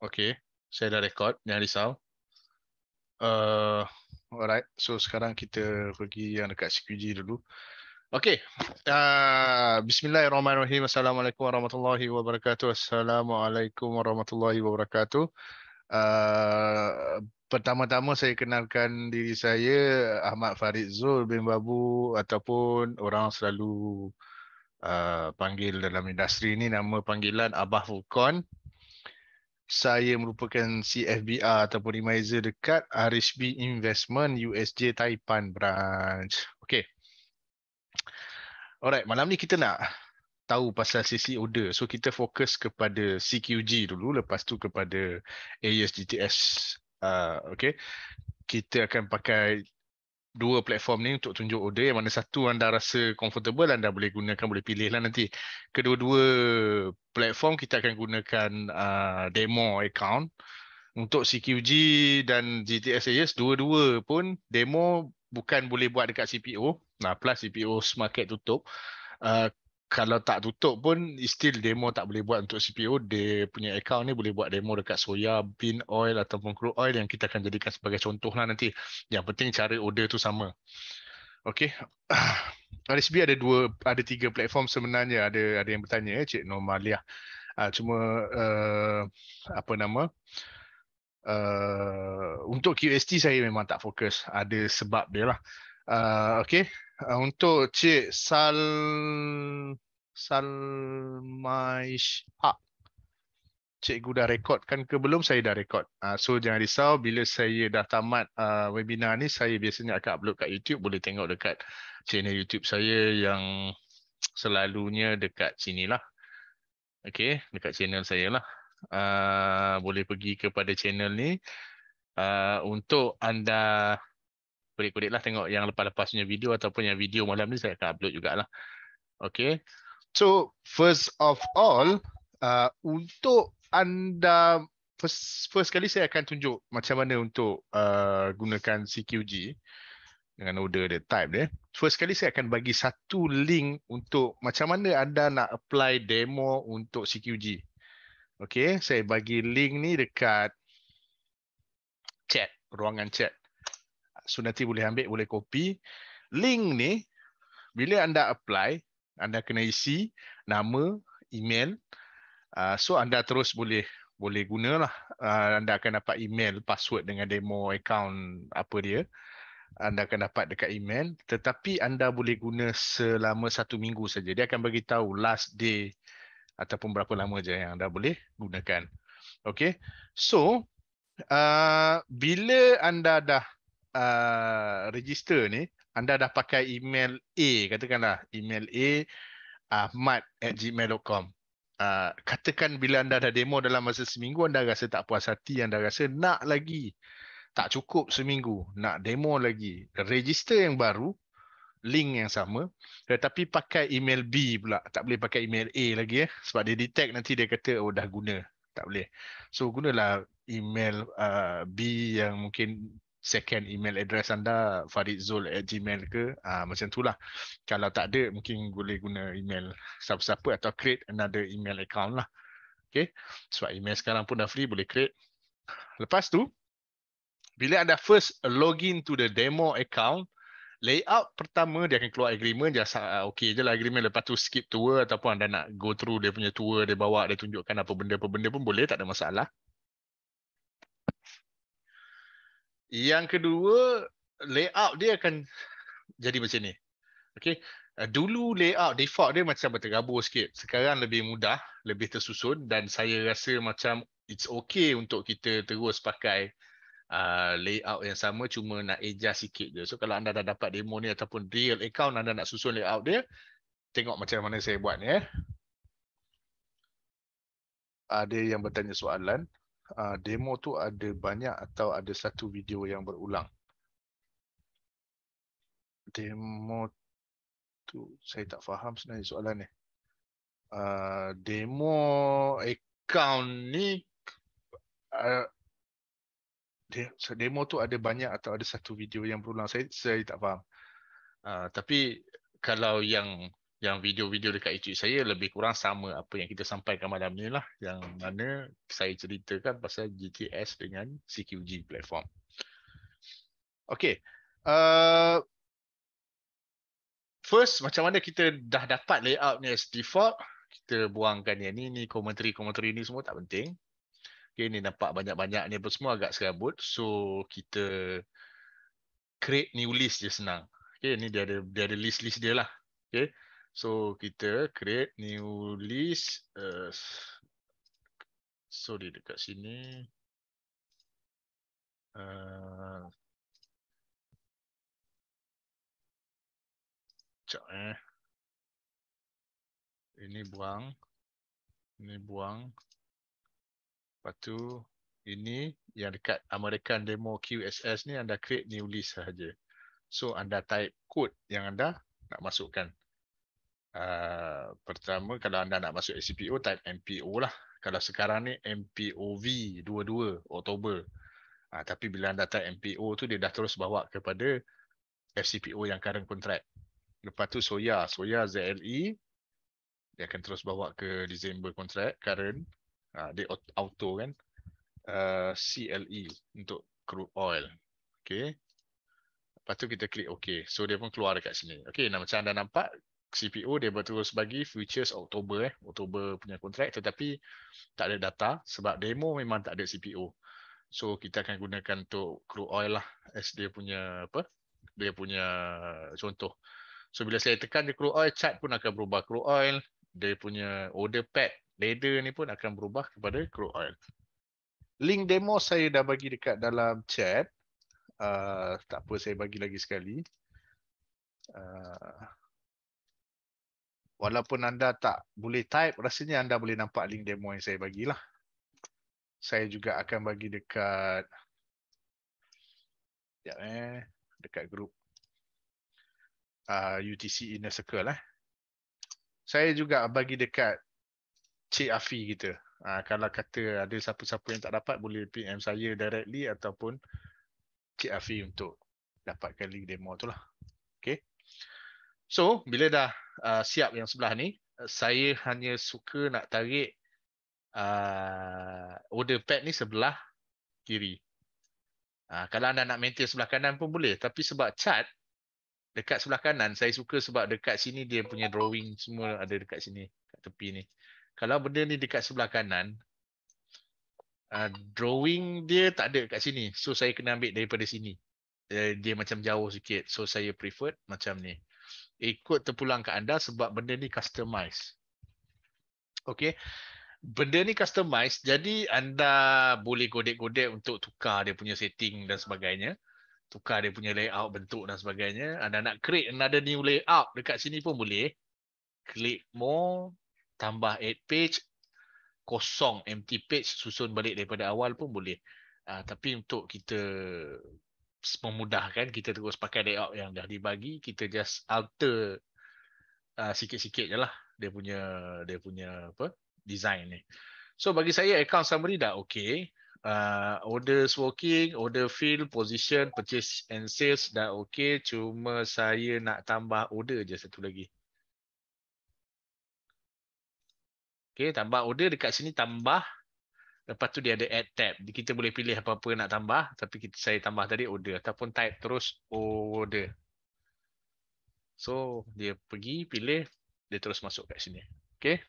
Okay, saya dah record, jangan risau. Uh, alright, so sekarang kita pergi yang dekat CQG dulu. Okay, uh, bismillahirrahmanirrahim. Assalamualaikum warahmatullahi wabarakatuh. Assalamualaikum warahmatullahi wabarakatuh. Uh, pertama-tama saya kenalkan diri saya Ahmad Farid Zul bin Babu ataupun orang selalu uh, panggil dalam industri ni nama panggilan Abah Fulkon saya merupakan CFBR ataupun remiser dekat RHB Investment USJ Taipan branch. Okay. Alright, malam ni kita nak tahu pasal sesi order. So kita fokus kepada CQG dulu, lepas tu kepada ASGTS. Uh, ah, okay. Kita akan pakai dua platform ni untuk tunjuk order yang mana satu anda rasa comfortable anda boleh gunakan boleh pilih lah nanti kedua-dua platform kita akan gunakan uh, demo account untuk CQG dan GTSAS dua-dua pun demo bukan boleh buat dekat CPO nah plus CPO market tutup uh, kalau tak tutup pun still demo tak boleh buat untuk CPO dia punya account ni boleh buat demo dekat soya bean oil ataupun crude oil yang kita akan jadikan sebagai contoh lah nanti yang penting cara order tu sama Okay. Ah, RSB ada dua ada tiga platform sebenarnya ada ada yang bertanya ya Cik Normalia. Uh, ah, cuma uh, apa nama uh, untuk QST saya memang tak fokus ada sebab dia lah. Ah, okay. Uh, untuk Cik Sal Salmaish Ah. Cikgu dah kan ke belum? Saya dah rekod. Uh, ah, so jangan risau bila saya dah tamat uh, webinar ni saya biasanya akan upload kat YouTube. Boleh tengok dekat channel YouTube saya yang selalunya dekat sini lah. Okay, dekat channel saya lah. Uh, boleh pergi kepada channel ni uh, untuk anda kulit-kulit lah tengok yang lepas-lepas punya video ataupun yang video malam ni saya akan upload jugalah. Okay. So, first of all, uh, untuk anda, first, first kali saya akan tunjuk macam mana untuk uh, gunakan CQG dengan order dia, type dia. First kali saya akan bagi satu link untuk macam mana anda nak apply demo untuk CQG. Okay, saya bagi link ni dekat chat, ruangan chat. So nanti boleh ambil, boleh copy. Link ni, bila anda apply, anda kena isi nama, email. Uh, so anda terus boleh boleh gunalah. Uh, anda akan dapat email, password dengan demo, account apa dia. Anda akan dapat dekat email. Tetapi anda boleh guna selama satu minggu saja. Dia akan bagi tahu last day ataupun berapa lama saja yang anda boleh gunakan. Okay. So, uh, bila anda dah uh, register ni anda dah pakai email A katakanlah email A ahmad at gmail.com uh, katakan bila anda dah demo dalam masa seminggu anda rasa tak puas hati anda rasa nak lagi tak cukup seminggu nak demo lagi register yang baru link yang sama tetapi pakai email B pula tak boleh pakai email A lagi eh sebab dia detect nanti dia kata oh dah guna tak boleh so gunalah email uh, B yang mungkin second email address anda Faridzul at gmail ke uh, macam lah. kalau tak ada mungkin boleh guna email siapa-siapa atau create another email account lah okay sebab email sekarang pun dah free boleh create lepas tu bila anda first login to the demo account layout pertama dia akan keluar agreement dia rasa ah, okey je lah agreement lepas tu skip tour ataupun anda nak go through dia punya tour dia bawa dia tunjukkan apa benda benda pun boleh tak ada masalah Yang kedua, layout dia akan jadi macam ni. okay? Eh, dulu layout default dia macam bertergabur sikit. Sekarang lebih mudah, lebih tersusun dan saya rasa macam it's okay untuk kita terus pakai uh, layout yang sama cuma nak adjust sikit je. So kalau anda dah dapat demo ni ataupun real account anda nak susun layout dia, tengok macam mana saya buat ni. Eh. Ada yang bertanya soalan uh, demo tu ada banyak atau ada satu video yang berulang. Demo tu saya tak faham sebenarnya soalan ni. Uh, ah, demo account ni uh, demo tu ada banyak atau ada satu video yang berulang saya saya tak faham. Uh, tapi kalau yang yang video-video dekat YouTube saya lebih kurang sama apa yang kita sampaikan malam ni lah yang mana saya ceritakan pasal GKS dengan CQG platform. Okay. Uh, first, macam mana kita dah dapat layout ni as default. Kita buangkan yang ni, ni commentary komentari ni semua tak penting. Okay, ni nampak banyak-banyak ni pun semua agak serabut. So, kita create new list je senang. Okay, ni dia ada dia ada list-list dia lah. Okay. So kita create new list. Uh, sorry dekat sini. Uh, sekejap eh. Ini buang. Ini buang. Lepas tu ini yang dekat American Demo QSS ni anda create new list sahaja. So anda type code yang anda nak masukkan. Ah, pertama kalau anda nak masuk SCPO type MPO lah. Kalau sekarang ni MPOV 22 Oktober. Uh, tapi bila anda type MPO tu dia dah terus bawa kepada FCPO yang current contract. Lepas tu Soya, Soya ZLE dia akan terus bawa ke December contract current. Ha, dia auto kan. Uh, CLE untuk crude oil. Okay. Lepas tu kita klik OK. So dia pun keluar dekat sini. Okay, nah, macam anda nampak, CPO dia berterus bagi futures Oktober eh Oktober punya kontrak tetapi tak ada data sebab demo memang tak ada CPO. So kita akan gunakan untuk crude oil lah as dia punya apa? Dia punya contoh. So bila saya tekan di crude oil chart pun akan berubah crude oil, dia punya order pad ladder ni pun akan berubah kepada crude oil. Link demo saya dah bagi dekat dalam chat. Uh, tak apa saya bagi lagi sekali. Uh, Walaupun anda tak boleh type, rasanya anda boleh nampak link demo yang saya bagilah. Saya juga akan bagi dekat ya eh dekat grup uh, ah, UTC Inner Circle Eh. Saya juga bagi dekat Cik Afi kita. Uh, kalau kata ada siapa-siapa yang tak dapat boleh PM saya directly ataupun Cik Afi untuk dapatkan link demo tu lah. Okay. So, bila dah uh, siap yang sebelah ni, uh, saya hanya suka nak tarik uh, order pad ni sebelah kiri. Uh, kalau anda nak maintain sebelah kanan pun boleh. Tapi sebab cat dekat sebelah kanan, saya suka sebab dekat sini dia punya drawing semua ada dekat sini, kat tepi ni. Kalau benda ni dekat sebelah kanan, uh, drawing dia tak ada dekat sini. So, saya kena ambil daripada sini. Uh, dia macam jauh sikit. So, saya prefer macam ni ikut terpulang ke anda sebab benda ni customize. Okey. Benda ni customize jadi anda boleh godek-godek untuk tukar dia punya setting dan sebagainya. Tukar dia punya layout bentuk dan sebagainya. Anda nak create another new layout dekat sini pun boleh. Klik more, tambah add page, kosong empty page susun balik daripada awal pun boleh. Uh, tapi untuk kita memudahkan kita terus pakai layout yang dah dibagi kita just alter uh, sikit-sikit je lah dia punya dia punya apa design ni so bagi saya account summary dah okay uh, orders working order fill position purchase and sales dah okay cuma saya nak tambah order je satu lagi okay tambah order dekat sini tambah Lepas tu dia ada add tab. Kita boleh pilih apa-apa nak tambah. Tapi kita saya tambah tadi order. Ataupun type terus order. So dia pergi pilih. Dia terus masuk kat sini. Okay.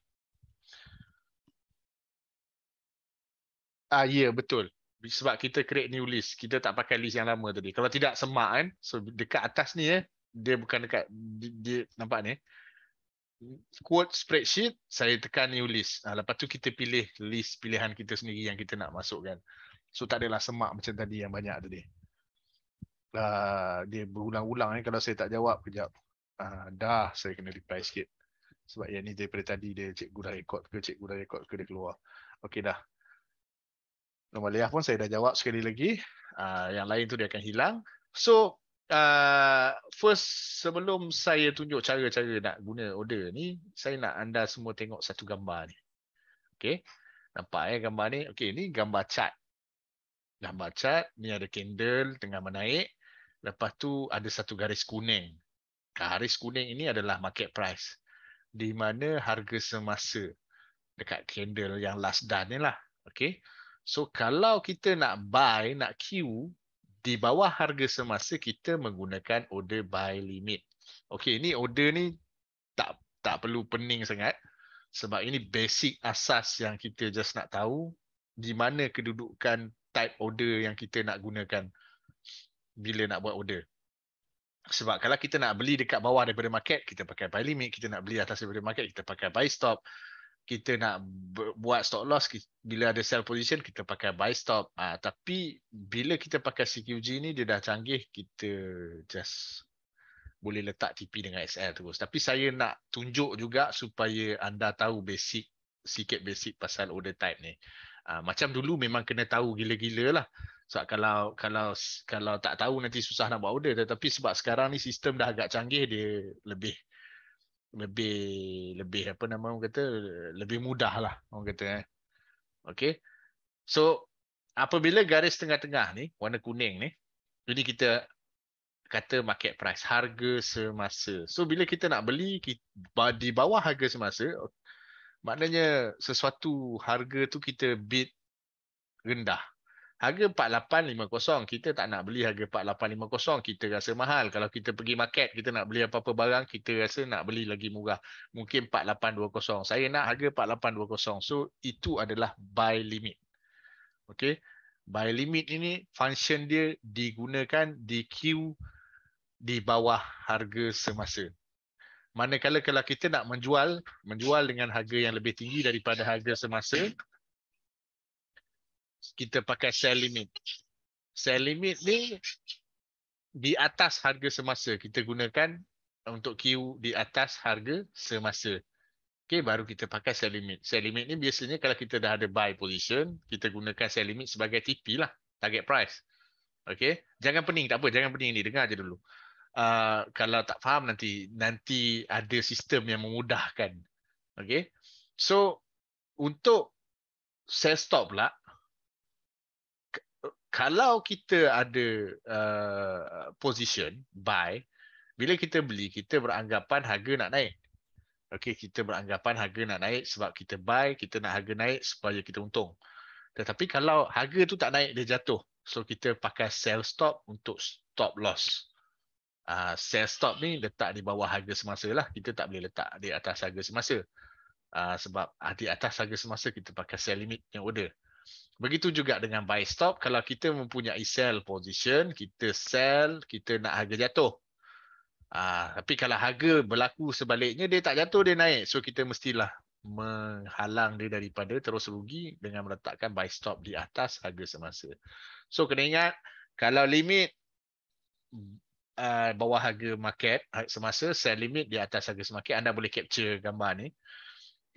Ah Ya yeah, betul. Sebab kita create new list. Kita tak pakai list yang lama tadi. Kalau tidak semak kan. So dekat atas ni. Eh, dia bukan dekat. Dia, dia Nampak ni quote spreadsheet, saya tekan new list. Ha, lepas tu kita pilih list pilihan kita sendiri yang kita nak masukkan. So tak adalah semak macam tadi yang banyak tadi. Uh, dia berulang-ulang eh. kalau saya tak jawab, kejap. Uh, dah, saya kena reply sikit. Sebab yang ni daripada tadi dia cikgu dah rekod ke, cikgu dah rekod ke dia keluar. Okey dah. Nombor liah pun saya dah jawab sekali lagi. Uh, yang lain tu dia akan hilang. So, uh, first sebelum saya tunjuk cara-cara nak guna order ni, saya nak anda semua tengok satu gambar ni. Okey. Nampak eh gambar ni? Okey, ni gambar chart. Gambar chart ni ada candle tengah menaik, lepas tu ada satu garis kuning. Garis kuning ini adalah market price. Di mana harga semasa dekat candle yang last done ni lah. okay? So kalau kita nak buy, nak queue, di bawah harga semasa kita menggunakan order buy limit. Okey, ini order ni tak tak perlu pening sangat sebab ini basic asas yang kita just nak tahu di mana kedudukan type order yang kita nak gunakan bila nak buat order. Sebab kalau kita nak beli dekat bawah daripada market, kita pakai buy limit. Kita nak beli atas daripada market, kita pakai buy stop kita nak buat stop loss bila ada sell position kita pakai buy stop uh, tapi bila kita pakai CQG ni dia dah canggih kita just boleh letak TP dengan SL terus tapi saya nak tunjuk juga supaya anda tahu basic sikit basic pasal order type ni uh, macam dulu memang kena tahu gila-gila lah sebab kalau kalau kalau tak tahu nanti susah nak buat order tetapi sebab sekarang ni sistem dah agak canggih dia lebih lebih lebih apa nama orang kata lebih mudah lah orang kata eh. Okey. So apabila garis tengah-tengah ni warna kuning ni jadi kita kata market price harga semasa. So bila kita nak beli kita, di bawah harga semasa maknanya sesuatu harga tu kita bid rendah. Harga 4850 kita tak nak beli harga 4850 kita rasa mahal. Kalau kita pergi market kita nak beli apa-apa barang kita rasa nak beli lagi murah. Mungkin 4820. Saya nak harga 4820. So itu adalah buy limit. Okay. Buy limit ini function dia digunakan di queue di bawah harga semasa. Manakala kalau kita nak menjual, menjual dengan harga yang lebih tinggi daripada harga semasa, kita pakai sell limit. Sell limit ni di atas harga semasa kita gunakan untuk Q di atas harga semasa. Okay, baru kita pakai sell limit. Sell limit ni biasanya kalau kita dah ada buy position, kita gunakan sell limit sebagai TP lah, target price. Okay, jangan pening, tak apa, jangan pening ni, dengar aja dulu. Uh, kalau tak faham nanti nanti ada sistem yang memudahkan. Okay, So untuk sell stop lah kalau kita ada uh, position buy bila kita beli kita beranggapan harga nak naik okey kita beranggapan harga nak naik sebab kita buy kita nak harga naik supaya kita untung tetapi kalau harga tu tak naik dia jatuh so kita pakai sell stop untuk stop loss uh, sell stop ni letak di bawah harga semasa lah kita tak boleh letak di atas harga semasa uh, sebab di atas harga semasa kita pakai sell limit yang order Begitu juga dengan buy stop. Kalau kita mempunyai sell position, kita sell, kita nak harga jatuh. Ah, tapi kalau harga berlaku sebaliknya, dia tak jatuh, dia naik. So kita mestilah menghalang dia daripada terus rugi dengan meletakkan buy stop di atas harga semasa. So kena ingat, kalau limit uh, bawah harga market semasa, sell limit di atas harga semasa, anda boleh capture gambar ni.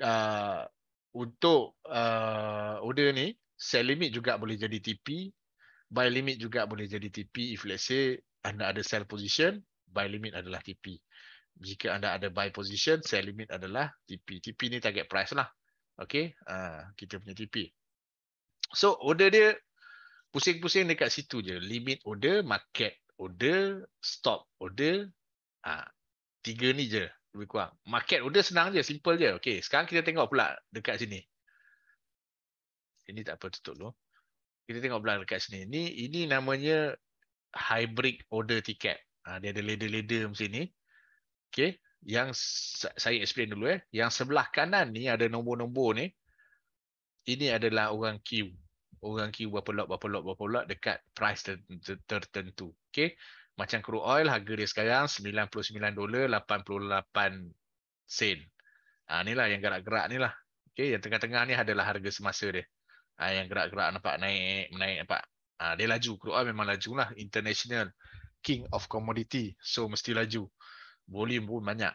Uh, untuk uh, order ni, sell limit juga boleh jadi TP, buy limit juga boleh jadi TP if let's say anda ada sell position, buy limit adalah TP. Jika anda ada buy position, sell limit adalah TP. TP ni target price lah. Okay, uh, kita punya TP. So order dia pusing-pusing dekat situ je. Limit order, market order, stop order. Uh, tiga ni je lebih kurang. Market order senang je, simple je. Okay, sekarang kita tengok pula dekat sini. Ini tak apa tutup dulu. Kita tengok belakang dekat sini. Ini ini namanya hybrid order ticket. Ha, dia ada ladder-ladder macam ni. Okey, yang saya explain dulu eh. Yang sebelah kanan ni ada nombor-nombor ni. Ini adalah orang Q, Orang Q berapa lot, berapa lot, berapa lot dekat price tertentu. okay? Macam crude oil harga dia sekarang 99 dolar 88 sen. Ah ha, lah yang gerak-gerak ni lah. Okay, yang tengah-tengah ni adalah harga semasa dia ha, yang gerak-gerak nampak naik naik nampak ha, dia laju crude oil memang laju lah international king of commodity so mesti laju volume pun banyak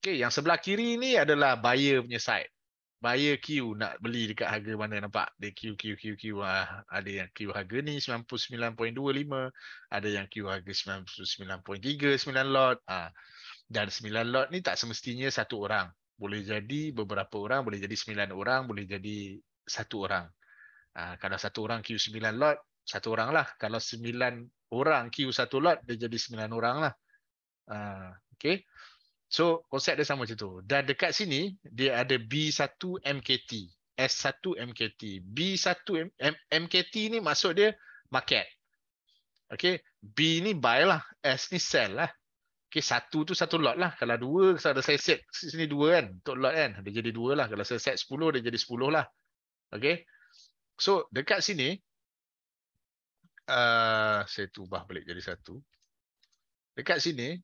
Okay yang sebelah kiri ni adalah buyer punya side buyer queue nak beli dekat harga mana nampak dia queue queue queue queue ah ada yang queue harga ni 99.25 ada yang queue harga 99.3 9 lot ah dan 9 lot ni tak semestinya satu orang boleh jadi beberapa orang boleh jadi 9 orang boleh jadi satu orang. Ha, kalau satu orang Q sembilan lot, satu orang lah. Kalau sembilan orang Q satu lot, dia jadi sembilan orang lah. Ha, okay. So, konsep dia sama macam tu. Dan dekat sini, dia ada B1MKT. S1MKT. B1MKT ni maksud dia market. Okay. B ni buy lah. S ni sell lah. Okay, satu tu satu lot lah. Kalau dua, kalau saya set sini dua kan. Untuk lot kan. Dia jadi dua lah. Kalau saya set sepuluh, dia jadi sepuluh lah. Okay. So dekat sini, uh, saya tubah balik jadi satu. Dekat sini,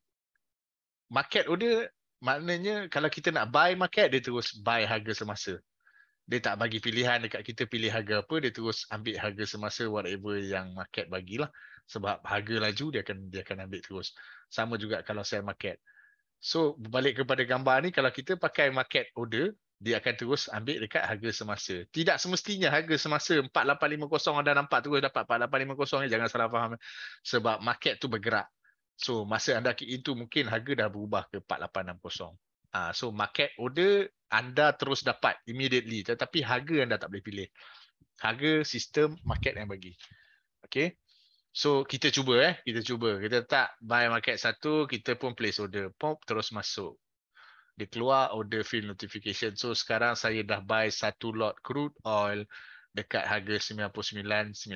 market order maknanya kalau kita nak buy market, dia terus buy harga semasa. Dia tak bagi pilihan dekat kita pilih harga apa, dia terus ambil harga semasa whatever yang market bagilah. Sebab harga laju, dia akan dia akan ambil terus. Sama juga kalau saya market. So, balik kepada gambar ni, kalau kita pakai market order, dia akan terus ambil dekat harga semasa. Tidak semestinya harga semasa 4850 anda nampak terus dapat 4850 ni jangan salah faham sebab market tu bergerak. So masa anda key itu mungkin harga dah berubah ke 4860. Ah so market order anda terus dapat immediately tetapi harga anda tak boleh pilih. Harga sistem market yang bagi. Okay. So kita cuba eh, kita cuba. Kita tak buy market satu, kita pun place order. Pop terus masuk dia keluar order fill notification. So sekarang saya dah buy satu lot crude oil dekat harga 99.96.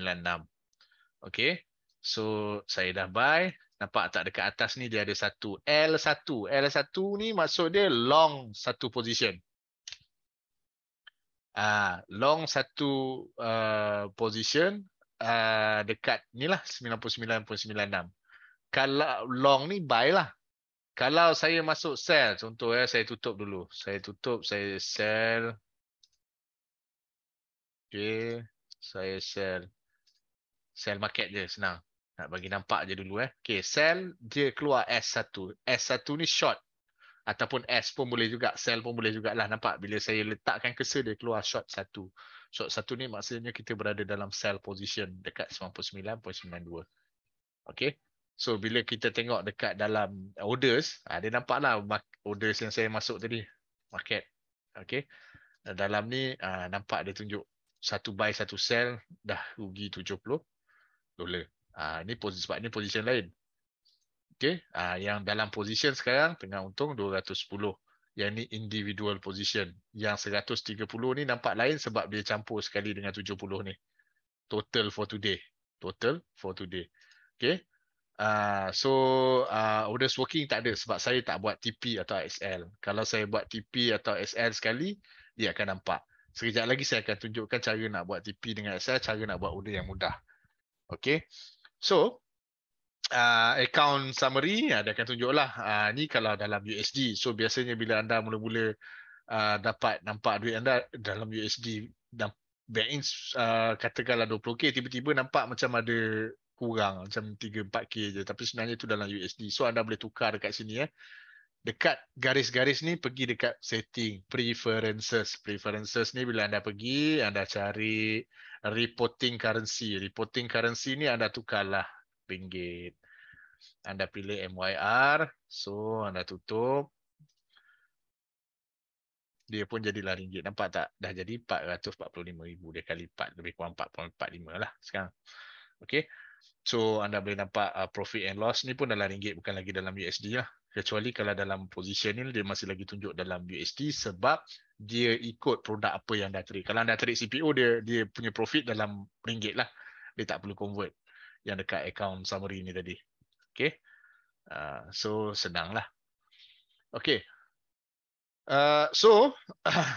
Okay. So saya dah buy. Nampak tak dekat atas ni dia ada satu L1. L1 ni maksud dia long satu position. Ah, uh, Long satu uh, position uh, dekat ni lah 99.96. Kalau long ni buy lah kalau saya masuk sell, contoh eh saya tutup dulu saya tutup saya sell, okey saya sell, sell market je senang nak bagi nampak je dulu eh okey sell dia keluar S1 S1 ni short ataupun S pun boleh juga sell pun boleh jugalah nampak bila saya letakkan cursor dia keluar short 1 short 1 ni maksudnya kita berada dalam sell position dekat 99.92 okey So bila kita tengok dekat dalam orders, ada ah, ha, nampaklah orders yang saya masuk tadi market. Okey. Dalam ni ha, nampak dia tunjuk satu buy satu sell dah rugi 70 dolar. Ha, ah ni posisi sebab ni position lain. Okey. Ha, ah, yang dalam position sekarang tengah untung 210. Yang ni individual position. Yang 130 ni nampak lain sebab dia campur sekali dengan 70 ni. Total for today. Total for today. Okey. Uh, so uh, ah, owners working tak ada sebab saya tak buat TP atau SL. Kalau saya buat TP atau SL sekali, dia akan nampak. Sekejap lagi saya akan tunjukkan cara nak buat TP dengan SL, cara nak buat order yang mudah. Okay. So, uh, account summary, uh, dia akan tunjuklah. Uh, ni kalau dalam USD. So, biasanya bila anda mula-mula uh, dapat nampak duit anda dalam USD, bank in uh, katakanlah 20K, tiba-tiba nampak macam ada kurang macam 3-4k je tapi sebenarnya itu dalam USD so anda boleh tukar dekat sini ya dekat garis-garis ni pergi dekat setting preferences preferences ni bila anda pergi anda cari reporting currency reporting currency ni anda tukarlah ringgit anda pilih MYR so anda tutup dia pun jadilah ringgit nampak tak dah jadi 445000 dia kali 4 lebih kurang 4.45 lah sekarang okey So anda boleh nampak uh, profit and loss ni pun dalam ringgit bukan lagi dalam USD lah. Kecuali kalau dalam position ni dia masih lagi tunjuk dalam USD sebab dia ikut produk apa yang anda trade. Kalau anda trade CPO dia dia punya profit dalam ringgit lah. Dia tak perlu convert yang dekat account summary ni tadi. Okay. Uh, so senang lah. Okay. Uh, so uh,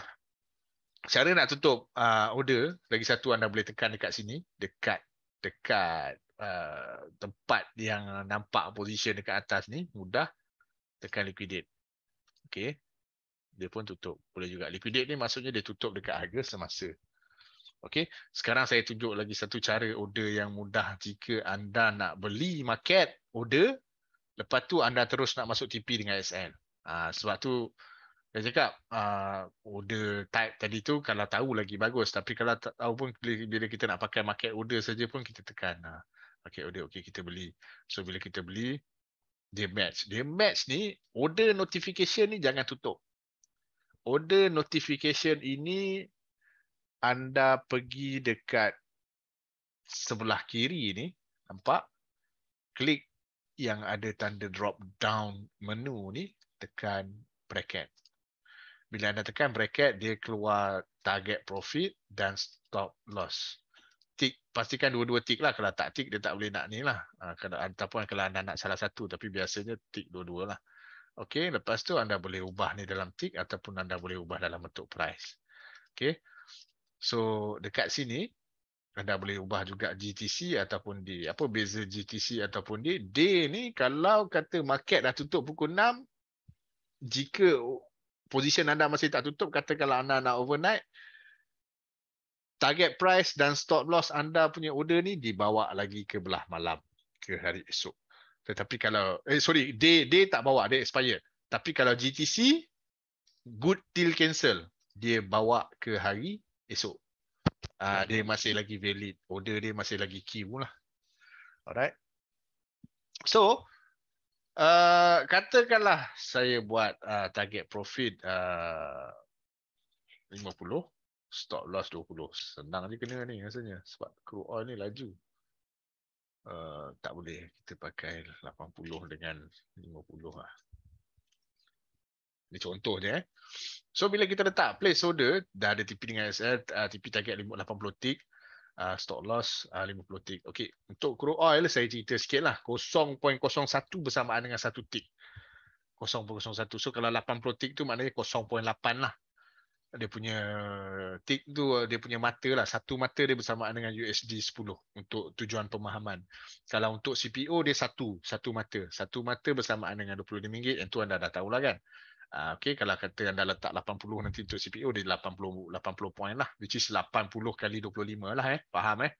cara nak tutup uh, order lagi satu anda boleh tekan dekat sini dekat dekat Uh, tempat yang nampak position dekat atas ni mudah tekan liquidate. Okey. Dia pun tutup. Boleh juga liquidate ni maksudnya dia tutup dekat harga semasa. Okey. Sekarang saya tunjuk lagi satu cara order yang mudah jika anda nak beli market order lepas tu anda terus nak masuk TP dengan SN. SL. Ah, sebab tu saya cakap uh, order type tadi tu kalau tahu lagi bagus tapi kalau tak tahu pun bila kita nak pakai market order saja pun kita tekan uh, Okay, order. Okay, kita beli. So, bila kita beli, dia match. Dia match ni, order notification ni jangan tutup. Order notification ini, anda pergi dekat sebelah kiri ni, nampak? Klik yang ada tanda drop down menu ni, tekan bracket. Bila anda tekan bracket, dia keluar target profit dan stop loss pastikan dua-dua tick lah. Kalau tak tick, dia tak boleh nak ni lah. Ah, kalau, ataupun kalau anda nak salah satu. Tapi biasanya tick dua-dua lah. Okay, lepas tu anda boleh ubah ni dalam tick ataupun anda boleh ubah dalam bentuk price. Okay. So, dekat sini, anda boleh ubah juga GTC ataupun D. Apa beza GTC ataupun D? D ni kalau kata market dah tutup pukul 6, jika position anda masih tak tutup, katakanlah anda nak overnight, target price dan stop loss anda punya order ni dibawa lagi ke belah malam ke hari esok. Tetapi kalau eh sorry day day tak bawa dia expire. Tapi kalau GTC good till cancel dia bawa ke hari esok. Uh, dia masih lagi valid. Order dia masih lagi key pun lah. Alright. So, uh, katakanlah saya buat uh, target profit uh, 50 stop loss 20. Senang je kena ni rasanya sebab crude oil ni laju. Uh, tak boleh kita pakai 80 dengan 50 lah. Ini contoh dia. Eh. So bila kita letak place order, dah ada TP dengan SL, eh, uh, TP target 80 tick, uh, stock loss uh, 50 tick. Okay. Untuk crude oil, saya cerita sikit lah. 0.01 bersamaan dengan 1 tick. 0.01. So kalau 80 tick tu maknanya 0.8 lah dia punya eh, tick tu dia punya mata lah satu mata dia bersamaan dengan USD 10 untuk tujuan pemahaman kalau untuk CPO dia satu satu mata satu mata bersamaan dengan RM25 yang tu anda dah tahu lah kan ah, Okay, kalau kata anda letak 80 nanti untuk CPO dia 80 80 point lah which is 80 kali 25 lah eh faham eh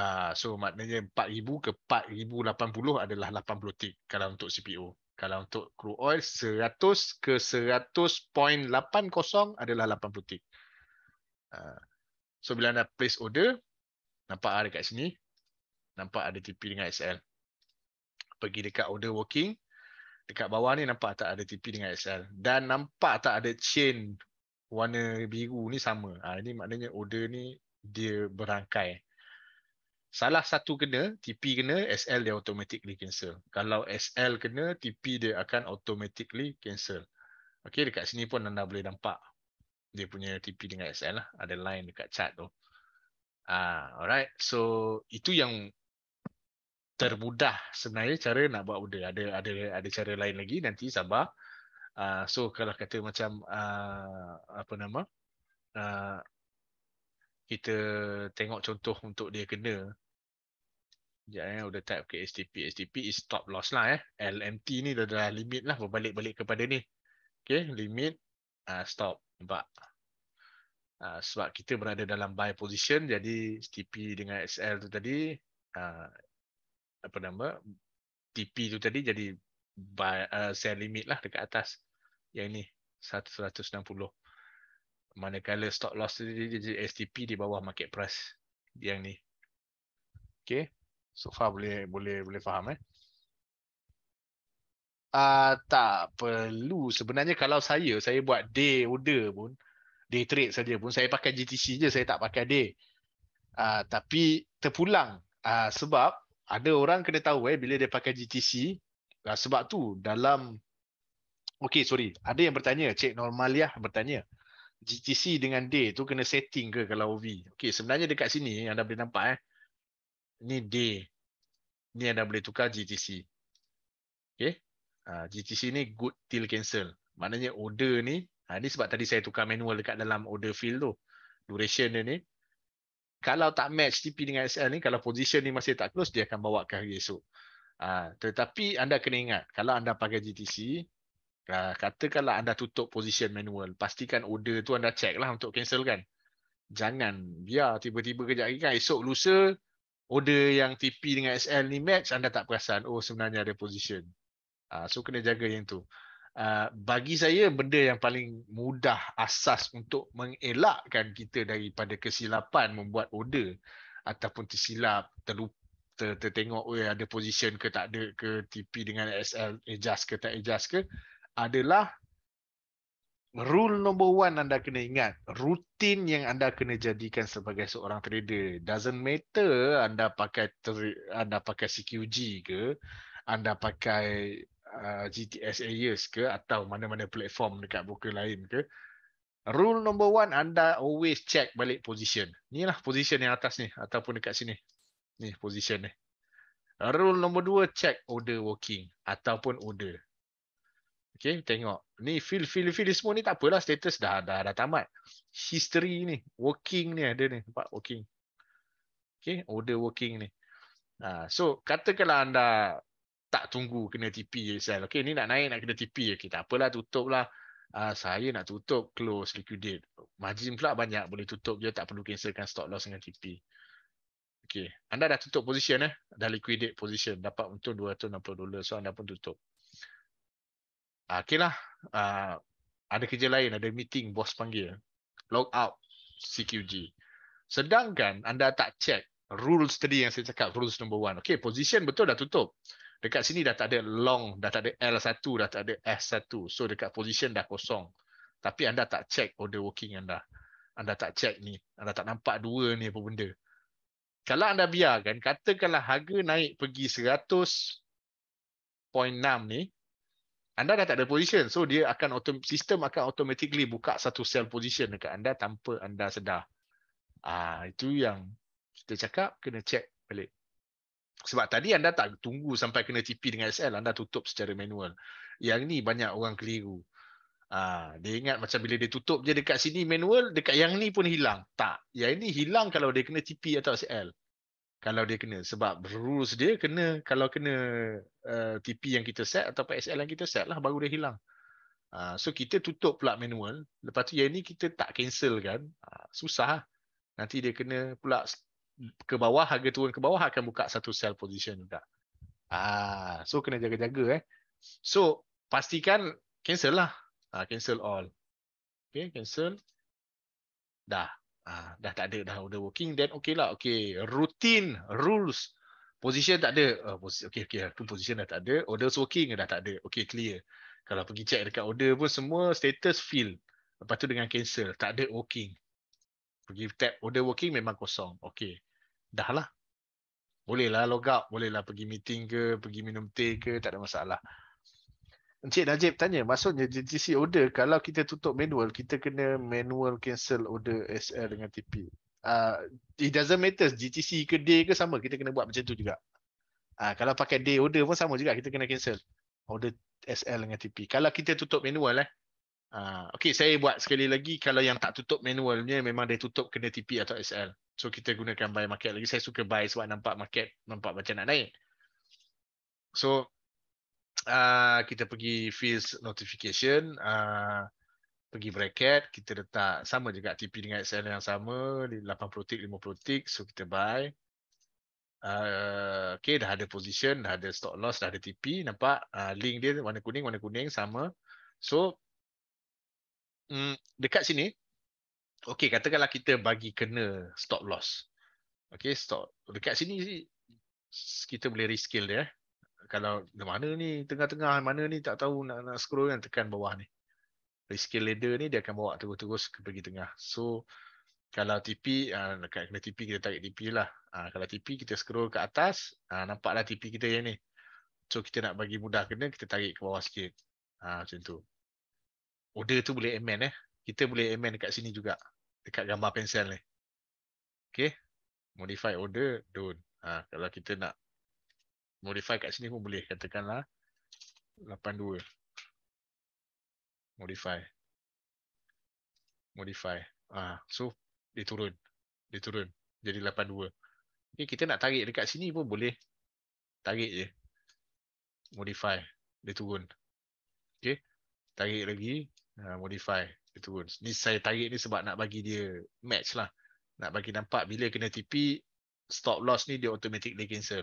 uh, so maknanya 4000 ke 4080 adalah 80 tick kalau untuk CPO kalau untuk crude oil 100 ke 100.80 adalah 80 tick. Ah, so bila anda place order, nampak ada dekat sini, nampak ada TP dengan SL. Pergi dekat order working, dekat bawah ni nampak tak ada TP dengan SL. Dan nampak tak ada chain warna biru ni sama. Ah, ini maknanya order ni dia berangkai salah satu kena, TP kena, SL dia automatically cancel. Kalau SL kena, TP dia akan automatically cancel. Okey, dekat sini pun anda boleh nampak dia punya TP dengan SL lah. Ada line dekat chat tu. Ah, alright, so itu yang termudah sebenarnya cara nak buat benda. Ada ada ada cara lain lagi, nanti sabar. Uh, so kalau kata macam uh, apa nama, uh, kita tengok contoh untuk dia kena Sekejap eh, udah type ke STP. STP is stop loss lah eh. LMT ni dah, dah limit lah berbalik-balik kepada ni. Okay, limit, uh, stop. Nampak? Uh, sebab kita berada dalam buy position, jadi STP dengan SL tu tadi, uh, apa nama, TP tu tadi jadi buy, uh, sell limit lah dekat atas. Yang ni, 160. Manakala stop loss tu jadi STP di bawah market price. Yang ni. Okay. So far boleh boleh boleh faham eh. Uh, tak perlu sebenarnya kalau saya saya buat day order pun day trade saja pun saya pakai GTC je saya tak pakai day. Uh, tapi terpulang uh, sebab ada orang kena tahu eh bila dia pakai GTC uh, sebab tu dalam okey sorry ada yang bertanya Cik Normaliah bertanya GTC dengan day tu kena setting ke kalau OV. Okey sebenarnya dekat sini anda boleh nampak eh ni D. Ni anda boleh tukar GTC. Okay. Ha, GTC ni good till cancel. Maknanya order ni, ha, ni sebab tadi saya tukar manual dekat dalam order field tu. Duration dia ni. Kalau tak match TP dengan SL ni, kalau position ni masih tak close, dia akan bawa ke hari esok. Ha, tetapi anda kena ingat, kalau anda pakai GTC, katakanlah anda tutup position manual, pastikan order tu anda check lah untuk cancel kan. Jangan biar tiba-tiba kejap lagi kan. Esok lusa, order yang TP dengan SL ni match anda tak perasan oh sebenarnya ada position uh, so kena jaga yang tu ah, bagi saya benda yang paling mudah asas untuk mengelakkan kita daripada kesilapan membuat order ataupun tersilap terlupa ter, tertengok oh, ada position ke tak ada ke TP dengan SL adjust ke tak adjust ke adalah rule number one anda kena ingat, rutin yang anda kena jadikan sebagai seorang trader. Doesn't matter anda pakai anda pakai CQG ke, anda pakai uh, GTS Ayers ke atau mana-mana platform dekat broker lain ke. Rule number one, anda always check balik position. Ni lah position yang atas ni ataupun dekat sini. Ni position ni. Rule number dua, check order working ataupun order. Okay, tengok. Ni feel, feel, feel semua ni tak apalah. Status dah, dah, dah tamat. History ni. Working ni ada ni. Nampak? Working. Okay, order working ni. Uh, so, katakanlah anda tak tunggu kena TP ESL. Okay, ni nak naik nak kena TP. Okay, tak apalah. Tutup lah. Uh, saya nak tutup. Close, liquidate. Margin pula banyak. Boleh tutup je. Tak perlu cancelkan stop loss dengan TP. Okay. Anda dah tutup position. Eh? Dah liquidate position. Dapat untung $260. So, anda pun tutup uh, okay lah, uh, ada kerja lain, ada meeting, bos panggil, log out CQG. Sedangkan anda tak check rules tadi yang saya cakap, rules number one. Okay, position betul dah tutup. Dekat sini dah tak ada long, dah tak ada L1, dah tak ada S1. So, dekat position dah kosong. Tapi anda tak check order working anda. Anda tak check ni. Anda tak nampak dua ni apa benda. Kalau anda biarkan, katakanlah harga naik pergi 100.6 ni, anda dah tak ada position so dia akan sistem akan automatically buka satu sell position dekat anda tanpa anda sedar ah itu yang kita cakap kena check balik sebab tadi anda tak tunggu sampai kena TP dengan SL anda tutup secara manual yang ni banyak orang keliru ah dia ingat macam bila dia tutup je dekat sini manual dekat yang ni pun hilang tak yang ni hilang kalau dia kena TP atau SL kalau dia kena sebab rules dia kena kalau kena uh, eh, TP yang kita set atau PSL yang kita set lah baru dia hilang. Uh, so kita tutup pula manual. Lepas tu yang ni kita tak cancel kan. Uh, susah lah. Nanti dia kena pula ke bawah harga turun ke bawah akan buka satu sell position juga. Ah, uh, so kena jaga-jaga eh. So pastikan cancel lah. Uh, cancel all. Okay, cancel. Dah. Ah, dah tak ada dah order working then okay lah okay routine rules position tak ada uh, posi- okay okay tu position dah tak ada Order working dah tak ada okay clear kalau pergi check dekat order pun semua status fill lepas tu dengan cancel tak ada working pergi tap order working memang kosong okay dah lah boleh lah log out boleh lah pergi meeting ke pergi minum teh ke tak ada masalah Encik Najib tanya, maksudnya JTC order kalau kita tutup manual, kita kena manual cancel order SL dengan TP. Uh, ah, it doesn't matter JTC ke day ke sama, kita kena buat macam tu juga. Uh, kalau pakai day order pun sama juga, kita kena cancel order SL dengan TP. Kalau kita tutup manual eh. Uh, ah, okay, saya buat sekali lagi kalau yang tak tutup manualnya memang dia tutup kena TP atau SL. So kita gunakan buy market lagi. Saya suka buy sebab nampak market nampak macam nak naik. So Ah, kita pergi fields notification uh, pergi bracket kita letak sama juga TP dengan XL yang sama 80 tick 50 tick so kita buy uh, okay dah ada position dah ada stock loss dah ada TP nampak uh, link dia warna kuning warna kuning sama so mm, dekat sini okay katakanlah kita bagi kena stock loss okay stock dekat sini kita boleh rescale dia eh kalau di mana ni tengah-tengah mana ni tak tahu nak, nak scroll kan tekan bawah ni rescale ladder ni dia akan bawa terus-terus ke pergi tengah so kalau TP uh, ah, kena TP kita tarik TP lah uh, kalau TP kita scroll ke atas uh, nampaklah TP kita yang ni so kita nak bagi mudah kena kita tarik ke bawah sikit uh, macam tu order tu boleh amend eh kita boleh amend dekat sini juga dekat gambar pensel ni okay modify order done uh, kalau kita nak modify kat sini pun boleh katakanlah 82 modify modify ah so dia turun dia turun jadi 82 Okay, kita nak tarik dekat sini pun boleh tarik je modify dia turun okey tarik lagi ah, modify dia turun ni saya tarik ni sebab nak bagi dia match lah nak bagi nampak bila kena tipi stop loss ni dia automatically cancel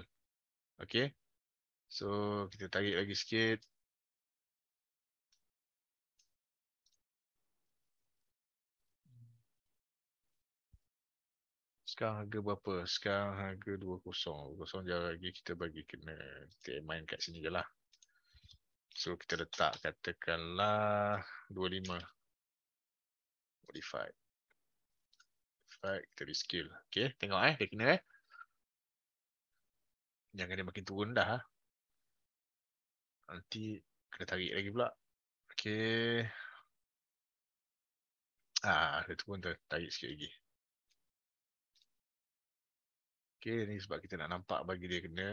Okay. So kita tarik lagi sikit. Sekarang harga berapa? Sekarang harga 20. Kosong jauh lagi kita bagi kena kita main kat sini je lah. So kita letak katakanlah dua lima Modified. Modified kita reskill. Okay tengok eh dia kena eh jangan dia makin turun dah. Ah. Nanti kena tarik lagi pula. Okay, Ah, dia turun tu. Tarik sikit lagi. Okay, ni sebab kita nak nampak bagi dia kena.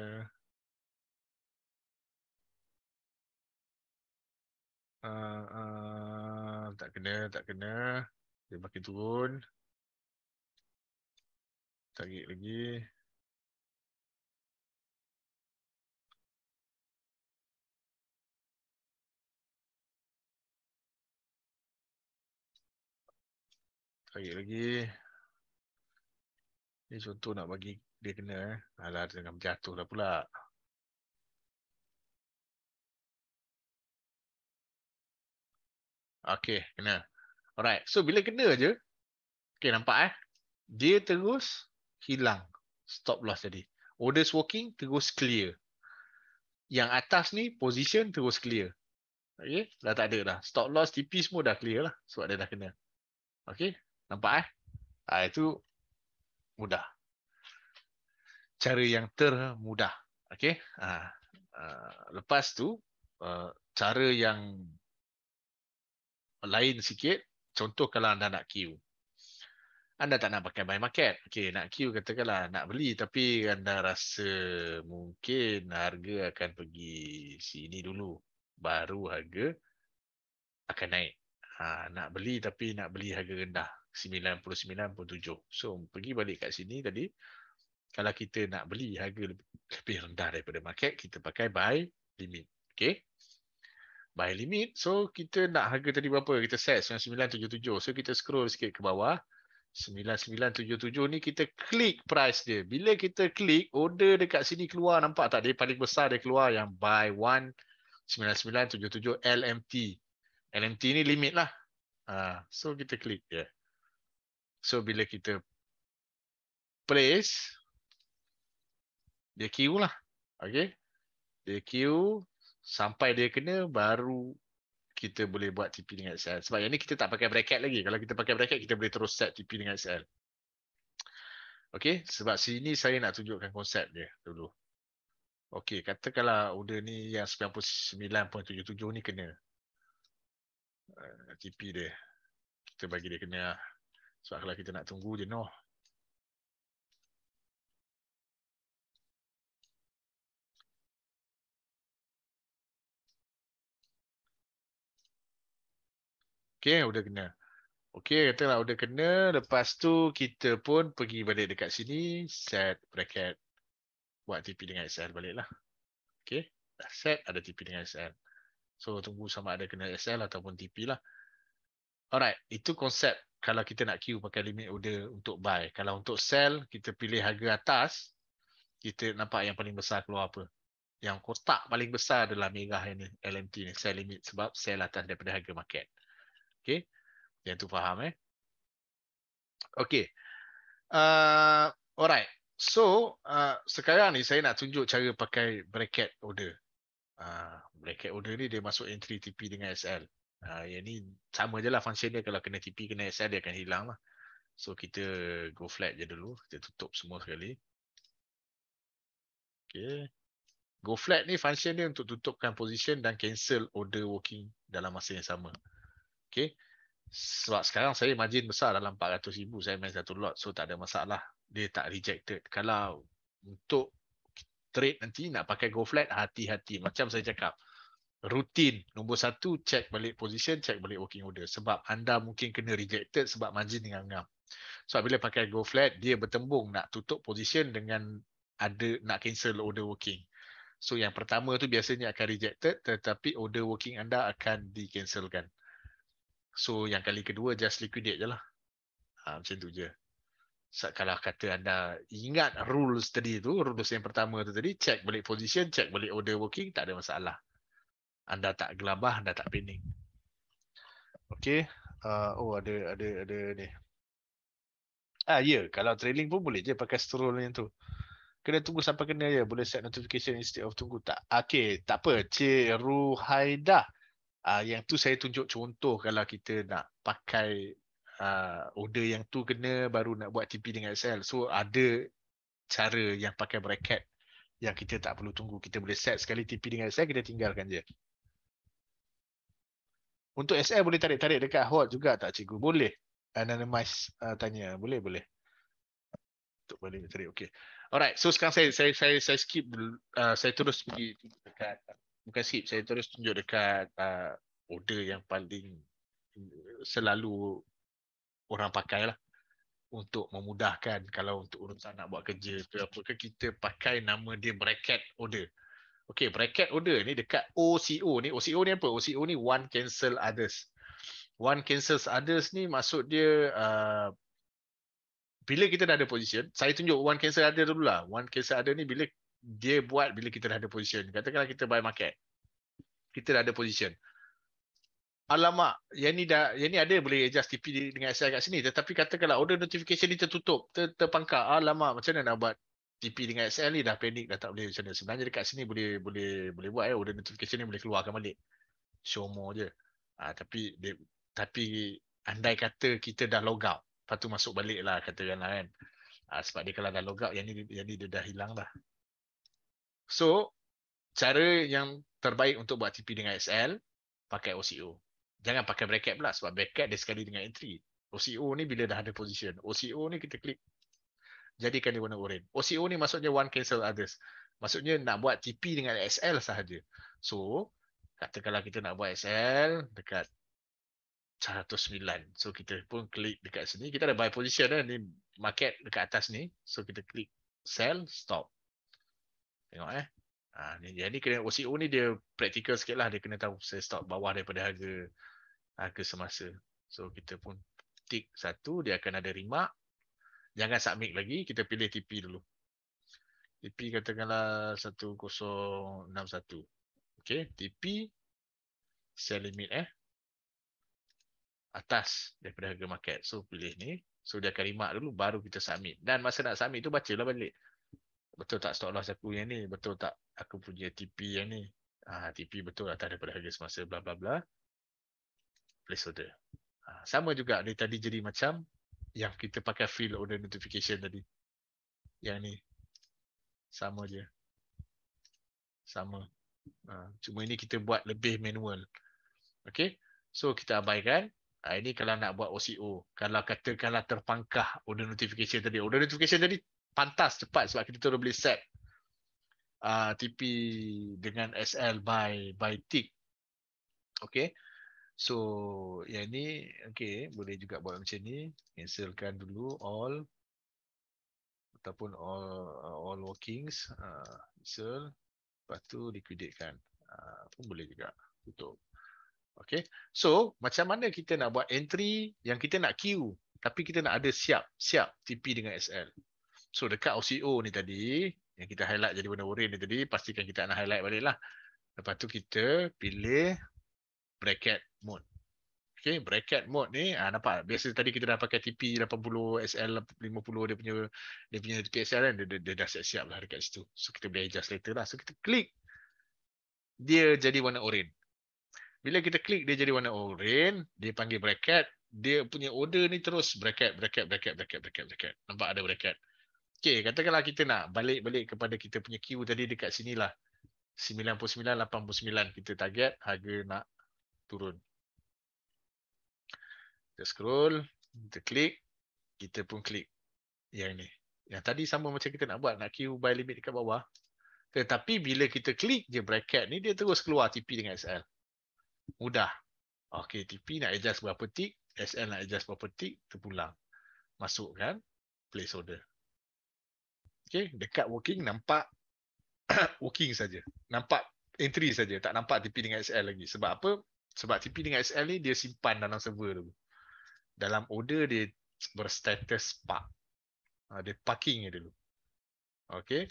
Uh, uh, tak kena, tak kena. Dia makin turun. Tarik lagi. Baik lagi. Ini contoh nak bagi dia kena. Eh. Alah, dia tengah berjatuh dah pula. Okay, kena. Alright, so bila kena je. Okay, nampak eh. Dia terus hilang. Stop loss tadi. Orders working, terus clear. Yang atas ni, position terus clear. Okay, dah tak ada dah. Stop loss, tipis semua dah clear lah. Sebab dia dah kena. Okay. Nampak eh? Ha, itu mudah. Cara yang termudah. Okey. Ha, ah, ah, lepas tu cara yang lain sikit, contoh kalau anda nak queue. Anda tak nak pakai buy market. Okey, nak queue katakanlah nak beli tapi anda rasa mungkin harga akan pergi sini dulu baru harga akan naik. Ha, nak beli tapi nak beli harga rendah. 99.7. So pergi balik kat sini tadi kalau kita nak beli harga lebih rendah daripada market kita pakai buy limit. okay? Buy limit. So kita nak harga tadi berapa? Kita set 9977. So kita scroll sikit ke bawah. 9977 ni kita klik price dia. Bila kita klik order dekat sini keluar nampak tak dia paling besar dia keluar yang buy 1 9977 LMT. LMT ni limit lah. Ah, so kita klik dia. Yeah. So bila kita place dia queue lah. okay? Dia queue sampai dia kena baru kita boleh buat TP dengan XL. Sebab yang ni kita tak pakai bracket lagi. Kalau kita pakai bracket kita boleh terus set TP dengan XL. Okay? sebab sini saya nak tunjukkan konsep dia dulu. Okey, katakanlah order ni yang 99.77 ni kena. Uh, TP dia. Kita bagi dia kena lah. So akhirnya kita nak tunggu je Noh. Okay, sudah kena. Okay, lah sudah kena. Lepas tu kita pun pergi balik dekat sini. Set bracket. Buat TP dengan SL baliklah. Okay, set ada TP dengan SL. So, tunggu sama ada kena SL ataupun TP lah. Alright, itu konsep kalau kita nak queue pakai limit order untuk buy. Kalau untuk sell, kita pilih harga atas, kita nampak yang paling besar keluar apa. Yang kotak paling besar adalah merah ini, LMT ini. sell limit sebab sell atas daripada harga market. Okay. Yang tu faham eh. Okay. Uh, alright. So, uh, sekarang ni saya nak tunjuk cara pakai bracket order. Uh, bracket order ni dia masuk entry TP dengan SL. Uh, yang ni sama je lah function dia. Kalau kena TP, kena XL, dia akan hilang lah. So, kita go flat je dulu. Kita tutup semua sekali. Okay. Go flat ni function dia untuk tutupkan position dan cancel order working dalam masa yang sama. Okay. Sebab sekarang saya margin besar dalam 400 ribu, Saya main satu lot. So, tak ada masalah. Dia tak rejected. Kalau untuk trade nanti nak pakai go flat, hati-hati. Macam saya cakap rutin nombor satu check balik position check balik working order sebab anda mungkin kena rejected sebab margin dengan ngam so bila pakai go flat dia bertembung nak tutup position dengan ada nak cancel order working so yang pertama tu biasanya akan rejected tetapi order working anda akan di cancelkan so yang kali kedua just liquidate je lah ha, macam tu je So, kalau kata anda ingat rules tadi tu, rules yang pertama tu tadi, check balik position, check balik order working, tak ada masalah anda tak gelabah, anda tak pening. Okey. Uh, oh ada ada ada ni. Ah ya, yeah. kalau trailing pun boleh je pakai stroll yang tu. Kena tunggu sampai kena ya, boleh set notification instead of tunggu tak. Okey, tak apa. Cik Ruhaida. Ah uh, yang tu saya tunjuk contoh kalau kita nak pakai uh, order yang tu kena baru nak buat TP dengan SL. So ada cara yang pakai bracket yang kita tak perlu tunggu. Kita boleh set sekali TP dengan SL, kita tinggalkan je. Untuk SL boleh tarik-tarik dekat hot juga tak cikgu? Boleh. Anonymize uh, tanya. Boleh, boleh. Untuk boleh tarik. Okey. Alright. So sekarang saya saya saya, saya skip dulu. Uh, saya terus pergi dekat. Bukan skip. Saya terus tunjuk dekat uh, order yang paling selalu orang pakai lah untuk memudahkan kalau untuk urusan nak buat kerja ke apa kita pakai nama dia bracket order. Okay, bracket order ni dekat OCO ni. OCO ni apa? OCO ni one cancel others. One cancels others ni maksud dia uh, bila kita dah ada position, saya tunjuk one cancel other dulu lah. One cancel other ni bila dia buat bila kita dah ada position. Katakanlah kita buy market. Kita dah ada position. Alamak, yang ni, dah, yang ni ada boleh adjust TP dengan SI kat sini. Tetapi katakanlah order notification ni tertutup, ter, terpangkar. Alamak, macam mana nak buat TP dengan XL ni dah panik dah tak boleh macam mana. Sebenarnya dekat sini boleh boleh boleh buat eh order notification ni boleh keluarkan balik. Show more je. Ah, tapi dia, tapi andai kata kita dah log out, lepas tu masuk balik lah katakanlah lain. Ah, sebab dia kalau dah log out, yang ni, yang ni dia dah hilang dah. So, cara yang terbaik untuk buat TP dengan XL, pakai OCO. Jangan pakai bracket pula sebab bracket dia sekali dengan entry. OCO ni bila dah ada position. OCO ni kita klik jadikan dia warna oren. OCO ni maksudnya one cancel others. Maksudnya nak buat TP dengan SL sahaja. So, katakanlah kita nak buat SL dekat 109. So, kita pun klik dekat sini. Kita ada buy position kan. Ni market dekat atas ni. So, kita klik sell, stop. Tengok eh. Ha, ni, jadi kena OCO ni dia practical sikit lah. Dia kena tahu saya stop bawah daripada harga harga semasa. So, kita pun tick satu. Dia akan ada remark jangan submit lagi kita pilih TP dulu TP katakanlah 1061 okey TP sell limit eh atas daripada harga market so pilih ni so dia akan remark dulu baru kita submit dan masa nak submit tu bacalah balik betul tak stop loss aku yang ni betul tak aku punya TP yang ni ah ha, TP betul atas daripada harga semasa bla bla bla placeholder ha, sama juga dari tadi jadi macam yang kita pakai fill order notification tadi. Yang ni. Sama je. Sama. Ha. Cuma ini kita buat lebih manual. Okay. So kita abaikan. Ha, ini kalau nak buat OCO. Kalau katakanlah terpangkah order notification tadi. Order notification tadi pantas cepat sebab kita terus boleh set. Uh, ah, TP dengan SL by by tick. Okay. So yang ni okey boleh juga buat macam ni cancelkan dulu all ataupun all uh, all workings ah uh, cancel lepas tu liquidate uh, pun boleh juga tutup okey so macam mana kita nak buat entry yang kita nak queue tapi kita nak ada siap siap TP dengan SL so dekat OCO e ni tadi yang kita highlight jadi warna oranye ni tadi pastikan kita nak highlight baliklah lepas tu kita pilih bracket mode. Okay, bracket mode ni ah nampak biasa tadi kita dah pakai TP 80 SL 50 dia punya dia punya PXL kan dia, dia, dia dah siap-siap lah dekat situ. So kita boleh adjust later lah. So kita klik dia jadi warna oren. Bila kita klik dia jadi warna oren, dia panggil bracket, dia punya order ni terus bracket bracket bracket bracket bracket. bracket. Nampak ada bracket. Okay, katakanlah kita nak balik-balik kepada kita punya queue tadi dekat sini sinilah. 99 89 kita target harga nak turun. Kita scroll, kita klik, kita pun klik yang ini. Yang tadi sama macam kita nak buat, nak queue by limit dekat bawah. Tetapi bila kita klik je bracket ni, dia terus keluar TP dengan SL. Mudah. Okey, TP nak adjust berapa tick, SL nak adjust berapa tick, terpulang. Masukkan place order. Okey, dekat working nampak working saja. Nampak entry saja, tak nampak TP dengan SL lagi. Sebab apa? sebab TP dengan SL ni dia simpan dalam server tu. Dalam order dia berstatus park. Uh, ha, dia parking dia dulu. Okay.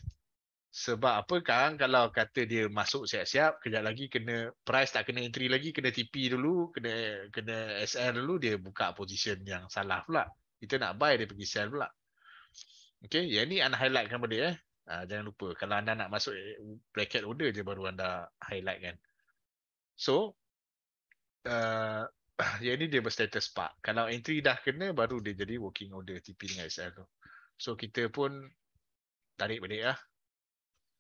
Sebab apa kan kalau kata dia masuk siap-siap, kejap lagi kena price tak kena entry lagi, kena TP dulu, kena kena SL dulu, dia buka position yang salah pula. Kita nak buy, dia pergi sell pula. Okay, yang ni anda highlightkan benda eh. Uh, jangan lupa, kalau anda nak masuk eh, bracket order je baru anda highlightkan. So, uh, yang ini dia berstatus park. Kalau entry dah kena, baru dia jadi working order TP dengan SL tu. So kita pun tarik balik lah.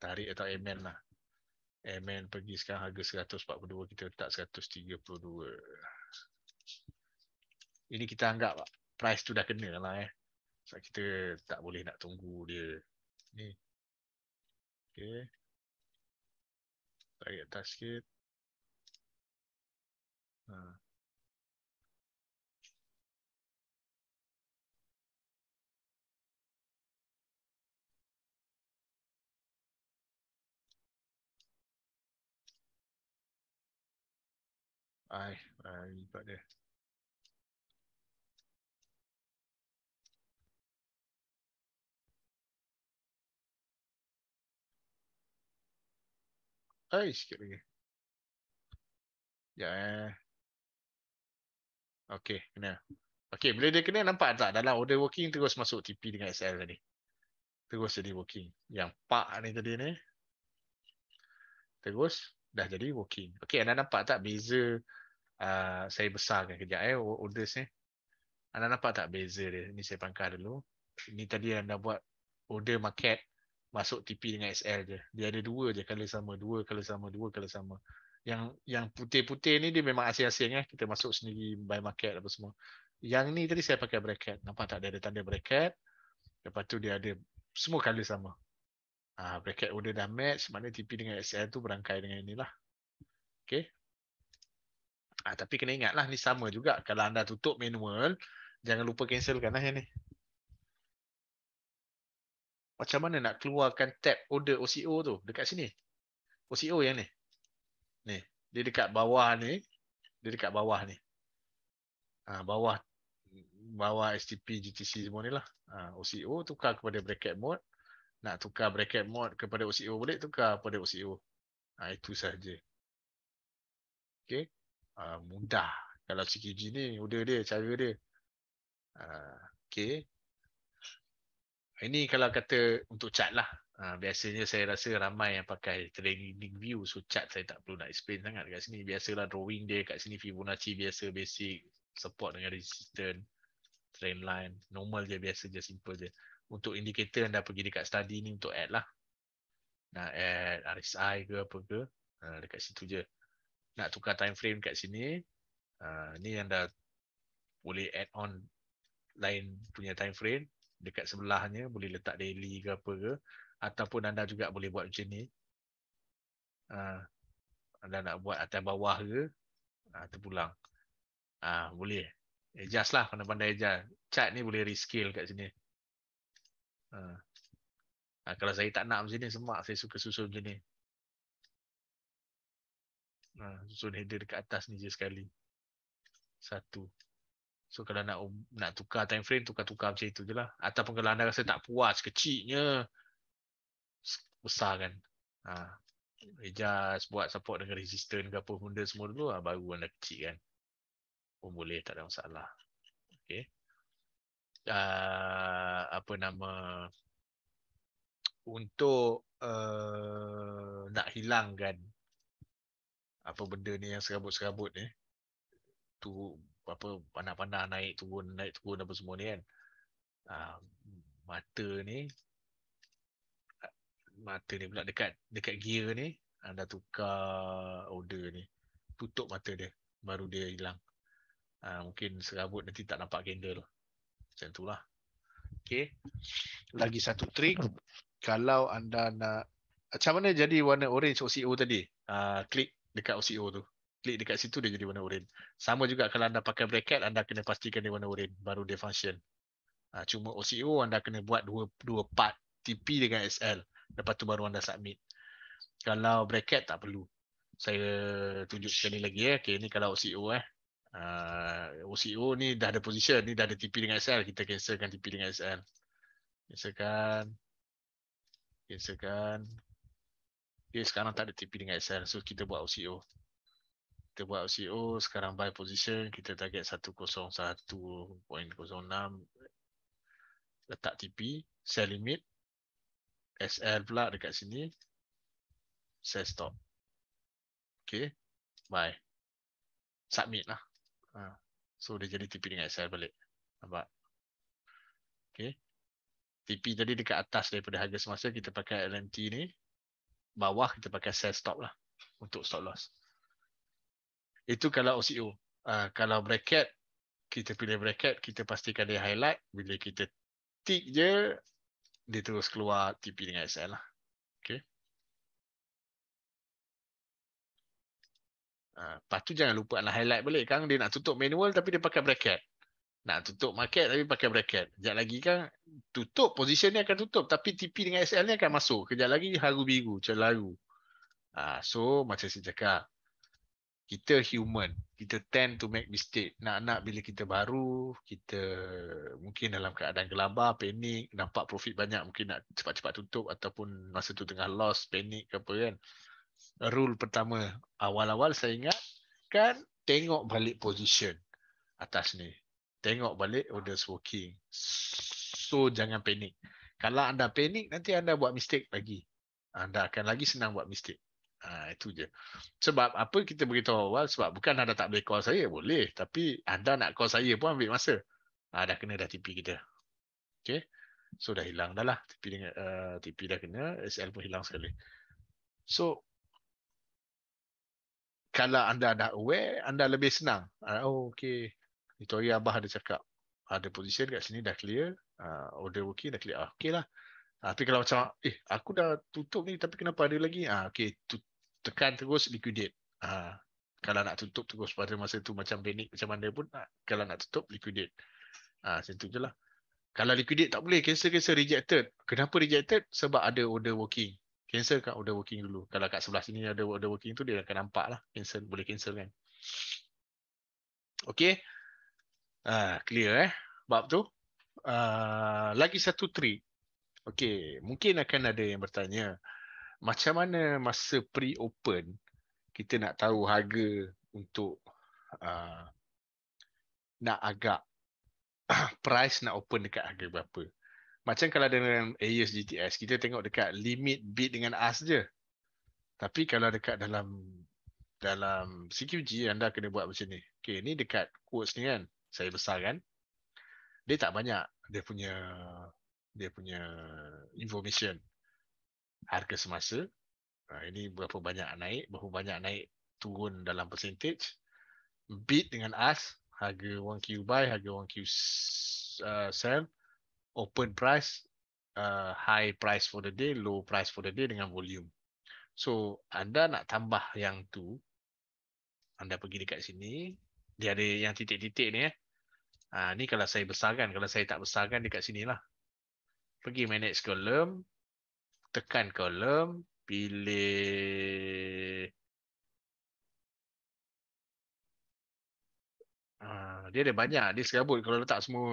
Tarik atau amend lah. Amen pergi sekarang harga 142 kita letak 132. Ini kita anggap pak, price tu dah kena lah eh. Sebab kita tak boleh nak tunggu dia. Ni. Okay. Tarik atas sikit. Uh, Aye, aye, you've got Aye, scary. Yeah. Okay, kena. Okay, bila dia kena nampak tak dalam order working terus masuk TP dengan SL tadi. Terus jadi working. Yang pak ni tadi ni. Terus dah jadi working. Okay, anda nampak tak beza uh, saya besarkan kejap eh orders ni. Anda nampak tak beza dia? Ni saya pangkar dulu. Ni tadi anda buat order market masuk TP dengan SL je. Dia ada dua je color sama, dua color sama, dua color sama. Yang yang putih-putih ni dia memang asing-asing eh. Kita masuk sendiri by market apa semua. Yang ni tadi saya pakai bracket. Nampak tak dia ada tanda bracket. Lepas tu dia ada semua color sama. Ah ha, bracket order dah match, maknanya TP dengan SL tu berangkai dengan inilah. Okey. Ah ha, tapi kena ingatlah ni sama juga kalau anda tutup manual, jangan lupa cancelkanlah yang ni macam mana nak keluarkan tab order OCO tu dekat sini. OCO yang ni. Ni, dia dekat bawah ni. Dia dekat bawah ni. Ha, bawah bawah STP GTC semua ni lah. Ha, OCO tukar kepada bracket mode. Nak tukar bracket mode kepada OCO boleh tukar kepada OCO. Ha, itu sahaja. Okay. Ha, mudah. Kalau CQG ni, order dia, cara dia. Ha, okay. Ini kalau kata untuk chat lah. Ha, biasanya saya rasa ramai yang pakai training view. So chat saya tak perlu nak explain sangat kat sini. Biasalah drawing dia kat sini Fibonacci biasa basic. Support dengan resistance. Trend line. Normal je biasa je simple je. Untuk indikator anda pergi dekat study ni untuk add lah. Nak add RSI ke apa ke. Ha, dekat situ je. Nak tukar time frame kat sini. Ha, ni anda boleh add on lain punya time frame dekat sebelahnya boleh letak daily ke apa ke ataupun anda juga boleh buat macam ni uh, anda nak buat atas bawah ke uh, ha, pulang uh, ha, boleh adjust lah pandai-pandai adjust chart ni boleh rescale kat sini uh, uh, kalau saya tak nak macam ni semak saya suka susun macam ni uh, susun header dekat atas ni je sekali satu So kalau nak um, nak tukar time frame, tukar-tukar macam itu je lah. Ataupun kalau anda rasa tak puas, kecilnya, besar kan. Ha. Adjust, buat support dengan resistance ke apa benda semua dulu lah, baru anda kecil kan. Pun boleh, tak ada masalah. Okay. Uh, apa nama, untuk uh, nak hilangkan apa benda ni yang serabut-serabut ni, tu apa panah-panah naik turun naik turun apa semua ni kan uh, mata ni mata ni pula dekat dekat gear ni anda ah, tukar order ni tutup mata dia baru dia hilang uh, mungkin serabut nanti tak nampak candle macam tu lah okay. lagi satu trick kalau anda nak macam mana jadi warna orange OCO tadi uh, klik dekat OCO tu klik dekat situ dia jadi warna urin. Sama juga kalau anda pakai bracket anda kena pastikan dia warna urin baru dia function. Ha, cuma OCO anda kena buat dua dua part TP dengan SL lepas tu baru anda submit. Kalau bracket tak perlu. Saya tunjuk sekali lagi ya. Eh. Okey ni kalau OCO eh. Uh, ah, OCO ni dah ada position, ni dah ada TP dengan SL, kita cancelkan TP dengan SL. Cancelkan. Cancelkan. Okay, sekarang tak ada TP dengan SL, so kita buat OCO kita buat OCO sekarang buy position kita target 101.06 letak TP sell limit SL pula dekat sini sell stop okay buy submit lah ha, so dia jadi TP dengan SL balik nampak okay TP jadi dekat atas daripada harga semasa kita pakai LMT ni bawah kita pakai sell stop lah untuk stop loss itu kalau OCO. Uh, ah, kalau bracket, kita pilih bracket, kita pastikan dia highlight. Bila kita tick je, dia terus keluar TP dengan SL. Lah. Okay. Uh, lepas tu jangan lupa nak highlight balik. Kan? Dia nak tutup manual tapi dia pakai bracket. Nak tutup market tapi pakai bracket. Sekejap lagi kan, tutup. Position ni akan tutup. Tapi TP dengan SL ni akan masuk. Kejap lagi, haru biru. Celaru. Uh, so, macam saya cakap kita human kita tend to make mistake nak-nak bila kita baru kita mungkin dalam keadaan gelabah panik nampak profit banyak mungkin nak cepat-cepat tutup ataupun masa tu tengah loss panik ke apa kan rule pertama awal-awal saya ingat kan tengok balik position atas ni tengok balik orders working so jangan panik kalau anda panik nanti anda buat mistake lagi anda akan lagi senang buat mistake Ha, itu je. Sebab apa kita beritahu awal, sebab bukan anda tak boleh call saya, boleh. Tapi anda nak call saya pun ambil masa. Ha, dah kena dah TP kita. Okay. So dah hilang dah lah. TP, dengan, uh, eh, TP dah kena, SL pun hilang sekali. So, kalau anda dah aware, anda lebih senang. Uh, oh, okay. Victoria Abah ada cakap. Ada position kat sini dah clear. Uh, order working dah clear. Uh, okay lah. Ah, tapi kalau macam eh aku dah tutup ni tapi kenapa ada lagi? Ah okey tu, tekan terus liquidate. Ah kalau nak tutup terus pada masa tu macam panic macam mana pun nak ah, kalau nak tutup liquidate. Ah macam tu jelah. Kalau liquidate tak boleh cancel-cancel rejected. Kenapa rejected? Sebab ada order working. Cancel kat order working dulu. Kalau kat sebelah sini ada order working tu dia akan nampak lah. Cancel, boleh cancel kan. Okay. Ah, clear eh. Bab tu. Uh, lagi satu trick. Okey, mungkin akan ada yang bertanya, macam mana masa pre-open kita nak tahu harga untuk uh, nak agak price nak open dekat harga berapa? Macam kalau dalam AES GTS, kita tengok dekat limit bid dengan ask je. Tapi kalau dekat dalam dalam CQG, anda kena buat macam ni. Okay, ni dekat quotes ni kan, saya besar kan. Dia tak banyak dia punya dia punya information harga semasa uh, ini berapa banyak naik berapa banyak naik turun dalam percentage bid dengan ask harga 1Q buy harga 1Q uh, sell open price uh, high price for the day low price for the day dengan volume so anda nak tambah yang tu anda pergi dekat sini dia ada yang titik-titik ni eh Ha, ni kalau saya besarkan, kalau saya tak besarkan dekat sini lah pergi manage kolom, tekan kolom, pilih ah, dia ada banyak dia serabut kalau letak semua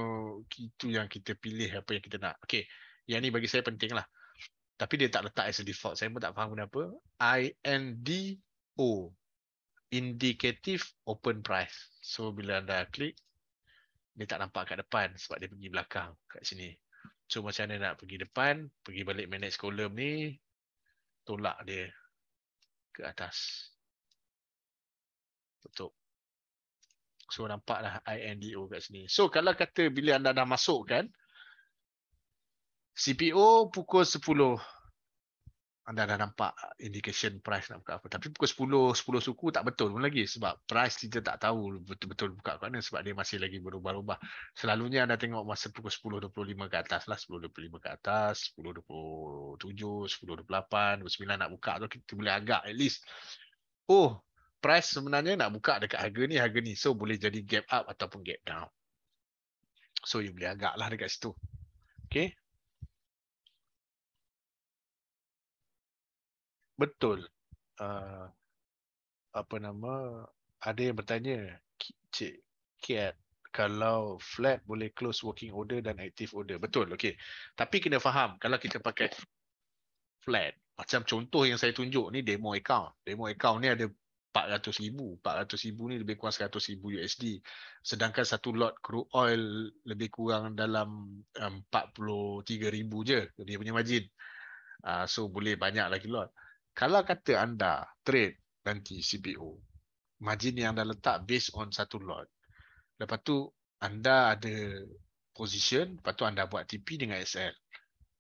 itu yang kita pilih apa yang kita nak okey yang ni bagi saya penting lah. tapi dia tak letak as a default saya pun tak faham kenapa i n d o indicative open price so bila anda klik dia tak nampak kat depan sebab dia pergi belakang kat sini So macam mana nak pergi depan, pergi balik manage kolom ni, tolak dia ke atas. Tutup. So nampaklah INDO kat sini. So kalau kata bila anda dah masukkan, CPO pukul 10 anda dah nampak indication price nak buka apa. Tapi pukul 10, 10 suku tak betul pun lagi sebab price kita tak tahu betul-betul buka ke mana sebab dia masih lagi berubah-ubah. Selalunya anda tengok masa pukul 10.25 ke atas lah. 10.25 ke atas, 10.27, 10.28, 29 nak buka tu kita boleh agak at least. Oh, price sebenarnya nak buka dekat harga ni, harga ni. So boleh jadi gap up ataupun gap down. So you boleh agak lah dekat situ. Okay, betul uh, apa nama ada yang bertanya cik kiat kalau flat boleh close working order dan active order betul okey tapi kena faham kalau kita pakai flat macam contoh yang saya tunjuk ni demo account demo account ni ada 400,000. 400,000 ni lebih kurang 100,000 USD. Sedangkan satu lot crude oil lebih kurang dalam 43,000 eh, je dia punya margin. Uh, so boleh banyak lagi lot kalau kata anda trade nanti CBO, margin yang anda letak based on satu lot, lepas tu anda ada position, lepas tu anda buat TP dengan SL,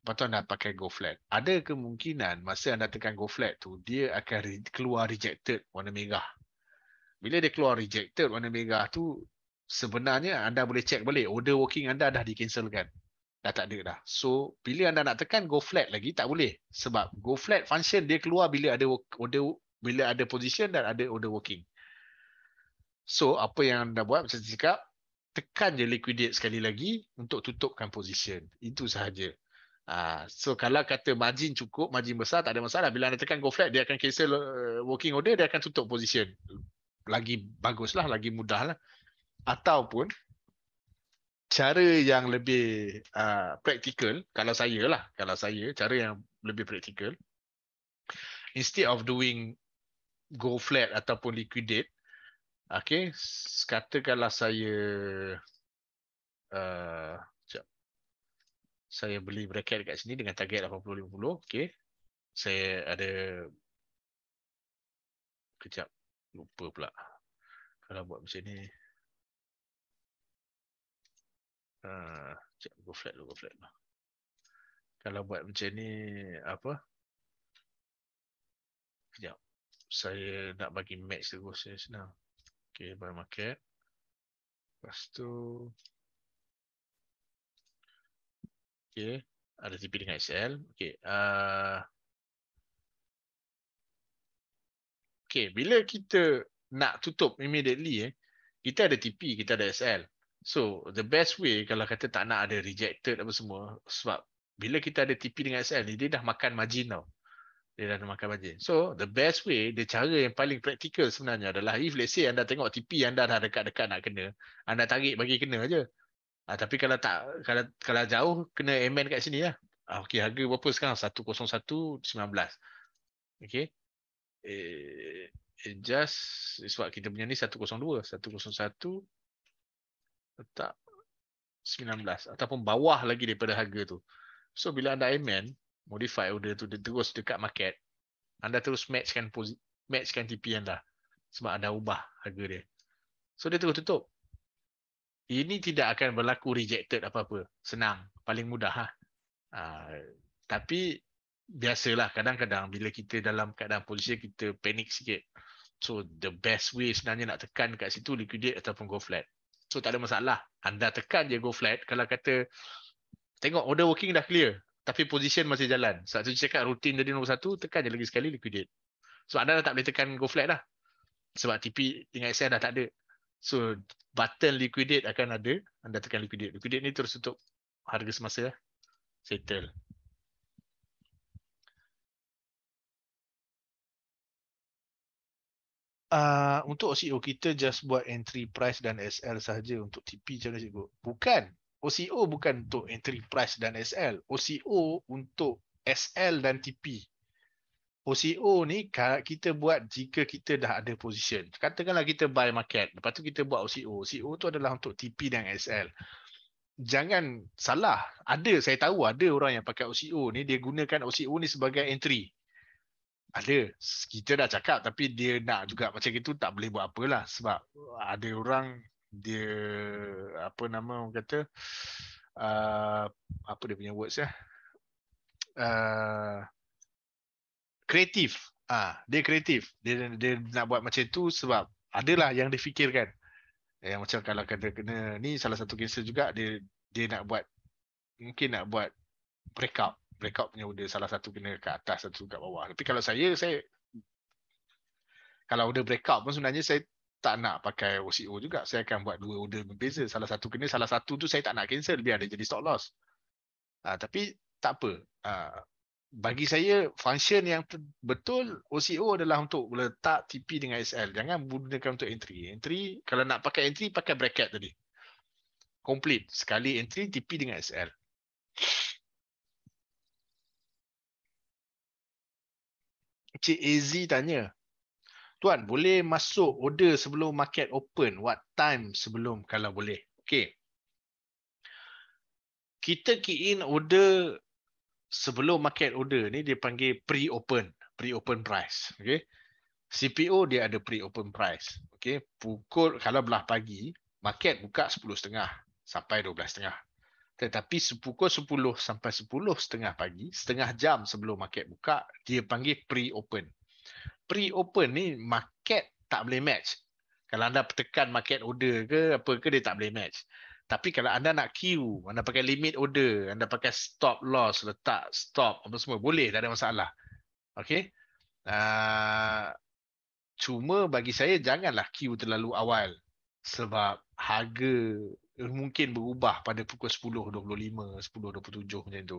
lepas tu anda pakai go flat. Ada kemungkinan masa anda tekan go flat tu, dia akan re- keluar rejected warna merah. Bila dia keluar rejected warna merah tu, sebenarnya anda boleh check balik order working anda dah di cancel kan? dah tak ada dah. So bila anda nak tekan go flat lagi tak boleh sebab go flat function dia keluar bila ada order bila ada position dan ada order working. So apa yang anda buat macam saya cakap tekan je liquidate sekali lagi untuk tutupkan position. Itu sahaja. Ah, so kalau kata margin cukup, margin besar tak ada masalah. Bila anda tekan go flat dia akan cancel uh, working order dia akan tutup position. Lagi baguslah, lagi mudahlah. Ataupun cara yang lebih uh, practical kalau saya lah kalau saya cara yang lebih practical instead of doing go flat ataupun liquidate okay katakanlah saya uh, saya beli bracket dekat sini dengan target 8050 okay saya ada kejap lupa pula kalau buat macam ni Ah, sekejap, go flat dulu, go flat dulu. Kalau buat macam ni, apa? Sekejap. Saya nak bagi match dulu, saya senang. Okay, buy market. Lepas tu... Okay, ada TP dengan SL. Okay, uh... okay bila kita nak tutup immediately, eh, kita ada TP, kita ada SL. So the best way kalau kata tak nak ada rejected apa semua sebab bila kita ada TP dengan SL dia dah makan margin tau. Dia dah makan margin. So the best way the cara yang paling practical sebenarnya adalah if let's say anda tengok TP anda dah dekat-dekat nak kena anda tarik bagi kena aje. Ah, tapi kalau tak kalau kalau jauh kena amen kat sini lah. Ah, okay, harga berapa sekarang? 101.19. Okay. Eh, eh, just sebab kita punya ni 102. 101 letak 19 ataupun bawah lagi daripada harga tu. So bila anda amend, modify order tu terus dekat market, anda terus matchkan matchkan TP anda sebab anda ubah harga dia. So dia terus tutup. Ini tidak akan berlaku rejected apa-apa. Senang, paling mudah Ha? Uh, tapi biasalah kadang-kadang bila kita dalam keadaan polisi kita panik sikit. So the best way sebenarnya nak tekan kat situ liquidate ataupun go flat. So tak ada masalah. Anda tekan je go flat kalau kata tengok order working dah clear tapi position masih jalan. Sebab so, tu cakap rutin jadi nombor satu, tekan je lagi sekali liquidate. So anda dah tak boleh tekan go flat lah. Sebab TP dengan SF dah tak ada. So button liquidate akan ada. Anda tekan liquidate. Liquidate ni terus untuk harga semasa lah. Settle. uh, untuk OCO e kita just buat entry price dan SL saja untuk TP macam lah, cikgu? Bukan. OCO e bukan untuk entry price dan SL. OCO e untuk SL dan TP. OCO ni kita buat jika kita dah ada position. Katakanlah kita buy market. Lepas tu kita buat OCO. OCO tu adalah untuk TP dan SL. Jangan salah. Ada, saya tahu ada orang yang pakai OCO ni. Dia gunakan OCO ni sebagai entry ada kita dah cakap tapi dia nak juga macam gitu tak boleh buat apalah sebab ada orang dia apa nama orang kata uh, apa dia punya words ya uh, eh? kreatif ah uh, dia kreatif dia dia nak buat macam tu sebab adalah yang difikirkan yang macam kalau kena kena ni salah satu kisah juga dia dia nak buat mungkin nak buat break up break up punya order salah satu kena ke atas satu kat bawah tapi kalau saya saya kalau order breakout, up pun sebenarnya saya tak nak pakai OCO juga saya akan buat dua order berbeza salah satu kena salah satu tu saya tak nak cancel biar dia jadi stop loss ha, tapi tak apa ha, bagi saya function yang betul OCO adalah untuk letak TP dengan SL jangan gunakan untuk entry entry kalau nak pakai entry pakai bracket tadi complete sekali entry TP dengan SL Encik Ezi tanya, Tuan, boleh masuk order sebelum market open? What time sebelum kalau boleh? Okay. Kita key in order sebelum market order ni dia panggil pre-open. Pre-open price. Okay. CPO dia ada pre-open price. Okay. Pukul, kalau belah pagi, market buka 10.30 sampai 12.30. Tetapi pukul 10 sampai setengah pagi, setengah jam sebelum market buka, dia panggil pre-open. Pre-open ni market tak boleh match. Kalau anda tekan market order ke apa ke dia tak boleh match. Tapi kalau anda nak queue, anda pakai limit order, anda pakai stop loss, letak stop apa semua boleh, tak ada masalah. okay Uh, ah, cuma bagi saya janganlah queue terlalu awal sebab harga mungkin berubah pada pukul 10.25, 10.27 macam tu.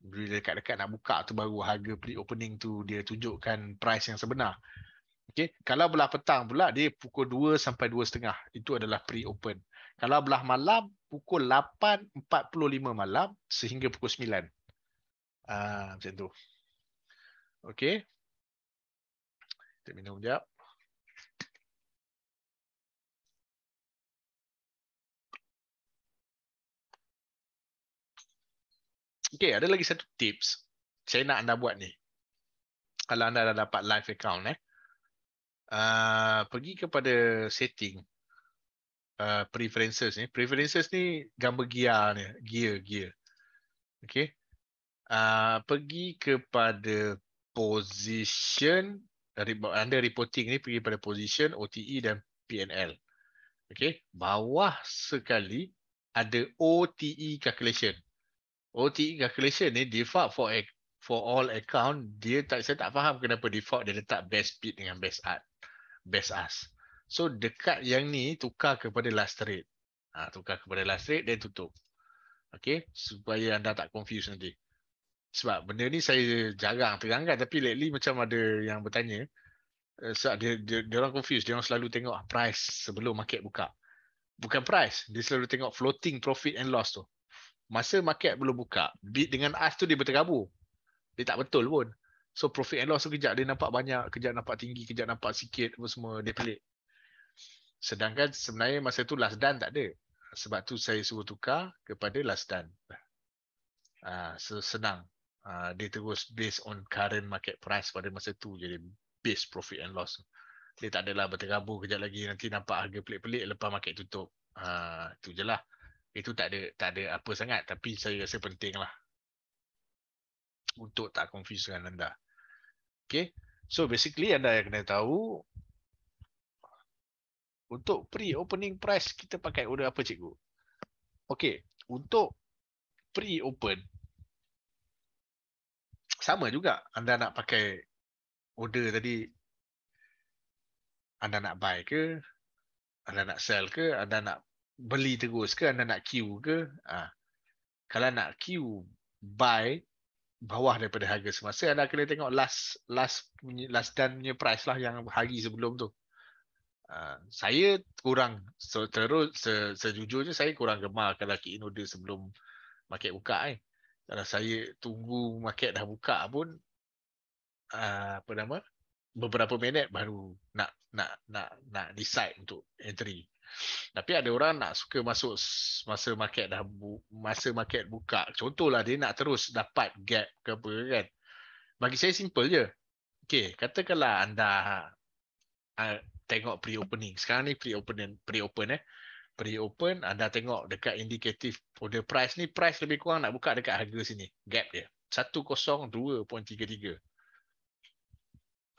Bila dekat-dekat nak buka tu baru harga pre-opening tu dia tunjukkan price yang sebenar. Okay. Kalau belah petang pula dia pukul 2 sampai 2.30. Itu adalah pre-open. Kalau belah malam pukul 8.45 malam sehingga pukul 9. Uh, ah, macam tu. Okay. Kita minum sekejap. Okay, ada lagi satu tips saya nak anda buat ni. Kalau anda dah dapat live account eh. Uh, pergi kepada setting uh, preferences ni. Preferences ni gambar gear ni, gear gear. Okay. Uh, pergi kepada position anda reporting ni pergi kepada position OTE dan PNL. Okay, bawah sekali ada OTE calculation. OT e calculation ni default for for all account dia tak saya tak faham kenapa default dia letak best bid dengan best art best us so dekat yang ni tukar kepada last rate, ha, tukar kepada last rate dan tutup okey supaya anda tak confuse nanti sebab benda ni saya jarang terangkan tapi lately macam ada yang bertanya eh, sebab dia, dia, dia orang confuse dia orang selalu tengok price sebelum market buka bukan price dia selalu tengok floating profit and loss tu masa market belum buka bid dengan ask tu dia bertergabung dia tak betul pun so profit and loss tu kejap dia nampak banyak kejap nampak tinggi kejap nampak sikit apa semua dia pelik sedangkan sebenarnya masa tu last done tak ada sebab tu saya suruh tukar kepada last done ah, so, senang ah, dia terus based on current market price pada masa tu jadi base profit and loss dia tak adalah bertergabung kejap lagi nanti nampak harga pelik-pelik lepas market tutup uh, ah, itu je lah itu tak ada tak ada apa sangat tapi saya rasa penting lah untuk tak confuse dengan anda. Okay. So basically anda yang kena tahu untuk pre-opening price kita pakai order apa cikgu? Okay. Untuk pre-open sama juga anda nak pakai order tadi anda nak buy ke anda nak sell ke anda nak beli terus ke anda nak queue ke ha. kalau nak queue buy bawah daripada harga semasa anda kena tengok last last last dan punya price lah yang hari sebelum tu ha. saya kurang se terus se sejujurnya saya kurang gemar kalau key in order sebelum market buka eh kalau saya tunggu market dah buka pun ah, apa nama beberapa minit baru nak nak nak nak decide untuk entry tapi ada orang nak suka masuk masa market dah bu- masa market buka. Contohlah dia nak terus dapat gap ke apa kan. Bagi saya simple je. Okey, katakanlah anda uh, tengok pre-opening. Sekarang ni pre-opening, pre-open eh. Pre-open anda tengok dekat indikatif order price ni price lebih kurang nak buka dekat harga sini. Gap dia. 102.33.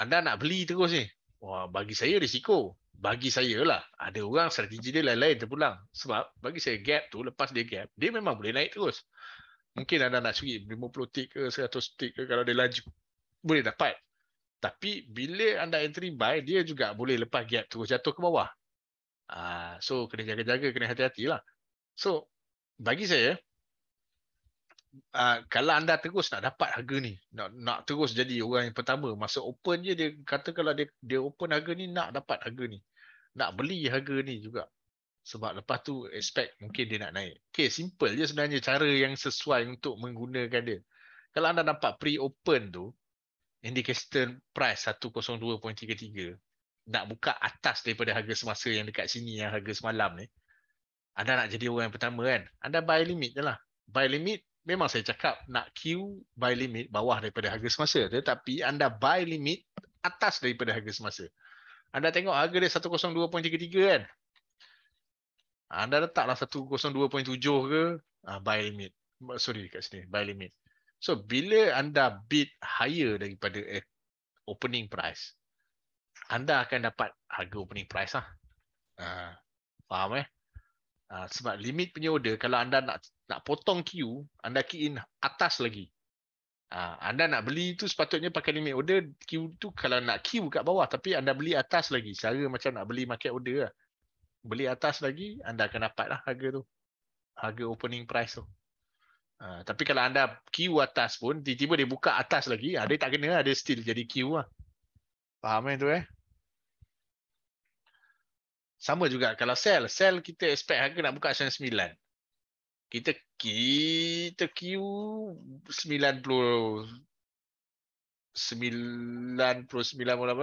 Anda nak beli terus ni. Wah, bagi saya risiko. Bagi saya lah. Ada orang strategi dia lain-lain terpulang. Sebab bagi saya gap tu, lepas dia gap, dia memang boleh naik terus. Mungkin anda nak suri 50 tick ke 100 tick ke kalau dia laju. Boleh dapat. Tapi bila anda entry buy, dia juga boleh lepas gap terus jatuh ke bawah. Ah, uh, so, kena jaga-jaga, kena hati hati lah. So, bagi saya, Ah, kalau anda terus nak dapat harga ni nak nak terus jadi orang yang pertama masuk open je dia kata kalau dia dia open harga ni nak dapat harga ni nak beli harga ni juga sebab lepas tu expect mungkin dia nak naik okey simple je sebenarnya cara yang sesuai untuk menggunakan dia kalau anda nampak pre open tu indicator price 102.33 nak buka atas daripada harga semasa yang dekat sini yang harga semalam ni anda nak jadi orang yang pertama kan anda buy limit je lah buy limit memang saya cakap nak queue buy limit bawah daripada harga semasa tetapi anda buy limit atas daripada harga semasa anda tengok harga dia 102.33 kan anda letaklah 102.7 ke ah, buy limit sorry kat sini buy limit so bila anda bid higher daripada eh, opening price anda akan dapat harga opening price lah. Uh, faham eh? Uh, sebab limit punya order, kalau anda nak nak potong queue, anda key in atas lagi. Ha, anda nak beli itu sepatutnya pakai limit order, queue tu kalau nak queue kat bawah tapi anda beli atas lagi. Cara macam nak beli market order lah. Beli atas lagi, anda akan dapat lah harga tu. Harga opening price tu. Uh, tapi kalau anda queue atas pun, tiba-tiba dia buka atas lagi, uh, dia tak kena, uh, dia still jadi queue lah. Faham kan tu eh? Sama juga kalau sell. Sell kita expect harga nak buka 9 kita kita Q 90 99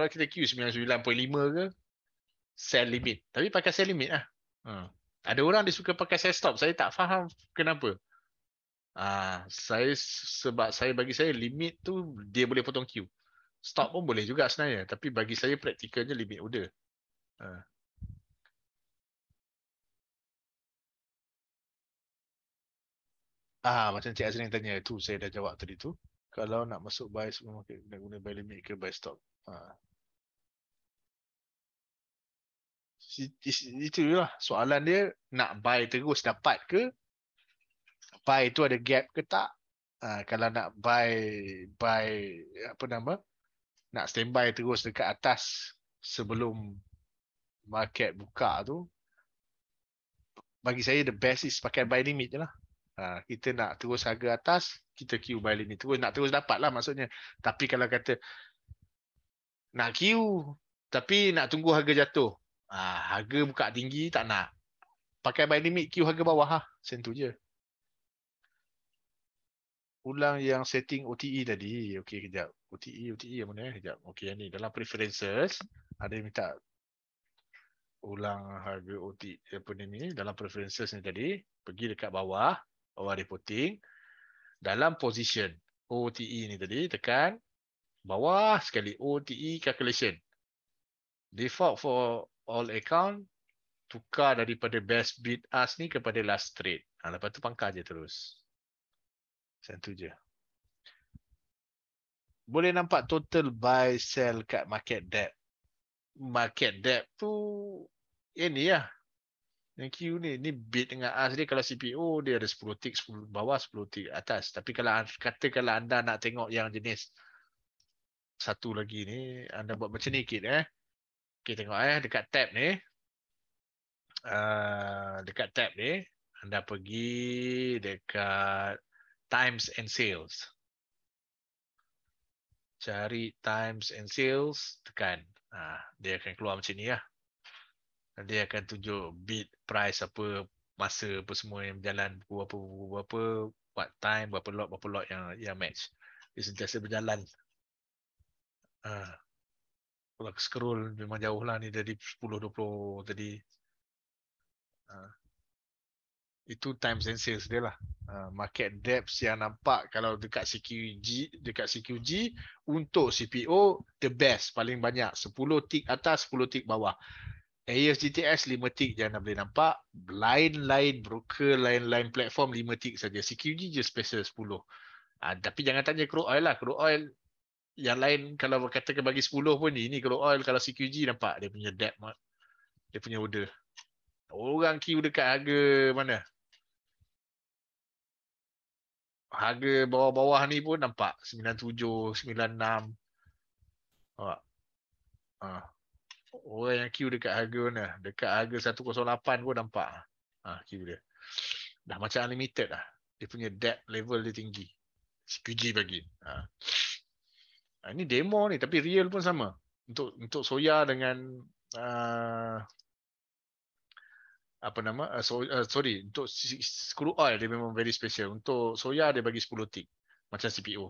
kita Q 99.5 ke sell limit tapi pakai sell limit lah ha. ada orang dia suka pakai sell stop saya tak faham kenapa Ah, ha, saya sebab saya bagi saya limit tu dia boleh potong Q stop pun boleh juga sebenarnya tapi bagi saya praktikalnya limit order ha. Ah, macam Cik Azrin tanya tu saya dah jawab tadi tu. Kalau nak masuk buy semua market nak guna buy limit ke buy stop. Ah. Ha. Itu lah soalan dia nak buy terus dapat ke? Buy tu ada gap ke tak? Ah, kalau nak buy buy apa nama? Nak standby terus dekat atas sebelum market buka tu. Bagi saya the best is pakai buy limit je lah. Ha, kita nak terus harga atas, kita queue buy ni terus. Nak terus dapat lah maksudnya. Tapi kalau kata nak queue, tapi nak tunggu harga jatuh. Ha, harga buka tinggi, tak nak. Pakai buy limit, queue harga bawah. Lah. Macam tu je. Ulang yang setting OTE tadi. Okey, kejap. OTE, OTE yang mana? Eh? Kejap. Okey, yang ni. Dalam preferences, ada yang minta ulang harga OTE apa ni, ni. Dalam preferences ni tadi, pergi dekat bawah awak reporting dalam position OTE ni tadi tekan bawah sekali OTE calculation default for all account tukar daripada best bid ask ni kepada last trade ha, lepas tu pangkah je terus macam tu je boleh nampak total buy sell kat market debt market debt tu ini eh, lah ya. Q ni ni bit dengan AS dia kalau CPU dia ada 10 tick 10 bawah 10 tick atas tapi kalau kata kalau anda nak tengok yang jenis satu lagi ni anda buat macam ni kit eh okey tengok eh dekat tab ni uh, dekat tab ni anda pergi dekat times and sales cari times and sales tekan uh, dia akan keluar macam ni lah dia akan tunjuk bid price apa masa apa semua yang berjalan pukul berapa berapa what time berapa lot berapa lot yang yang match. Dia sentiasa berjalan. Ah. Uh, kalau scroll memang jauh lah ni dari 10 20 tadi. Uh, itu time and sales dia lah. Uh, market depth yang nampak kalau dekat CQG dekat CQG untuk CPO the best paling banyak 10 tick atas 10 tick bawah Ayers GTS 5 tick je anda boleh nampak. Lain-lain broker, lain-lain platform 5 tick saja. CQG je special 10. Ha, ah, tapi jangan tanya crude oil lah. Crude oil yang lain kalau berkata ke bagi 10 pun ni. Ini crude oil kalau CQG nampak dia punya debt. Mat. Dia punya order. Orang queue dekat harga mana? Harga bawah-bawah ni pun nampak. 97, 96. Ha. Ha orang yang queue dekat harga mana? Dekat harga 108 pun nampak. Ha, queue dia. Dah macam unlimited lah. Dia punya debt level dia tinggi. CQG bagi. Ha. Ha, ini demo ni tapi real pun sama. Untuk untuk soya dengan uh, apa nama? Uh, so, uh, sorry, untuk crude oil dia memang very special. Untuk soya dia bagi 10 tick. Macam CPO.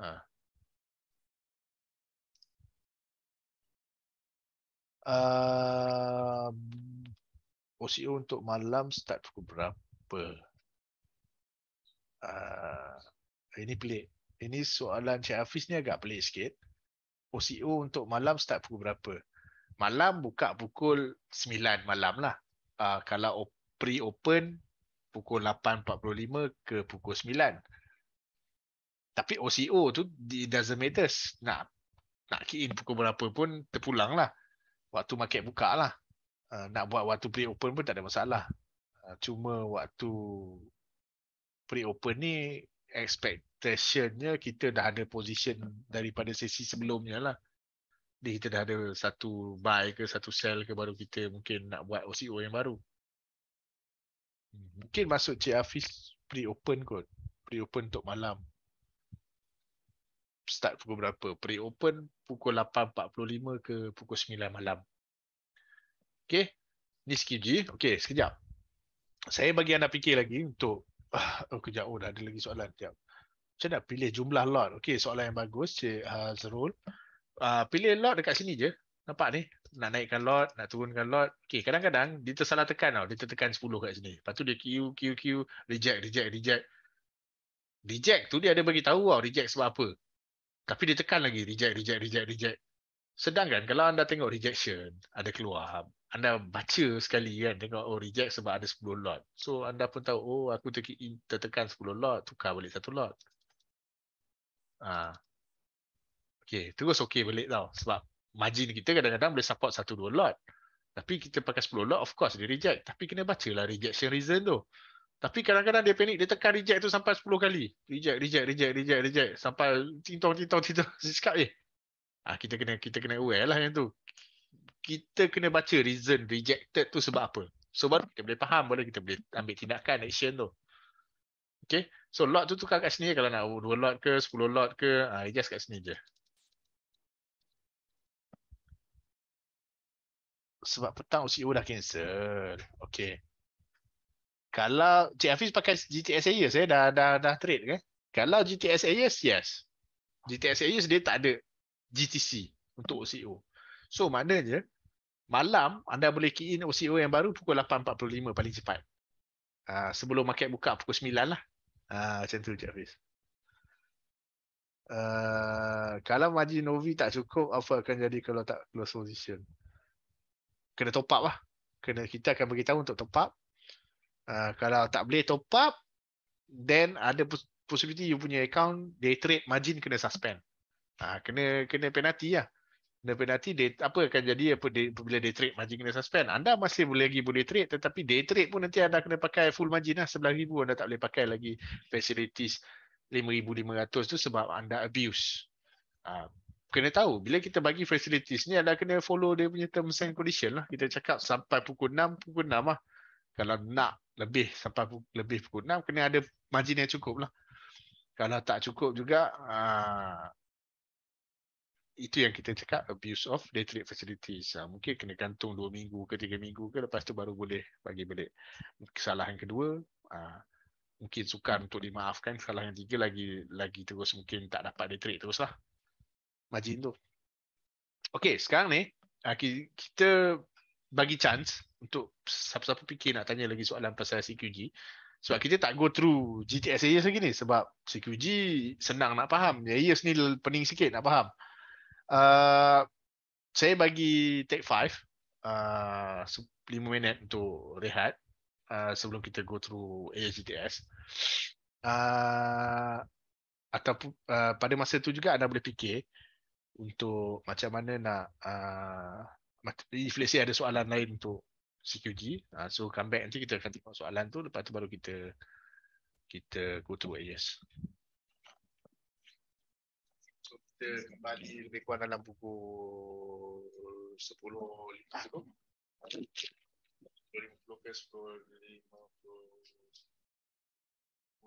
Ha. uh, ehm, OCO untuk malam start pukul berapa? Uh, ini pelik. Ini soalan Cik Hafiz ni agak pelik sikit. OCO untuk malam start pukul berapa? Malam buka pukul 9 malam lah. Uh, kalau op- pre-open pukul 8.45 ke pukul 9. Tapi OCO tu it doesn't matter. Nak, nak key in pukul berapa pun terpulang lah waktu market buka lah. Uh, nak buat waktu pre-open pun tak ada masalah. Uh, cuma waktu pre-open ni expectationnya kita dah ada position daripada sesi sebelumnya lah. Jadi kita dah ada satu buy ke satu sell ke baru kita mungkin nak buat OCO yang baru. Hmm, mungkin masuk Cik Hafiz pre-open kot. Pre-open untuk malam start pukul berapa? Pre-open pukul 8.45 ke pukul 9 malam. Okay. Ni skip G. Okay, sekejap. Saya bagi anda fikir lagi untuk... Oh, kejap. Oh, dah ada lagi soalan. Sekejap. Macam mana pilih jumlah lot? Okay, soalan yang bagus. Cik Hazrul. Uh, pilih lot dekat sini je. Nampak ni? Nak naikkan lot, nak turunkan lot. Okay, kadang-kadang dia tersalah tekan tau. Dia tertekan 10 kat sini. Lepas tu dia queue, queue, queue. Reject, reject, reject. Reject tu dia ada bagi tahu tau. Reject sebab apa. Tapi dia tekan lagi, reject, reject, reject, reject. Sedangkan kalau anda tengok rejection, ada keluar. Anda baca sekali kan, tengok oh reject sebab ada 10 lot. So anda pun tahu, oh aku tertekan 10 lot, tukar balik satu lot. Ah, ha. Okay, terus okay balik tau. Sebab margin kita kadang-kadang boleh support 1-2 lot. Tapi kita pakai 10 lot, of course dia reject. Tapi kena bacalah rejection reason tu. Tapi kadang-kadang dia panik, dia tekan reject tu sampai 10 kali. Reject, reject, reject, reject, reject. Sampai tintong, tintong, tintong. Dia cakap, eh, ah, kita kena kita kena aware lah yang tu. Kita kena baca reason rejected tu sebab apa. So, baru kita boleh faham, boleh kita boleh ambil tindakan action tu. Okay, so lot tu tukar kat sini kalau nak 2 lot ke, 10 lot ke, ah, adjust kat sini je. Sebab petang OCO e dah cancel. Okay. Kalau Cik Hafiz pakai GTS Aries eh dah dah dah trade kan? Kalau GTS Aries yes. GTS Aries dia tak ada GTC untuk OCO. So maknanya malam anda boleh key in OCO yang baru pukul 8.45 paling cepat. Uh, sebelum market buka pukul 9 lah. Uh, macam tu Cik Hafiz. Uh, kalau margin Novi tak cukup apa akan jadi kalau tak close position? Kena top up lah. Kena kita akan beritahu untuk top up Ah, kalau tak boleh top up then ada possibility you punya account day trade margin kena suspend uh, kena kena penalty lah kena penalty day, apa akan jadi apa day, bila day trade margin kena suspend anda masih boleh lagi boleh trade tetapi day trade pun nanti anda kena pakai full margin lah ribu anda tak boleh pakai lagi facilities 5500 tu sebab anda abuse uh, kena tahu bila kita bagi facilities ni anda kena follow dia punya terms and condition lah kita cakap sampai pukul 6 pukul 6 lah kalau nak lebih sampai lebih pukul 6 kena ada margin yang cukup lah. Kalau tak cukup juga uh, itu yang kita cakap abuse of day trade facilities. Uh, mungkin kena gantung 2 minggu ke 3 minggu ke lepas tu baru boleh bagi balik. Kesalahan kedua uh, mungkin sukar untuk dimaafkan. Kesalahan yang tiga lagi lagi terus mungkin tak dapat day trade terus lah. Margin tu. Okay sekarang ni uh, kita bagi chance untuk siapa-siapa fikir nak tanya lagi soalan pasal CQG sebab kita tak go through GTS AES lagi ni sebab CQG senang nak faham AES ya, ni pening sikit nak faham uh, saya bagi take 5 uh, 5 minit untuk rehat uh, sebelum kita go through AES GTS uh, ataupun uh, pada masa tu juga anda boleh fikir untuk macam mana nak uh, if ada soalan lain untuk CQG. Uh, ah, so come back nanti kita akan tengok soalan tu lepas tu baru kita kita go to AS. Yes. So kita kembali lebih kurang dalam pukul 10.50 tu. 10.50 ke 10.50 ke 10.50 ke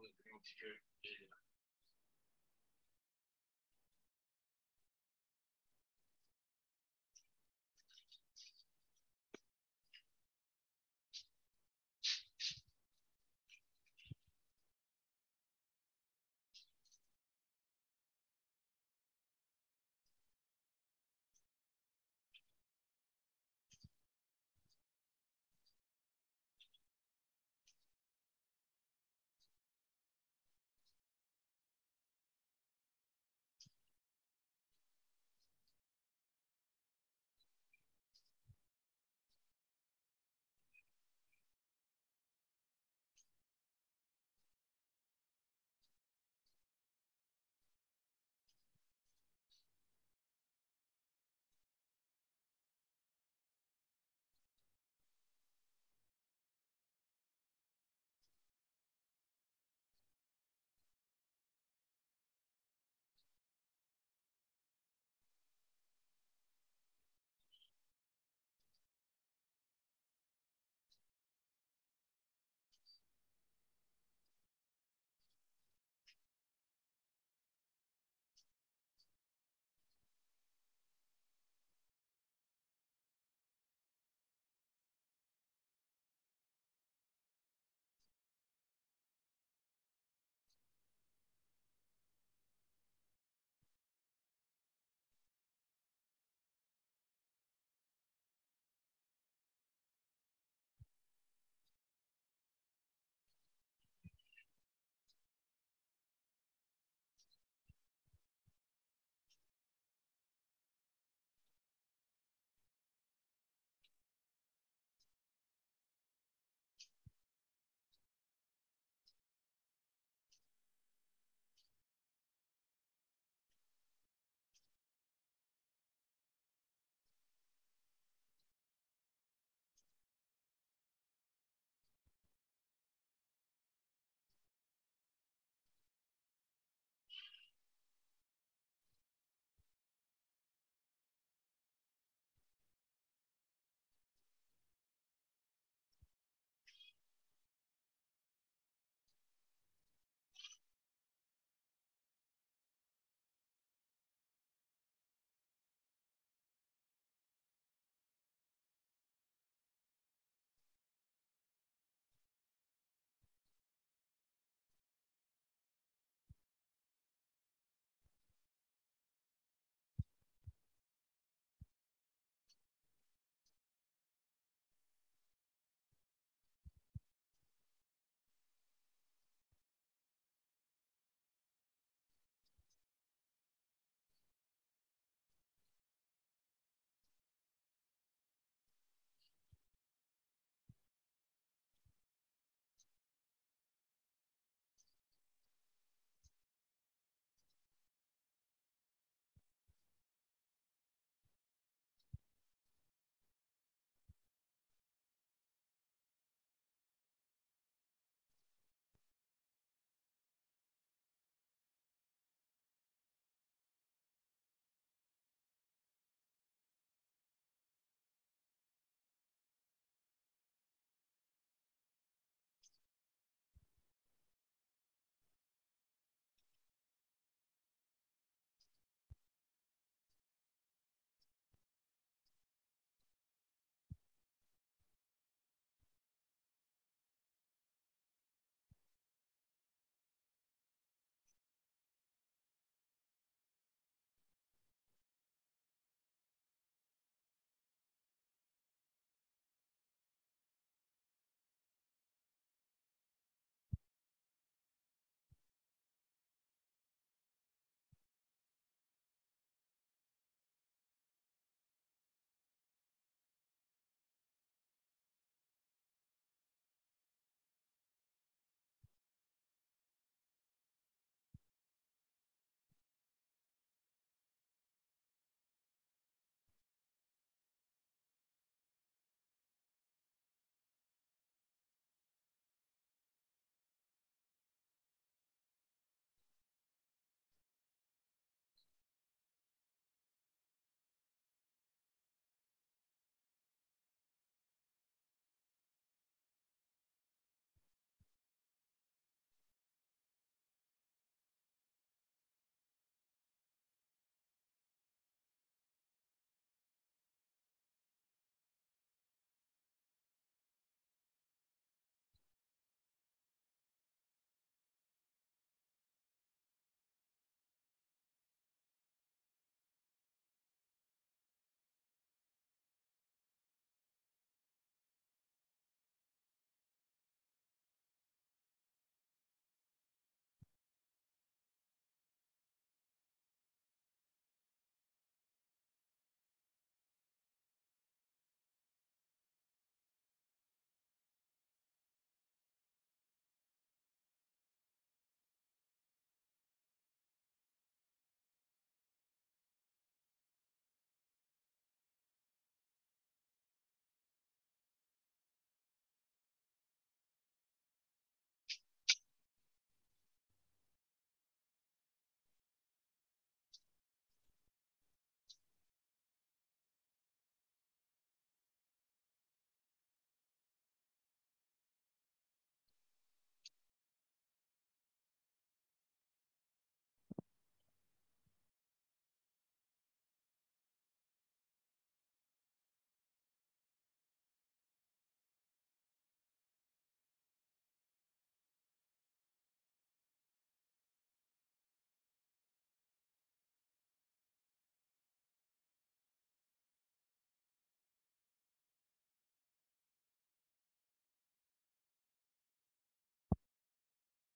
10.50 ke 10.50 ke 10.50 ke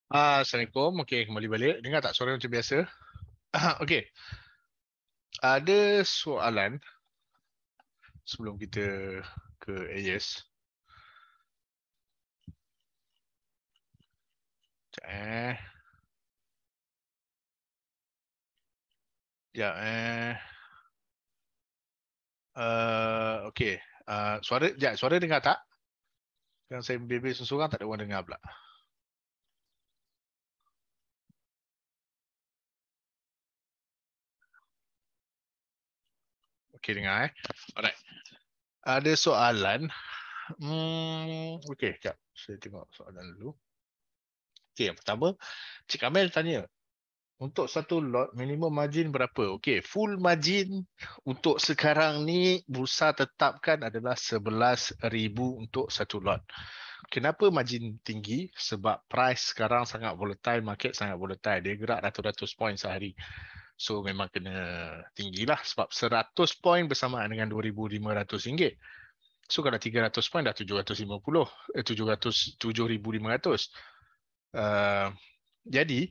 Ah, Assalamualaikum. Okey, kembali balik. Dengar tak suara macam biasa? Okey. Ada soalan sebelum kita ke AS. Sekejap eh. Ya eh. Uh, okey. Uh, suara, ya, suara dengar tak? Sekarang saya bebel seseorang tak ada orang dengar pula. Okay dengar eh. Alright. Ada soalan. Hmm, okay, sekejap. Saya tengok soalan dulu. Okey. yang pertama. Cik Kamil tanya. Untuk satu lot, minimum margin berapa? Okey. full margin untuk sekarang ni bursa tetapkan adalah RM11,000 untuk satu lot. Kenapa margin tinggi? Sebab price sekarang sangat volatile, market sangat volatile. Dia gerak ratus-ratus poin sehari. So memang kena tinggilah sebab 100 poin bersamaan dengan RM2,500. So kalau 300 poin dah 750, eh 700, 7,500. Uh, jadi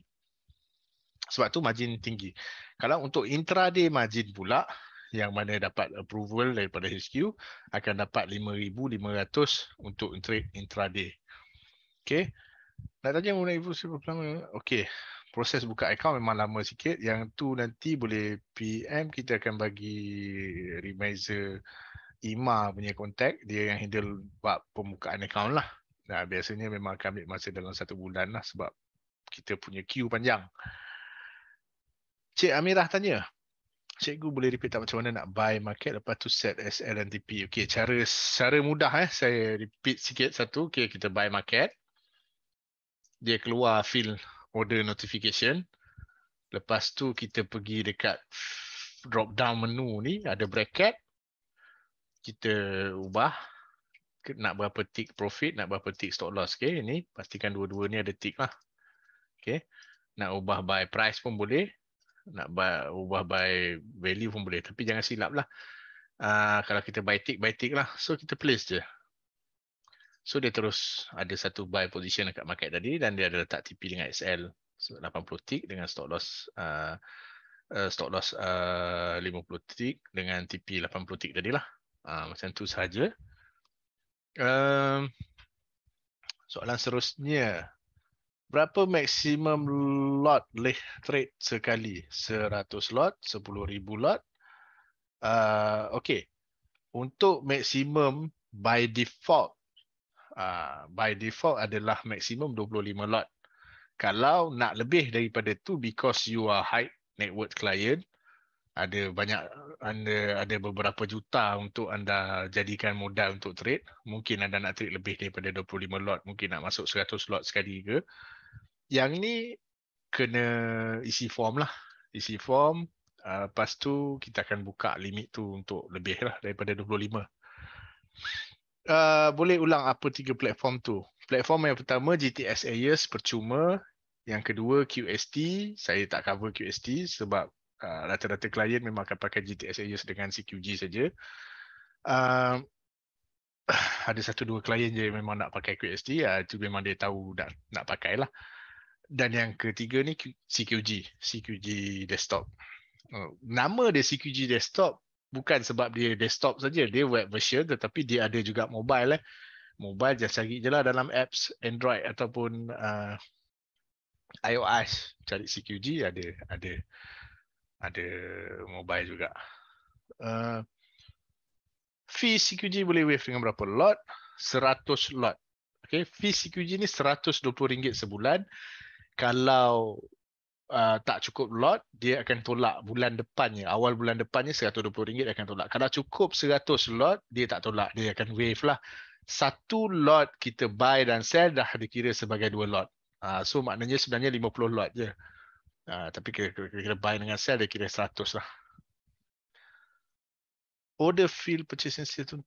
sebab tu margin tinggi. Kalau untuk intraday margin pula yang mana dapat approval daripada HQ akan dapat 5,500 untuk intraday. Okay. Nak tanya mengenai ibu siapa pelanggan? Okay proses buka account memang lama sikit yang tu nanti boleh PM kita akan bagi remiser Ima punya kontak dia yang handle bab pembukaan account lah nah, biasanya memang akan ambil masa dalam satu bulan lah sebab kita punya queue panjang Cik Amirah tanya Cikgu boleh repeat tak macam mana nak buy market lepas tu set SL dan TP. Okey, cara cara mudah eh saya repeat sikit satu. Okey, kita buy market. Dia keluar field order notification. Lepas tu kita pergi dekat drop down menu ni ada bracket kita ubah nak berapa tick profit, nak berapa tick stock loss. Okay. Ini pastikan dua-dua ni ada tick lah. Okay. Nak ubah by price pun boleh. Nak buy, ubah by value pun boleh. Tapi jangan silap lah. Uh, kalau kita buy tick, buy tick lah. So kita place je. So dia terus ada satu buy position dekat market tadi dan dia ada letak TP dengan XL 80 tick dengan stop loss uh, uh stop loss uh, 50 tick dengan TP 80 tick tadilah. Uh, ah, macam tu saja. Um, soalan seterusnya. Berapa maksimum lot leh trade sekali? 100 lot, 10,000 lot. Uh, okay. Untuk maksimum by default uh, by default adalah maksimum 25 lot. Kalau nak lebih daripada tu because you are high network client, ada banyak anda ada beberapa juta untuk anda jadikan modal untuk trade, mungkin anda nak trade lebih daripada 25 lot, mungkin nak masuk 100 lot sekali ke. Yang ni kena isi form lah. Isi form, uh, lepas tu kita akan buka limit tu untuk lebih lah daripada 25. Uh, boleh ulang apa tiga platform tu. Platform yang pertama GTS Ayers percuma. Yang kedua QST. Saya tak cover QST sebab uh, rata-rata klien memang akan pakai GTS Ayers dengan CQG saja. Uh, ada satu dua klien je memang nak pakai QST ya ah, itu memang dia tahu nak pakai lah. dan yang ketiga ni CQG CQG desktop uh, nama dia CQG desktop bukan sebab dia desktop saja, dia web version tetapi dia ada juga mobile eh. Mobile just cari je lah dalam apps Android ataupun uh, iOS cari CQG ada ada ada mobile juga. Uh, fee CQG boleh waive dengan berapa lot? 100 lot. Okay, fee CQG ni rm ringgit sebulan. Kalau uh, tak cukup lot, dia akan tolak bulan depannya. Awal bulan depannya RM120 akan tolak. Kalau cukup 100 lot, dia tak tolak. Dia akan wave lah. Satu lot kita buy dan sell dah dikira sebagai dua lot. Uh, so maknanya sebenarnya 50 lot je. Uh, tapi kira-kira buy dengan sell dia kira 100 lah. Order fill purchasing sale tu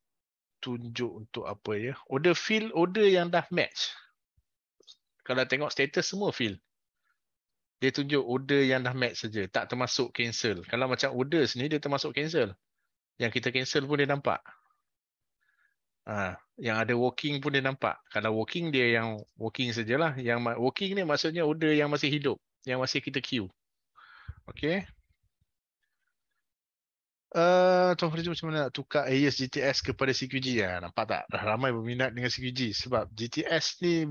tunjuk untuk apa ya. Order fill, order yang dah match. Kalau tengok status semua fill dia tunjuk order yang dah match saja tak termasuk cancel kalau macam order sini dia termasuk cancel yang kita cancel pun dia nampak ha, yang ada working pun dia nampak kalau working dia yang working sajalah yang working ni maksudnya order yang masih hidup yang masih kita queue Okay. Uh, eh, Tuan Farizu macam mana nak tukar AES GTS kepada CQG ya? Ha, nampak tak? Dah ramai berminat dengan CQG Sebab GTS ni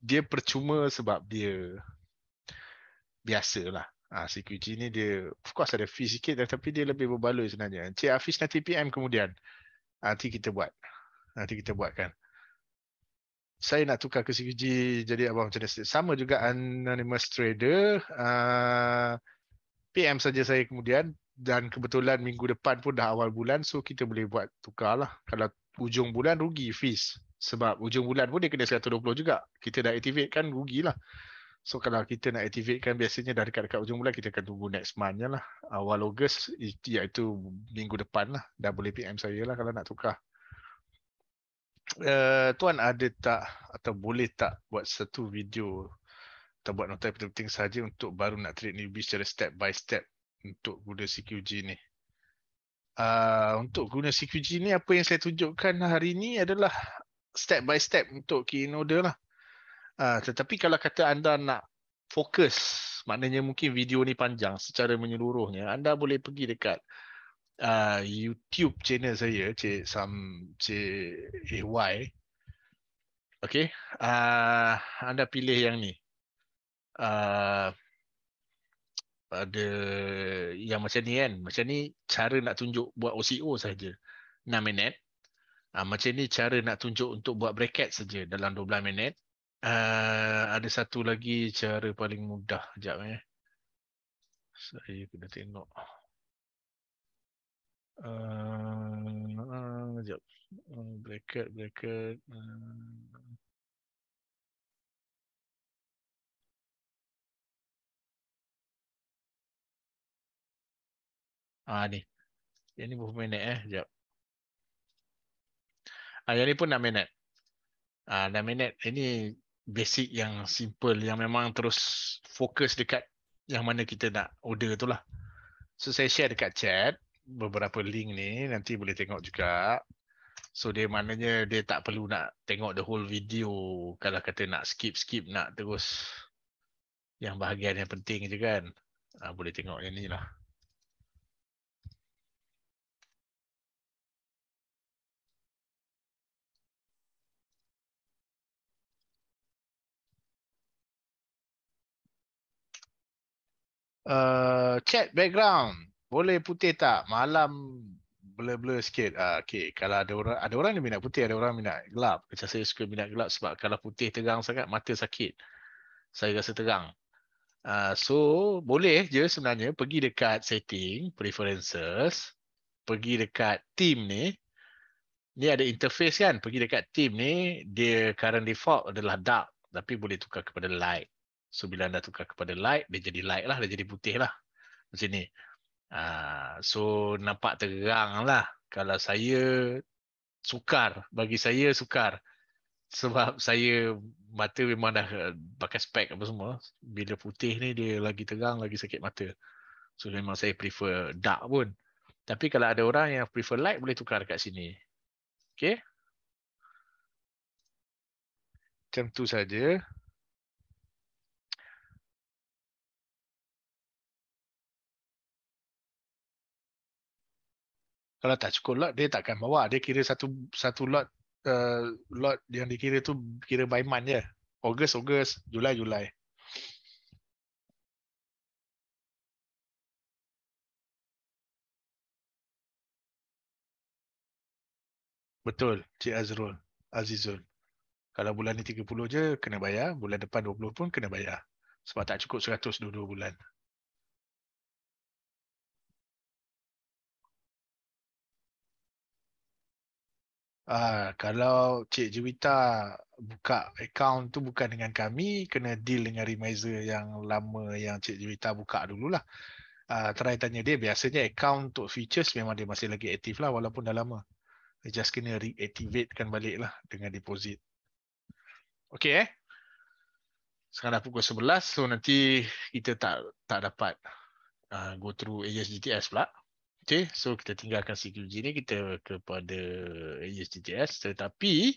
Dia percuma sebab dia biasa lah. Ha, ah, CQG ni dia, of course ada fee sikit tapi dia lebih berbaloi sebenarnya. Encik Hafiz nanti PM kemudian. Ah, nanti kita buat. Ah, nanti kita buatkan. Saya nak tukar ke CQG jadi abang macam ni. Sama juga anonymous trader. Uh, PM saja saya kemudian dan kebetulan minggu depan pun dah awal bulan so kita boleh buat tukar lah. Kalau ujung bulan rugi fees. Sebab ujung bulan pun dia kena 120 juga. Kita dah activate kan rugilah. lah. So kalau kita nak activate kan biasanya dah dekat-dekat ujung bulan kita akan tunggu next month lah. Awal Ogos iaitu minggu depan lah. Dah boleh PM saya lah kalau nak tukar. Uh, tuan ada tak atau boleh tak buat satu video atau buat nota penting-penting saja untuk baru nak trade newbie secara step by step untuk guna CQG ni? Uh, untuk guna CQG ni apa yang saya tunjukkan hari ni adalah step by step untuk key in order lah. Uh, tetapi kalau kata anda nak fokus, maknanya mungkin video ni panjang secara menyeluruhnya, anda boleh pergi dekat uh, YouTube channel saya, Cik Sam Cik AY. Okay. Uh, ah, anda pilih yang ni. Uh, pada yang macam ni kan. Macam ni cara nak tunjuk buat OCO saja 6 minit. Uh, macam ni cara nak tunjuk untuk buat bracket saja dalam 12 minit. Eh, ada satu lagi cara paling mudah. Sekejap eh Saya kena tengok. Uh, sekejap. Hmm, bracket, bracket. Hmm. Ah ni. Yang ni berapa minit eh? Sekejap. Ah, yang ni pun 6 minit. Ah, 6 minit. Ini basic yang simple yang memang terus fokus dekat yang mana kita nak order tu lah. So saya share dekat chat beberapa link ni nanti boleh tengok juga. So dia maknanya dia tak perlu nak tengok the whole video kalau kata nak skip-skip nak terus yang bahagian yang penting je kan. Ha, boleh tengok yang ni lah. uh, chat background boleh putih tak malam blur blur sikit uh, okey kalau ada orang ada orang yang minat putih ada orang minat gelap macam saya suka minat gelap sebab kalau putih terang sangat mata sakit saya rasa terang uh, so boleh je sebenarnya pergi dekat setting preferences pergi dekat team ni ni ada interface kan pergi dekat team ni dia current default adalah dark tapi boleh tukar kepada light So bila anda tukar kepada light, dia jadi light lah, dia jadi putih lah. Macam ni. Ah, so nampak terang lah. Kalau saya sukar, bagi saya sukar. Sebab saya mata memang dah eh, pakai spek apa semua. Bila putih ni dia lagi terang, lagi sakit mata. So memang saya prefer dark pun. Tapi kalau ada orang yang prefer light, boleh tukar kat sini. Okay. Macam tu saja. kalau tak cukup lot dia takkan bawa dia kira satu satu lot uh, lot yang dikira tu kira by month je Ogos Ogos Julai Julai Betul, Cik Azrul, Azizul. Kalau bulan ni 30 je, kena bayar. Bulan depan 20 pun kena bayar. Sebab tak cukup 100 dua-dua bulan. Ah, kalau Cik Jevita buka akaun tu bukan dengan kami, kena deal dengan remiser yang lama yang Cik Jevita buka dululah. Ah, try tanya dia, biasanya akaun untuk features memang dia masih lagi aktif lah walaupun dah lama. Dia just kena reactivatekan balik lah dengan deposit. Okay eh. Sekarang dah pukul 11, so nanti kita tak tak dapat uh, go through ASGTS pula. Okay, so kita tinggalkan CQG ni kita kepada AES-GTS tetapi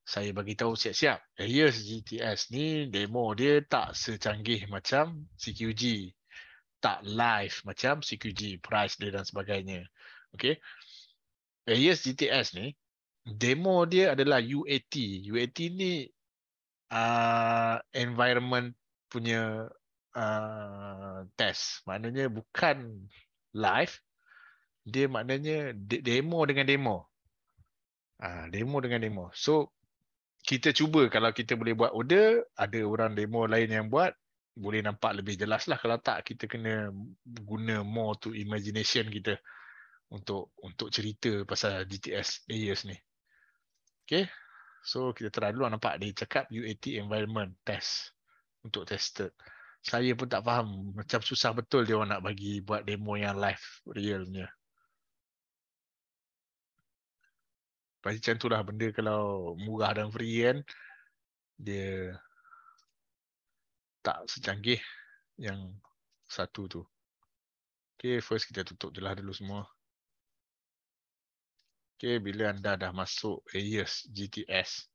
saya bagi tahu siap-siap AES-GTS ni demo dia tak secanggih macam CQG tak live macam CQG price dia dan sebagainya Okey, AES-GTS ni demo dia adalah UAT UAT ni uh, environment punya uh, test maknanya bukan live dia maknanya de- demo dengan demo. ha, demo dengan demo. So kita cuba kalau kita boleh buat order, ada orang demo lain yang buat, boleh nampak lebih jelas lah kalau tak kita kena guna more to imagination kita untuk untuk cerita pasal DTS layers ni. Okay. So kita try dulu nampak dia cakap UAT environment test untuk tested. Saya pun tak faham macam susah betul dia orang nak bagi buat demo yang live realnya. Pasti macam tu lah benda kalau murah dan free kan Dia tak secanggih yang satu tu Okay first kita tutup je lah dulu semua Okay bila anda dah masuk AES GTS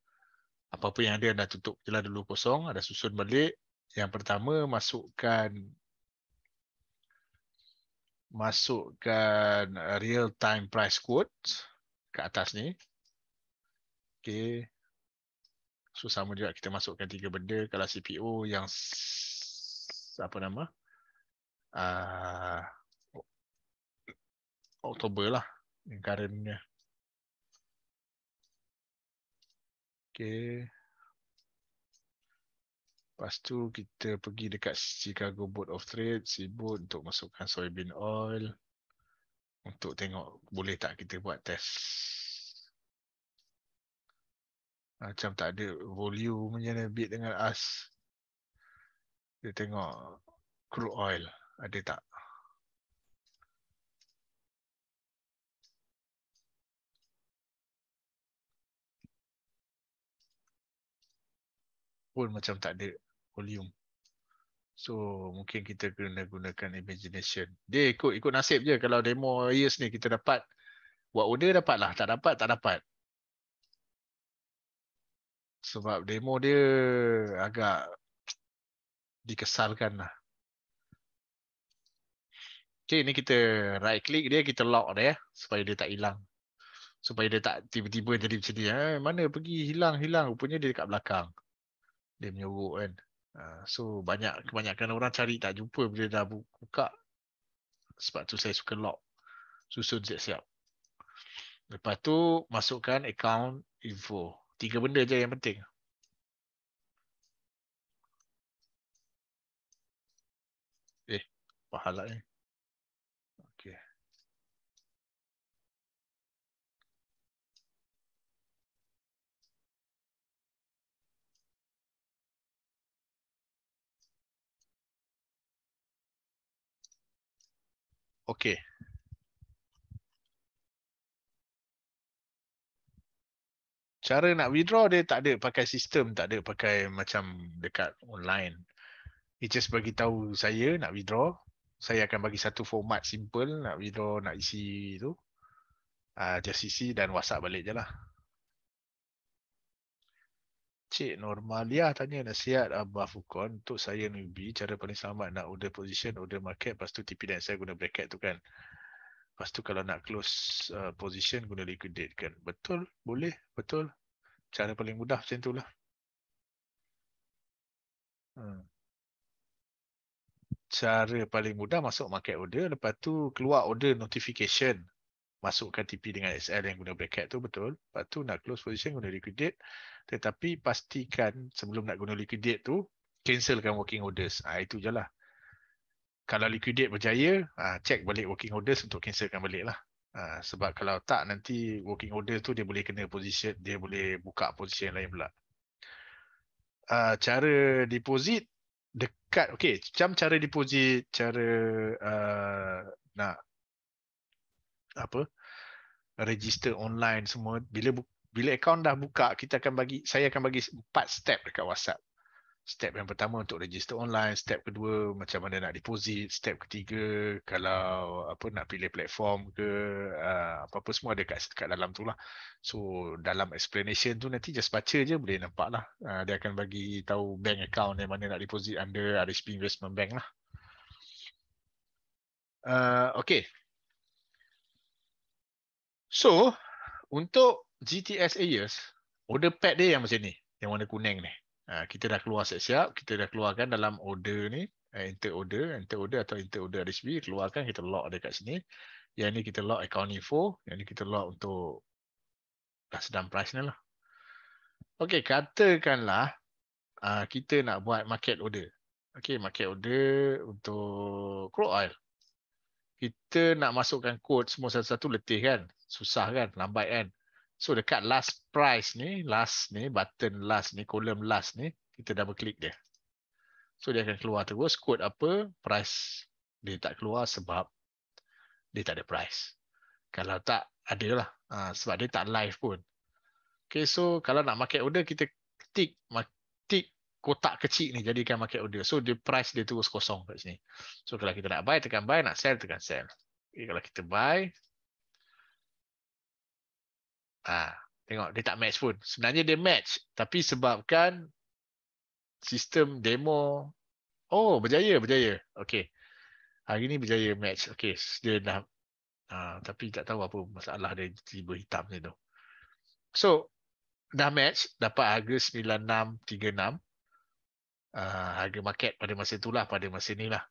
Apa-apa yang ada anda tutup je lah dulu kosong Ada susun balik Yang pertama masukkan Masukkan real time price quote ke atas ni. Okay. So sama juga kita masukkan tiga benda kalau CPU yang apa nama? Uh, Oktober lah yang currentnya. Okay. Lepas tu kita pergi dekat Chicago Board of Trade, sibut untuk masukkan soybean oil untuk tengok boleh tak kita buat test macam tak ada volume punya bit dengan as, kita tengok crude oil ada tak pun macam tak ada volume so mungkin kita kena gunakan imagination dia ikut ikut nasib je kalau demo years ni kita dapat buat order dapat lah, tak dapat tak dapat sebab demo dia agak dikesalkan lah. Okay, ni kita right click dia, kita lock dia eh, supaya dia tak hilang. Supaya dia tak tiba-tiba jadi macam ni. Eh, mana pergi hilang-hilang, rupanya dia dekat belakang. Dia menyuruh kan. Ha, so banyak kebanyakan orang cari tak jumpa bila dah buka. Sebab tu saya suka lock. Susun siap-siap. Lepas tu masukkan account info. Tiga benda je yang penting. Eh, pahala ni. Okey. Okey. cara nak withdraw dia tak ada pakai sistem tak ada pakai macam dekat online dia just bagi tahu saya nak withdraw saya akan bagi satu format simple nak withdraw nak isi tu uh, just isi dan whatsapp balik je lah Cik Normalia tanya nasihat Abah Fukon untuk saya newbie cara paling selamat nak order position order market lepas tu TP dan saya guna bracket tu kan Lepas tu kalau nak close uh, position guna liquidate kan. Betul? Boleh? Betul? Cara paling mudah macam tu lah. Hmm. Cara paling mudah masuk market order. Lepas tu keluar order notification. Masukkan TP dengan SL yang guna bracket tu betul. Lepas tu nak close position guna liquidate. Tetapi pastikan sebelum nak guna liquidate tu. Cancelkan working orders. Ha, itu je lah kalau liquidate berjaya, uh, check balik working orders untuk cancelkan balik lah. Uh, ah, sebab kalau tak nanti working order tu dia boleh kena position, dia boleh buka position lain pula. Uh, cara deposit dekat, okay, macam cara deposit, cara uh, nak apa, register online semua, bila bila account dah buka, kita akan bagi, saya akan bagi 4 step dekat WhatsApp step yang pertama untuk register online, step kedua macam mana nak deposit, step ketiga kalau apa nak pilih platform ke uh, apa-apa semua ada kat, kat dalam tu lah. So dalam explanation tu nanti just baca je boleh nampak lah. Uh, dia akan bagi tahu bank account yang mana nak deposit under RSP Investment Bank lah. Uh, okay. So untuk GTS Ayers, order pad dia yang macam ni, yang warna kuning ni. Ah, kita dah keluar siap-siap, kita dah keluarkan dalam order ni, enter eh, order, enter order atau enter order RSV, keluarkan kita lock dekat sini. Yang ni kita lock account info, yang ni kita lock untuk dah sedang price ni lah. Okey, katakanlah uh, kita nak buat market order. Okey, market order untuk crude oil. Kita nak masukkan kod semua satu-satu letih kan? Susah kan? Lambat kan? So dekat last price ni, last ni, button last ni, column last ni, kita double klik dia. So dia akan keluar terus kod apa, price dia tak keluar sebab dia tak ada price. Kalau tak, ada lah. Ha, sebab dia tak live pun. Okay, so kalau nak market order, kita tick, tick kotak kecil ni jadikan market order. So dia price dia terus kosong kat sini. So kalau kita nak buy, tekan buy. Nak sell, tekan sell. Okay, kalau kita buy, Ah, ha, tengok dia tak match pun. Sebenarnya dia match tapi sebabkan sistem demo oh berjaya berjaya. Okey. Hari ni berjaya match. Okey, dia dah ha, tapi tak tahu apa masalah dia tiba hitam dia tu. So dah match dapat harga 9636. Ah uh, harga market pada masa itulah pada masa inilah.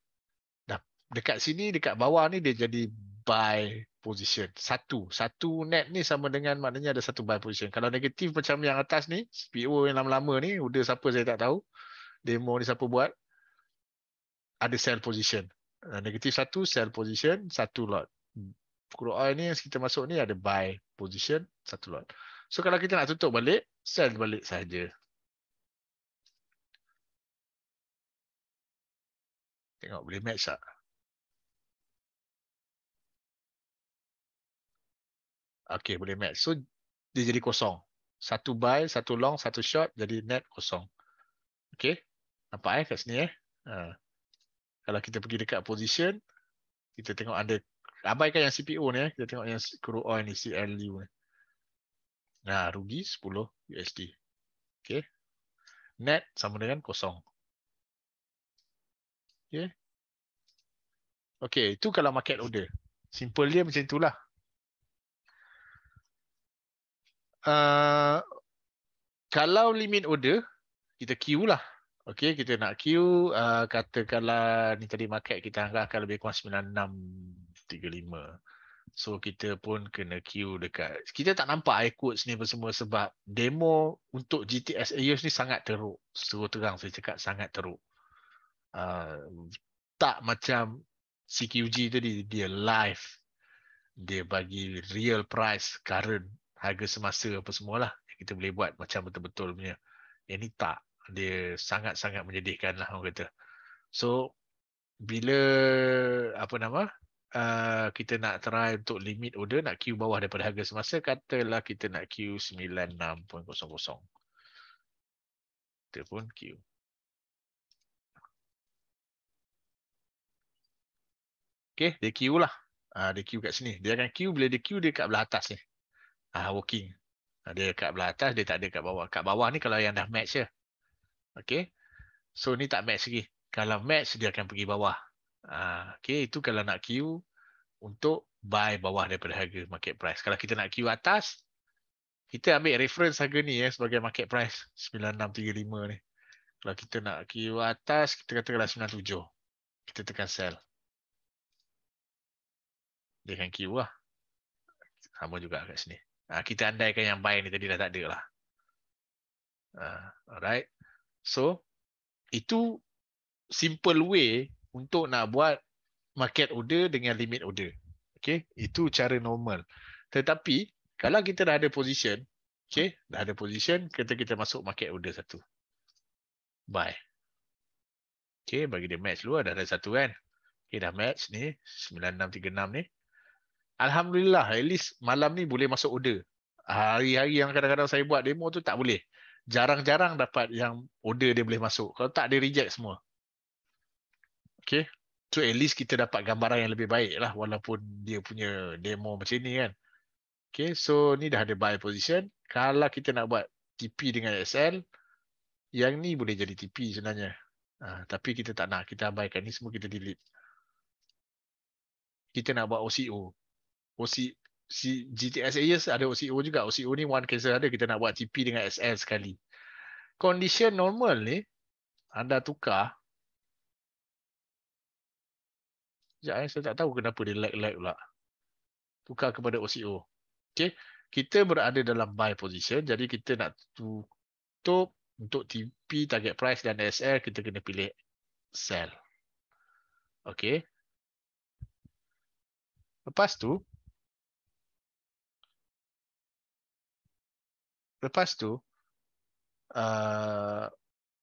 Dah dekat sini dekat bawah ni dia jadi buy position. Satu. Satu net ni sama dengan maknanya ada satu buy position. Kalau negatif macam yang atas ni, PO yang lama-lama ni, order siapa saya tak tahu, demo ni siapa buat, ada sell position. Negatif satu, sell position, satu lot. Hmm. Crude oil ni yang kita masuk ni ada buy position, satu lot. So kalau kita nak tutup balik, sell balik saja. Tengok boleh match tak? okay boleh match. So dia jadi kosong. Satu buy, satu long, satu short jadi net kosong. Okay. Nampak eh kat sini eh. Ha. Kalau kita pergi dekat position, kita tengok anda abaikan yang CPO ni eh. Kita tengok yang crew oil ni, CLU ni. Nah, ha, rugi 10 USD. Okay. Net sama dengan kosong. Okay. Okay, itu kalau market order. Simple dia macam itulah. Uh, kalau limit order, kita queue lah. Okay, kita nak queue. Uh, katakanlah ni tadi market kita anggarkan lebih kurang 9635. So, kita pun kena queue dekat. Kita tak nampak iQuotes ni semua sebab demo untuk GTS AUS ni sangat teruk. Seru terang saya cakap sangat teruk. Uh, tak macam CQG tadi, dia live. Dia bagi real price current harga semasa apa semua lah kita boleh buat macam betul-betul punya. Yang ni tak. Dia sangat-sangat menyedihkan lah orang kata. So, bila apa nama uh, kita nak try untuk limit order, nak queue bawah daripada harga semasa, katalah kita nak queue 96.00. Kita pun queue. Okay, dia queue lah. Uh, dia queue kat sini. Dia akan queue bila dia queue dia kat belah atas ni. Ah working. dia kat belah atas, dia tak ada kat bawah. Kat bawah ni kalau yang dah match je. Okay. So ni tak match lagi. Kalau match, dia akan pergi bawah. Uh, okay, itu kalau nak queue untuk buy bawah daripada harga market price. Kalau kita nak queue atas, kita ambil reference harga ni ya sebagai market price 9635 ni. Kalau kita nak queue atas, kita katakanlah 97. Kita tekan sell. Dia akan queue lah. Sama juga kat sini. Ah, kita andaikan yang buy ni tadi dah tak ada lah. Ah, alright. So, itu simple way untuk nak buat market order dengan limit order. Okay. Itu cara normal. Tetapi, kalau kita dah ada position, okay, dah ada position, kita kita masuk market order satu. Buy. Okay, bagi dia match dulu, dah ada satu kan. Okay, dah match ni, 9636 ni. Alhamdulillah at least malam ni boleh masuk order. Hari-hari yang kadang-kadang saya buat demo tu tak boleh. Jarang-jarang dapat yang order dia boleh masuk. Kalau tak dia reject semua. Okay. So at least kita dapat gambaran yang lebih baik lah walaupun dia punya demo macam ni kan. Okay. So ni dah ada buy position. Kalau kita nak buat TP dengan SL, yang ni boleh jadi TP sebenarnya. Ha, tapi kita tak nak. Kita abaikan ni semua kita delete. Kita nak buat OCO. OC si GTS Ayers ada OCO juga. OCO ni one case ada kita nak buat TP dengan SL sekali. Condition normal ni anda tukar Sekejap, eh? saya tak tahu kenapa dia lag-lag pula. Tukar kepada OCO. Okay. Kita berada dalam buy position. Jadi kita nak tutup untuk TP, target price dan SL. Kita kena pilih sell. Okay. Lepas tu, Lepas tu, uh,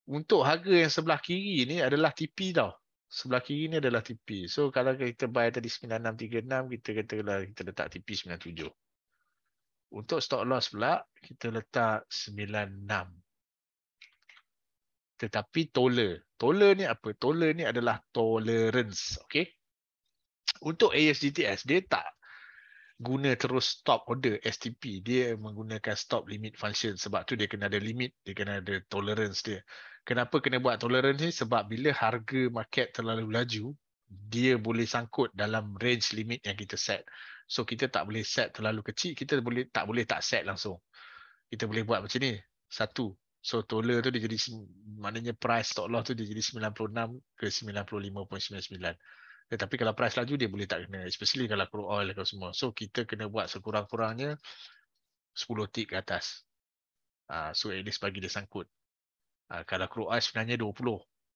untuk harga yang sebelah kiri ni adalah TP tau. Sebelah kiri ni adalah TP. So kalau kita bayar tadi 9636, kita katalah kita letak TP 97. Untuk stock loss pula, kita letak 96. Tetapi toler. Toler ni apa? Toler ni adalah tolerance. Okay? Untuk ASDTS, dia tak guna terus stop order STP dia menggunakan stop limit function sebab tu dia kena ada limit dia kena ada tolerance dia kenapa kena buat tolerance ni sebab bila harga market terlalu laju dia boleh sangkut dalam range limit yang kita set so kita tak boleh set terlalu kecil kita boleh tak boleh tak set langsung kita boleh buat macam ni satu so toler tu dia jadi maknanya price stop loss tu dia jadi 96 ke 95.99 tetapi eh, kalau price laju dia boleh tak kena especially kalau crude oil kalau semua so kita kena buat sekurang-kurangnya 10 tick ke atas uh, so at least bagi dia sangkut uh, kalau crude oil sebenarnya 20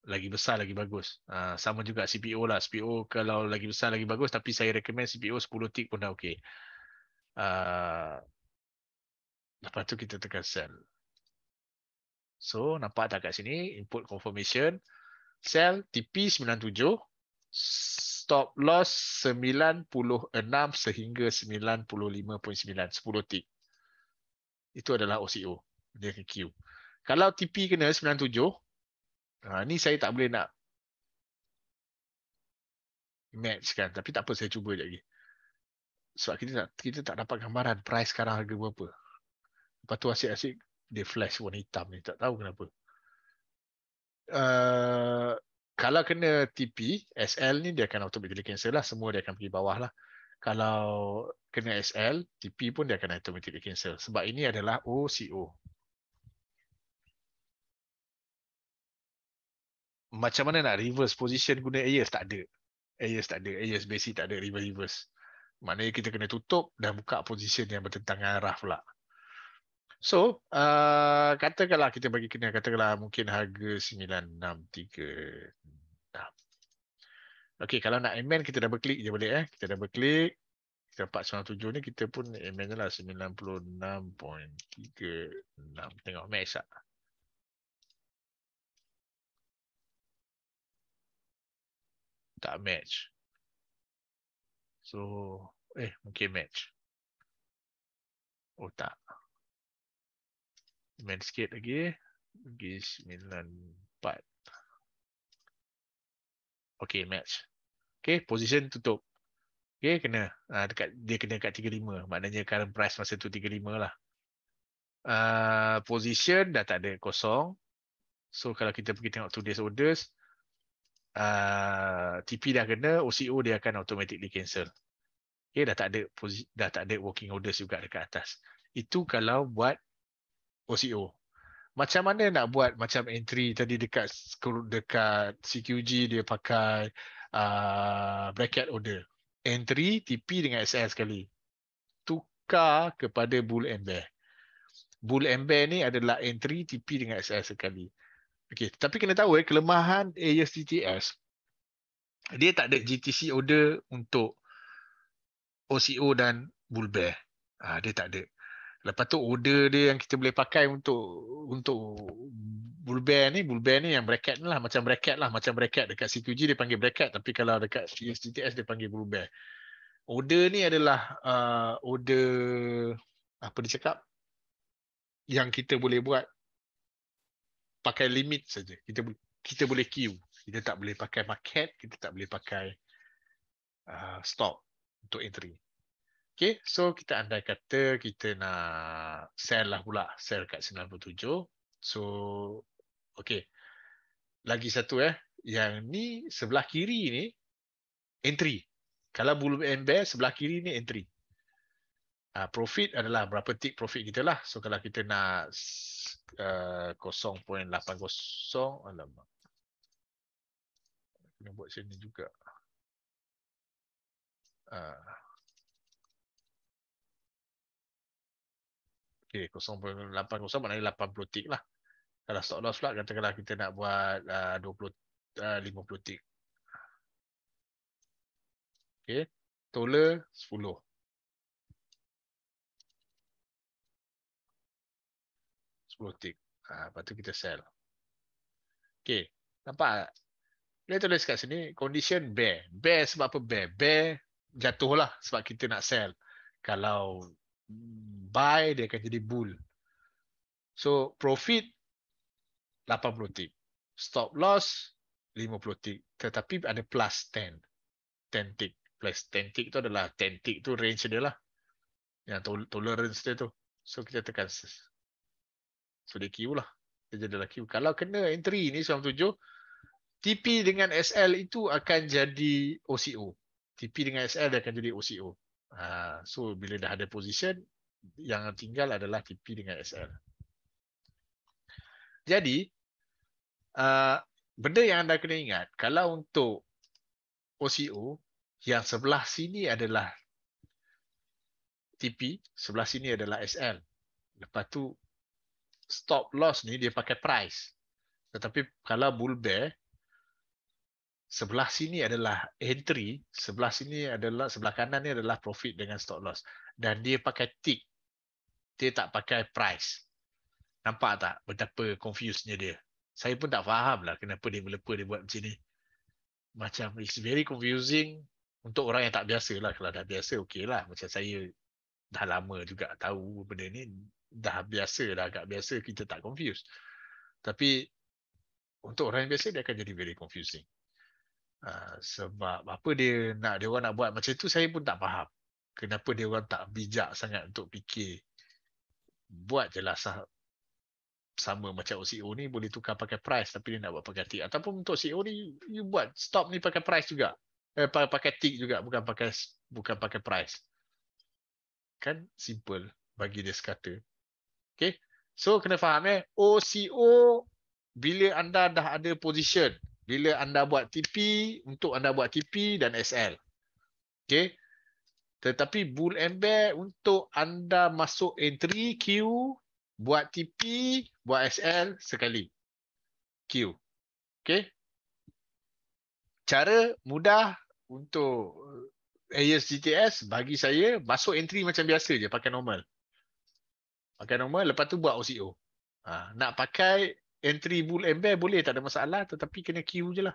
lagi besar lagi bagus uh, sama juga CPO lah CPO kalau lagi besar lagi bagus tapi saya recommend CPO 10 tick pun dah okay uh, lepas tu kita tekan sell so nampak tak kat sini input confirmation sell TP 97 stop loss 96 sehingga 95.9 10 tick. Itu adalah OCO. Dia ke Q. Kalau TP kena 97, ha ni saya tak boleh nak match kan, tapi tak apa saya cuba je lagi. Sebab kita tak kita tak dapat gambaran price sekarang harga berapa. Lepas tu asyik-asyik dia flash warna hitam ni, tak tahu kenapa. Uh, kalau kena TP, SL ni dia akan automatically cancel lah. Semua dia akan pergi bawah lah. Kalau kena SL, TP pun dia akan automatically cancel. Sebab ini adalah OCO. Macam mana nak reverse position guna AES? Tak ada. AES tak ada. AES basic tak ada reverse. Maknanya kita kena tutup dan buka position yang bertentangan arah pula. So, uh, katakanlah kita bagi kena katakanlah mungkin harga 9636. Okey, kalau nak amend kita double klik je boleh eh. Kita double klik. Kita dapat 97 ni kita pun amend jelah 96.36. Tengok max tak? Tak match. So, eh mungkin match. Oh tak main sikit lagi. Pergi 94. Okay, match. Okay, position tutup. Okay, kena. Uh, dekat, dia kena kat 35. Maknanya current price masa tu 35 lah. Uh, position dah tak ada kosong. So, kalau kita pergi tengok days orders, uh, ah, TP dah kena, OCO dia akan automatically cancel. Okay, dah tak ada posi- dah tak ada working orders juga dekat atas. Itu kalau buat OCO. Macam mana nak buat macam entry tadi dekat dekat CQG dia pakai uh, bracket order. Entry TP dengan SL sekali. Tukar kepada bull and bear. Bull and bear ni adalah entry TP dengan SL sekali. Okay, tapi kena tahu eh, kelemahan ASTTS. Dia tak ada GTC order untuk OCO dan bull bear. Ha, dia tak ada. Lepas tu order dia yang kita boleh pakai untuk untuk bull bear ni, bull ni yang bracket ni lah, macam bracket lah, macam bracket dekat CQG dia panggil bracket tapi kalau dekat CSTTS dia panggil bull Order ni adalah uh, order apa dia cakap yang kita boleh buat pakai limit saja. Kita kita boleh queue. Kita tak boleh pakai market, kita tak boleh pakai uh, stop untuk entry. Okay, so kita andai kata kita nak sell lah pula, sell kat 97. So, okay. Lagi satu eh, yang ni sebelah kiri ni, entry. Kalau bull and bear, sebelah kiri ni entry. Uh, profit adalah berapa tick profit kita lah. So, kalau kita nak uh, eh, 0.80, alamak. Kena buat sini juga. Uh, Okey, kosong okay, 0.80 maknanya 80 tik lah. Kalau stop loss pula, katakanlah kita nak buat uh, 20, uh, 50 tick. Okay. Tola sepuluh, sepuluh tik. Uh, lepas tu kita sell. Okey, Nampak tak? Dia tulis kat sini, condition bear. Bear sebab apa bear? Bear jatuh lah sebab kita nak sell. Kalau buy dia akan jadi bull. So profit 80 tick. Stop loss 50 tick. Tetapi ada plus 10. 10 tick. Plus 10 tick tu adalah 10 tick tu range dia lah. Yang tolerance dia tu. So kita tekan. So dia Q lah. Dia jadi Q. Kalau kena entry ni 97. TP dengan SL itu akan jadi OCO. TP dengan SL dia akan jadi OCO. Ha, ah, so bila dah ada position, yang tinggal adalah PP dengan SL. Jadi, uh, benda yang anda kena ingat, kalau untuk OCO, yang sebelah sini adalah TP, sebelah sini adalah SL. Lepas tu stop loss ni dia pakai price. Tetapi kalau bull bear, sebelah sini adalah entry, sebelah sini adalah sebelah kanan ni adalah profit dengan stop loss. Dan dia pakai tick dia tak pakai price. Nampak tak betapa confusednya dia? Saya pun tak faham lah kenapa dia developer dia buat macam ni. Macam it's very confusing untuk orang yang tak biasa lah. Kalau dah biasa okey lah. Macam saya dah lama juga tahu benda ni. Dah biasa dah agak biasa kita tak confuse. Tapi untuk orang yang biasa dia akan jadi very confusing. Uh, sebab apa dia nak dia orang nak buat macam tu saya pun tak faham. Kenapa dia orang tak bijak sangat untuk fikir buat je lah sah- sama macam OCO e ni boleh tukar pakai price tapi dia nak buat pakai tick ataupun untuk OCO e ni you buat stop ni pakai price juga eh, pakai, pakai tick juga bukan pakai bukan pakai price kan simple bagi dia sekata okay so kena faham eh OCO bila anda dah ada position bila anda buat TP untuk anda buat TP dan SL okay tetapi bull and bear untuk anda masuk entry Q, buat TP, buat SL sekali. Q. Okay. Cara mudah untuk eh, ASGTS bagi saya, masuk entry macam biasa je, pakai normal. Pakai normal, lepas tu buat OCO. Ha, nak pakai entry bull and bear boleh, tak ada masalah. Tetapi kena Q je lah.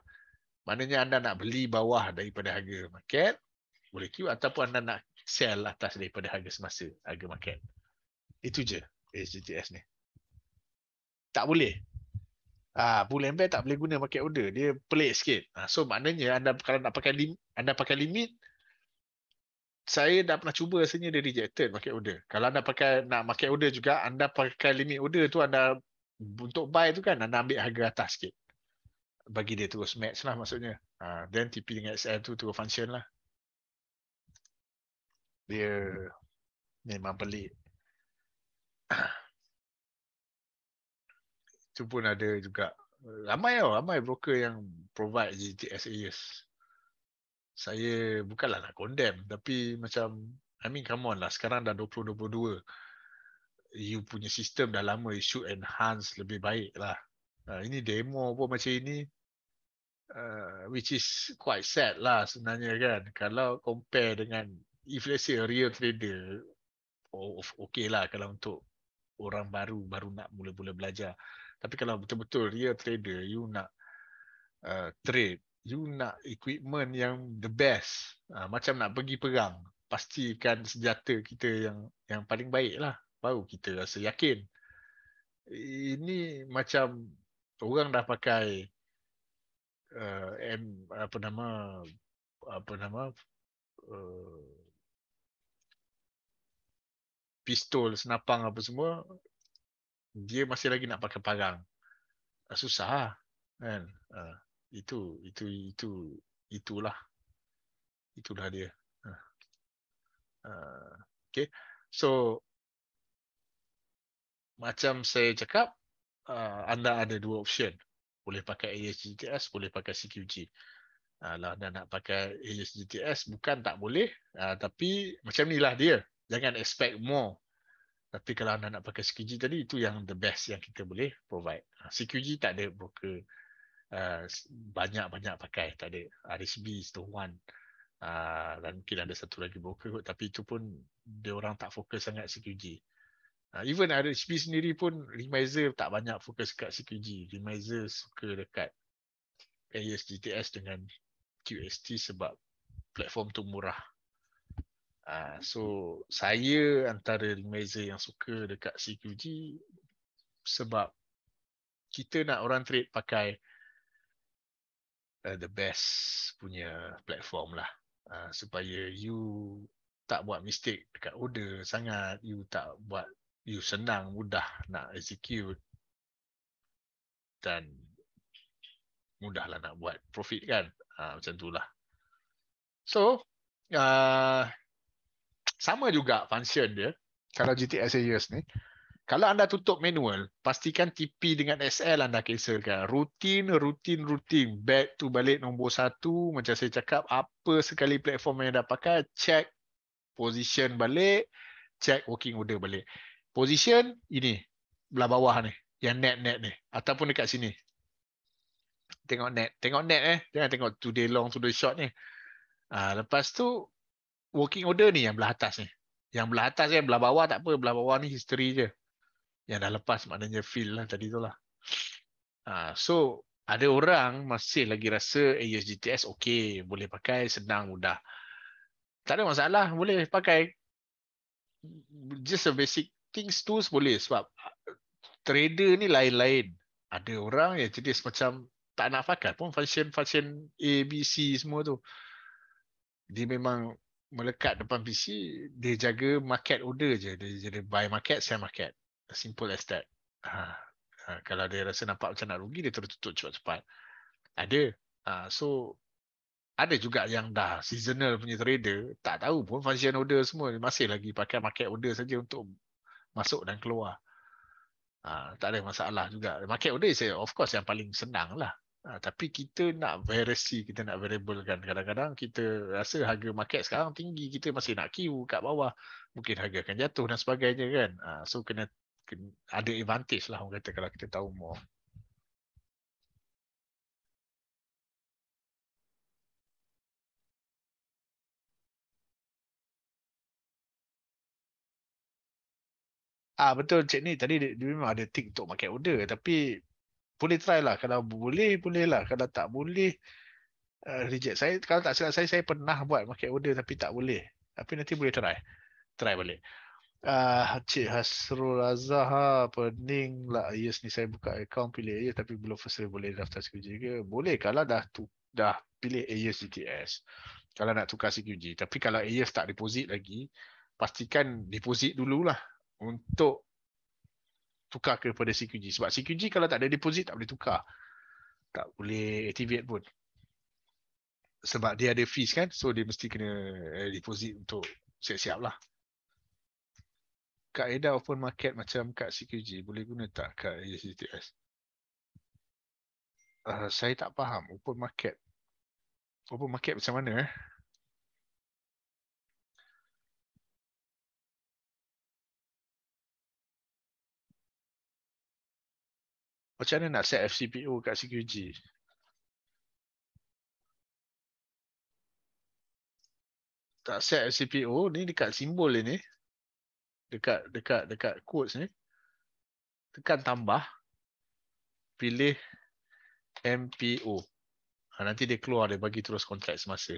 Maknanya anda nak beli bawah daripada harga market boleh queue ataupun anda nak sell atas daripada harga semasa, harga market. Itu je HTTPS ni. Tak boleh. Ah, ha, boleh embed tak boleh guna market order. Dia pelik sikit. Ha, so maknanya anda kalau nak pakai lim, anda pakai limit saya dah pernah cuba sebenarnya dia rejected market order. Kalau anda pakai nak market order juga, anda pakai limit order tu anda untuk buy tu kan anda ambil harga atas sikit. Bagi dia terus match lah maksudnya. Ha, then TP dengan XL tu terus function lah dia memang pelik. Itu pun ada juga. Ramai tau, ramai broker yang provide GTS AES. Saya bukanlah nak condemn tapi macam I mean come on lah sekarang dah 2022. You punya sistem dah lama you should enhance lebih baik lah. Uh, ini demo pun macam ini uh, which is quite sad lah sebenarnya kan kalau compare dengan if let's say a real trader oh, of okay lah kalau untuk orang baru baru nak mula-mula belajar tapi kalau betul-betul real trader you nak uh, trade you nak equipment yang the best uh, macam nak pergi perang pastikan senjata kita yang yang paling baik lah baru kita rasa yakin ini macam orang dah pakai uh, M, apa nama apa nama uh, pistol, senapang apa semua, dia masih lagi nak pakai parang. Ah, susah lah. Kan? Uh, itu, itu, itu, itulah. Itulah dia. Uh, okay. So, macam saya cakap, uh, anda ada dua option. Boleh pakai ASGTS, boleh pakai CQG. Kalau uh, anda nak pakai ASGTS, bukan tak boleh. Uh, tapi macam inilah dia jangan expect more tapi kalau anda nak pakai CQG tadi itu yang the best yang kita boleh provide ha, CQG tak ada broker uh, banyak-banyak pakai tak ada RSB ah, is the one uh, dan mungkin ada satu lagi broker kot. tapi itu pun dia orang tak fokus sangat CQG uh, ah, even RSB sendiri pun Remiser tak banyak fokus kat CQG Remiser suka dekat ASGTS dengan QST sebab platform tu murah Ah, hmm. so saya antara meza yang suka dekat CQG sebab kita nak orang trade pakai uh, the best punya platform lah uh, supaya you tak buat mistake dekat order sangat you tak buat you senang mudah nak execute dan mudahlah nak buat profit kan uh, macam itulah so uh, sama juga function dia kalau GTX Aries ni. Kalau anda tutup manual, pastikan TP dengan SL anda cancelkan. Rutin, rutin, rutin. Back to balik nombor satu. Macam saya cakap, apa sekali platform yang anda pakai, check position balik, check working order balik. Position, ini. Belah bawah ni. Yang net-net ni. Ataupun dekat sini. Tengok net. Tengok net eh. Jangan tengok today long, today short ni. Ha, lepas tu, working order ni yang belah atas ni. Yang belah atas kan, belah bawah tak apa. Belah bawah ni history je. Yang dah lepas maknanya feel lah tadi tu lah. Uh, so, ada orang masih lagi rasa AES eh, GTS okey, boleh pakai, senang, mudah. Tak ada masalah, boleh pakai. Just a basic things tools boleh sebab ah, trader ni lain-lain. Ada orang yang jadi macam tak nak pakai pun function-function A, B, C semua tu. Dia memang melekat depan PC, dia jaga market order je. Dia jadi buy market, sell market. Simple as that. Ha. Ha. Kalau dia rasa nampak macam nak rugi, dia terus tutup cepat-cepat. Ada. Ha. So, ada juga yang dah seasonal punya trader, tak tahu pun function order semua. Masih lagi pakai market order saja untuk masuk dan keluar. Ha. tak ada masalah juga. Market order, is, of course, yang paling senang lah. Ha, tapi kita nak variasi, kita nak variable kan. Kadang-kadang kita rasa harga market sekarang tinggi, kita masih nak queue kat bawah. Mungkin harga akan jatuh dan sebagainya kan. Ha, so kena, kena ada advantage lah orang kata kalau kita tahu more. Ah betul Cik ni tadi dia, dia memang ada tick untuk market order tapi boleh try lah kalau boleh boleh lah kalau tak boleh uh, reject saya kalau tak silap saya saya pernah buat market order tapi tak boleh tapi nanti boleh try try balik Ah, uh, Cik Hasrul Azhar pening lah yes ni saya buka account pilih AES tapi belum first year boleh daftar CQG ke boleh kalau dah tu, dah pilih AES GTS kalau nak tukar CQG tapi kalau AES tak deposit lagi pastikan deposit dululah untuk tukar kepada CQG sebab CQG kalau tak ada deposit tak boleh tukar tak boleh activate pun sebab dia ada fees kan so dia mesti kena eh, deposit untuk siap-siap lah kaedah open market macam kad CQG boleh guna tak kad ECTS uh, ah, saya tak faham open market open market macam mana eh macam mana nak set FCPO kat CQG? Tak set FCPO ni dekat simbol ni. Dekat dekat dekat quotes ni. Tekan tambah. Pilih MPO. Ha, nanti dia keluar dia bagi terus kontrak semasa.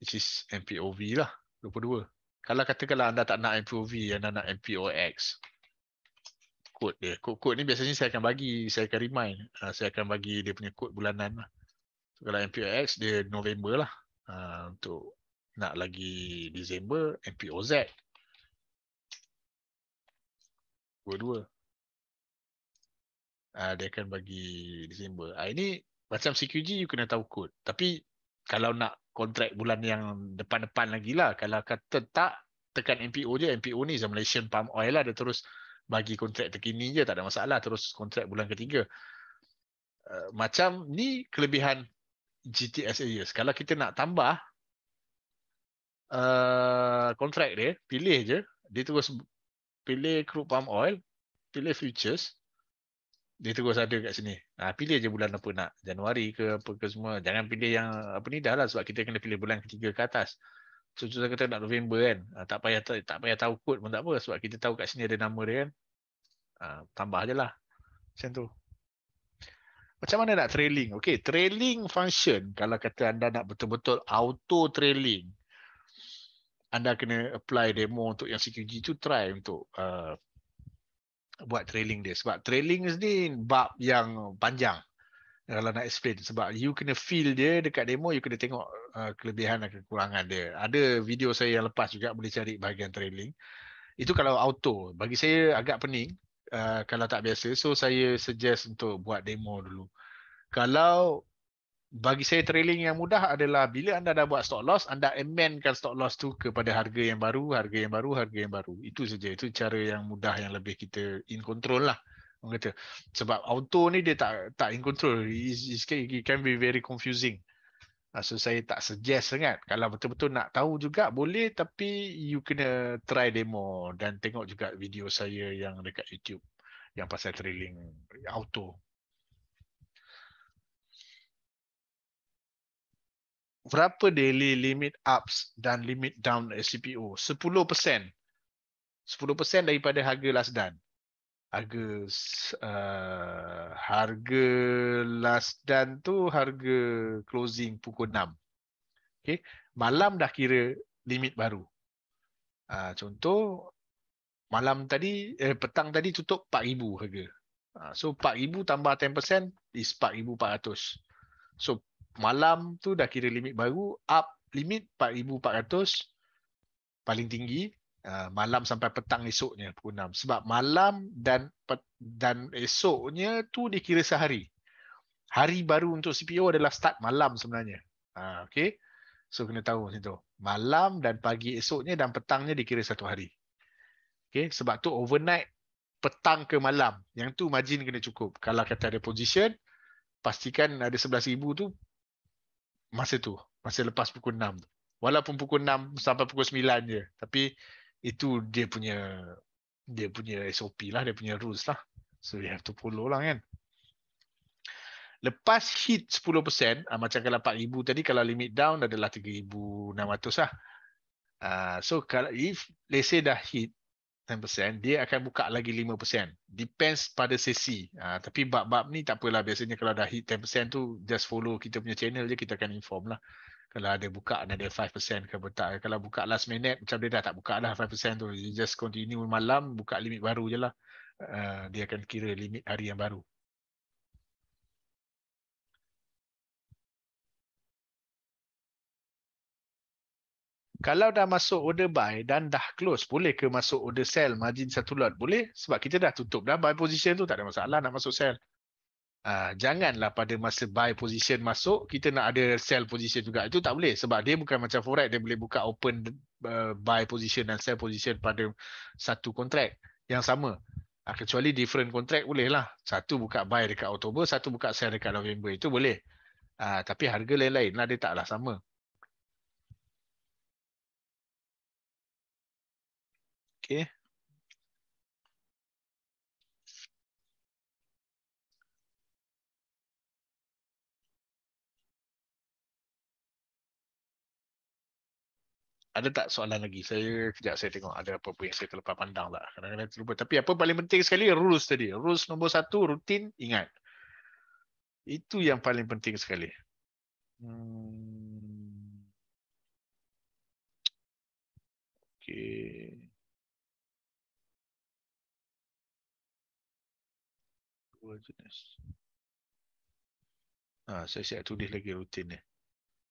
Which is MPOV lah. 22. Kalau katakanlah anda tak nak MPOV, anda nak MPOX kod dia. Kod-kod ni biasanya saya akan bagi, saya akan remind. Uh, saya akan bagi dia punya kod bulanan. Lah. So, kalau MPOX, dia November lah. Uh, untuk nak lagi Disember, MPOZ. Dua-dua. Uh, dia akan bagi Disember. Uh, ini macam CQG, you kena tahu kod. Tapi kalau nak kontrak bulan yang depan-depan lagi lah. Kalau kata tak, tekan MPO je. MPO ni is a Malaysian palm oil lah. Dia terus bagi kontrak terkini je tak ada masalah terus kontrak bulan ketiga eh, macam ni kelebihan GTS years kalau kita nak tambah uh, kontrak dia pilih je dia terus pilih crude palm oil pilih futures dia terus ada kat sini ha, pilih je bulan apa nak Januari ke apa ke semua jangan pilih yang apa ni dah lah sebab kita kena pilih bulan ketiga ke atas So, contoh kata nak November kan, ah, tak payah tak payah tahu kod pun tak apa sebab kita tahu kat sini ada nama dia kan. Ah, tambah je lah. Macam tu. Macam mana nak trailing? Okey, trailing function kalau kata anda nak betul-betul auto trailing, anda kena apply demo untuk yang CQG tu try untuk uh, buat trailing dia. Sebab trailing ni bab yang panjang kalau nak explain sebab you kena feel dia dekat demo you kena tengok uh, kelebihan dan kekurangan dia ada video saya yang lepas juga boleh cari bahagian trailing itu kalau auto bagi saya agak pening uh, kalau tak biasa so saya suggest untuk buat demo dulu kalau bagi saya trailing yang mudah adalah bila anda dah buat stock loss anda amendkan stock loss tu kepada harga yang baru harga yang baru harga yang baru itu saja itu cara yang mudah yang lebih kita in control lah orang kata sebab auto ni dia tak tak in control is can be very confusing ah, so saya tak suggest sangat kalau betul-betul nak tahu juga boleh tapi you kena try demo dan tengok juga video saya yang dekat YouTube yang pasal trailing auto berapa daily limit ups dan limit down SCPO 10% 10% daripada harga last done harga uh, harga last dan tu harga closing pukul 6. Okey, malam dah kira limit baru. Uh, contoh malam tadi eh, petang tadi tutup 4000 harga. Ah, so 4000 tambah 10% is 4400. So malam tu dah kira limit baru up limit 4400 paling tinggi Ah, malam sampai petang esoknya pukul 6 sebab malam dan dan esoknya tu dikira sehari. Hari baru untuk CPO adalah start malam sebenarnya. Ha okey. So kena tahu macam tu. Malam dan pagi esoknya dan petangnya dikira satu hari. Okey, sebab tu overnight petang ke malam. Yang tu margin kena cukup. Kalau kata ada position, pastikan ada 11000 tu masa tu, masa lepas pukul 6 Walaupun pukul 6 sampai pukul 9 je, tapi itu dia punya dia punya SOP lah, dia punya rules lah. So you have to follow lah kan. Lepas hit 10%, uh, ah, macam kalau 4,000 tadi, kalau limit down adalah 3,600 lah. Uh, so kalau if let's say dah hit 10%, dia akan buka lagi 5%. Depends pada sesi. Uh, tapi bab-bab ni tak apalah. Biasanya kalau dah hit 10% tu, just follow kita punya channel je, kita akan inform lah kalau ada buka dan ada 5% ke tak. Kalau buka last minute macam dia dah tak buka dah 5% tu. You just continue malam buka limit baru je lah. Uh, dia akan kira limit hari yang baru. Kalau dah masuk order buy dan dah close, boleh ke masuk order sell margin satu lot? Boleh sebab kita dah tutup dah buy position tu tak ada masalah nak masuk sell. Uh, janganlah pada masa buy position masuk kita nak ada sell position juga itu tak boleh sebab dia bukan macam forex dia boleh buka open uh, buy position dan sell position pada satu kontrak yang sama uh, kecuali different contract boleh lah satu buka buy dekat Oktober satu buka sell dekat November itu boleh uh, tapi harga lain-lain lah dia taklah sama okay. ada tak soalan lagi? Saya kejap saya tengok ada apa pun yang saya terlepas pandang lah. Kadang-kadang terlupa. Tapi apa paling penting sekali rules tadi. Rules nombor satu, rutin, ingat. Itu yang paling penting sekali. Hmm. Okay. Dua jenis. Ah, saya siap tulis lagi rutin ni.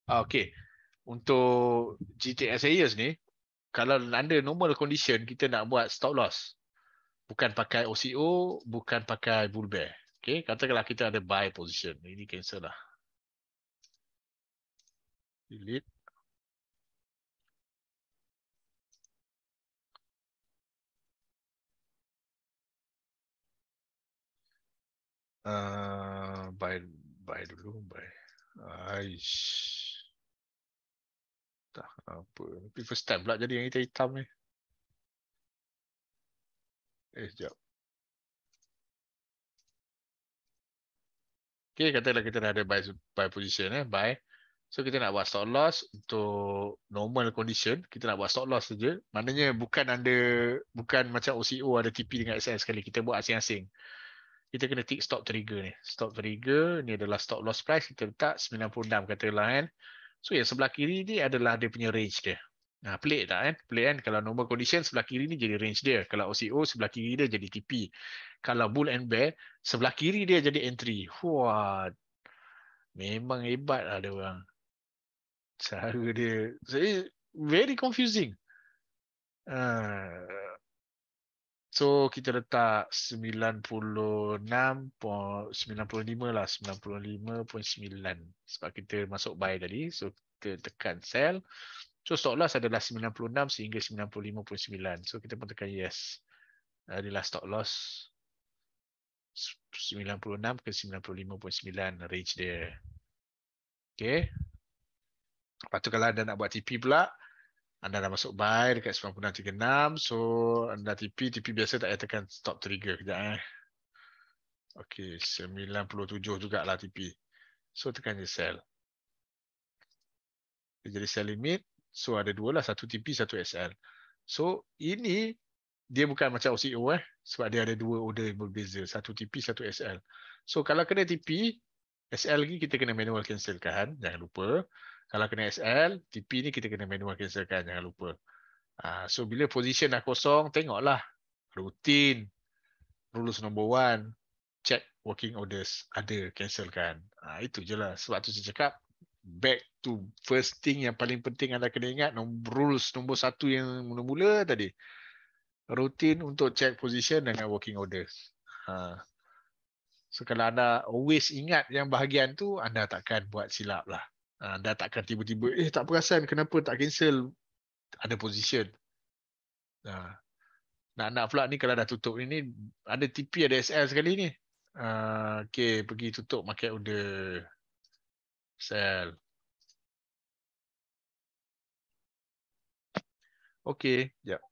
Ah, okay untuk GTS Ayers ni, kalau under normal condition, kita nak buat stop loss. Bukan pakai OCO, bukan pakai bull bear. Okay, katakanlah kita ada buy position. Ini cancel lah. Delete. Uh, buy, buy dulu, buy. Aish. Apa? Tapi first time pula jadi yang hitam, -hitam ni. Eh, sekejap. Okay, katalah kita dah ada buy, buy position. Eh. Buy. So, kita nak buat stop loss untuk normal condition. Kita nak buat stop loss saja. Maknanya bukan anda, bukan macam OCO ada TP dengan SS sekali. Kita buat asing-asing. Kita kena tick stop trigger ni. Stop trigger ni adalah stop loss price. Kita letak 96 katalah kan. Eh. So yang sebelah kiri ni adalah dia punya range dia. Nah, pelik tak kan? Eh? Pelik kan? Kalau normal condition, sebelah kiri ni jadi range dia. Kalau OCO, sebelah kiri dia jadi TP. Kalau bull and bear, sebelah kiri dia jadi entry. Wah, memang hebat lah dia orang. Cara dia. very confusing. Uh, So kita letak 96.95 lah 95.9 sebab kita masuk buy tadi so kita tekan sell. So stop loss adalah 96 sehingga 95.9. So kita pun tekan yes. Uh, adalah stop loss 96 ke 95.9 range dia. Okay. Lepas tu kalau anda nak buat TP pula, anda dah masuk buy dekat 9636 so anda TP TP biasa tak payah tekan stop trigger kejap eh okey 97 jugaklah TP so tekan je sell dia jadi sell limit so ada dua lah satu TP satu SL so ini dia bukan macam OCO e eh sebab dia ada dua order yang berbeza satu TP satu SL so kalau kena TP SL lagi kita kena manual cancelkan jangan lupa kalau kena SL, TP ni kita kena manual cancelkan jangan lupa. Ah, so bila position dah kosong, tengoklah rutin rules number one, check working orders ada cancelkan. Uh, itu je lah. Sebab tu saya cakap back to first thing yang paling penting anda kena ingat rules nombor satu yang mula-mula tadi. Rutin untuk check position dengan working orders. Uh. So kalau anda always ingat yang bahagian tu, anda takkan buat silap lah uh, takkan tiba-tiba eh tak perasan kenapa tak cancel ada position Nah, nak nak pula ni kalau dah tutup ni, ni ada TP ada SL sekali ni uh, ah, okay pergi tutup market order sell okay jap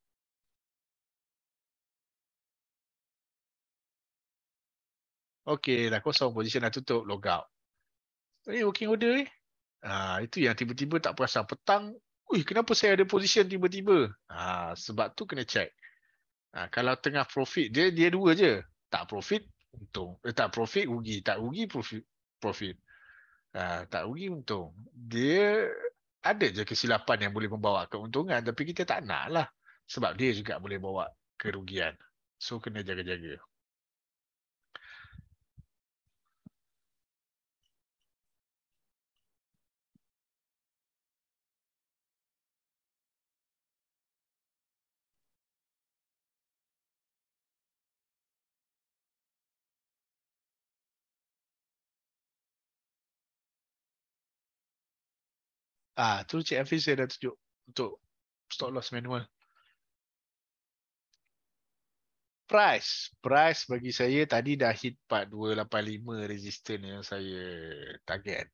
Okay, dah kosong. Position dah tutup. Log out. Eh, working order ni. Eh? Ha, itu yang tiba-tiba tak perasan petang. Uih, kenapa saya ada position tiba-tiba? Ha, sebab tu kena check. Ha, kalau tengah profit dia, dia dua je. Tak profit, untung. Eh, tak profit, rugi. Tak rugi, profit. profit. Ha, tak rugi, untung. Dia ada je kesilapan yang boleh membawa keuntungan. Tapi kita tak nak lah. Sebab dia juga boleh bawa kerugian. So, kena jaga-jaga. Ah, tu Cik Hafiz saya dah tunjuk untuk stop loss manual. Price. Price bagi saya tadi dah hit 4285 resistance yang saya target.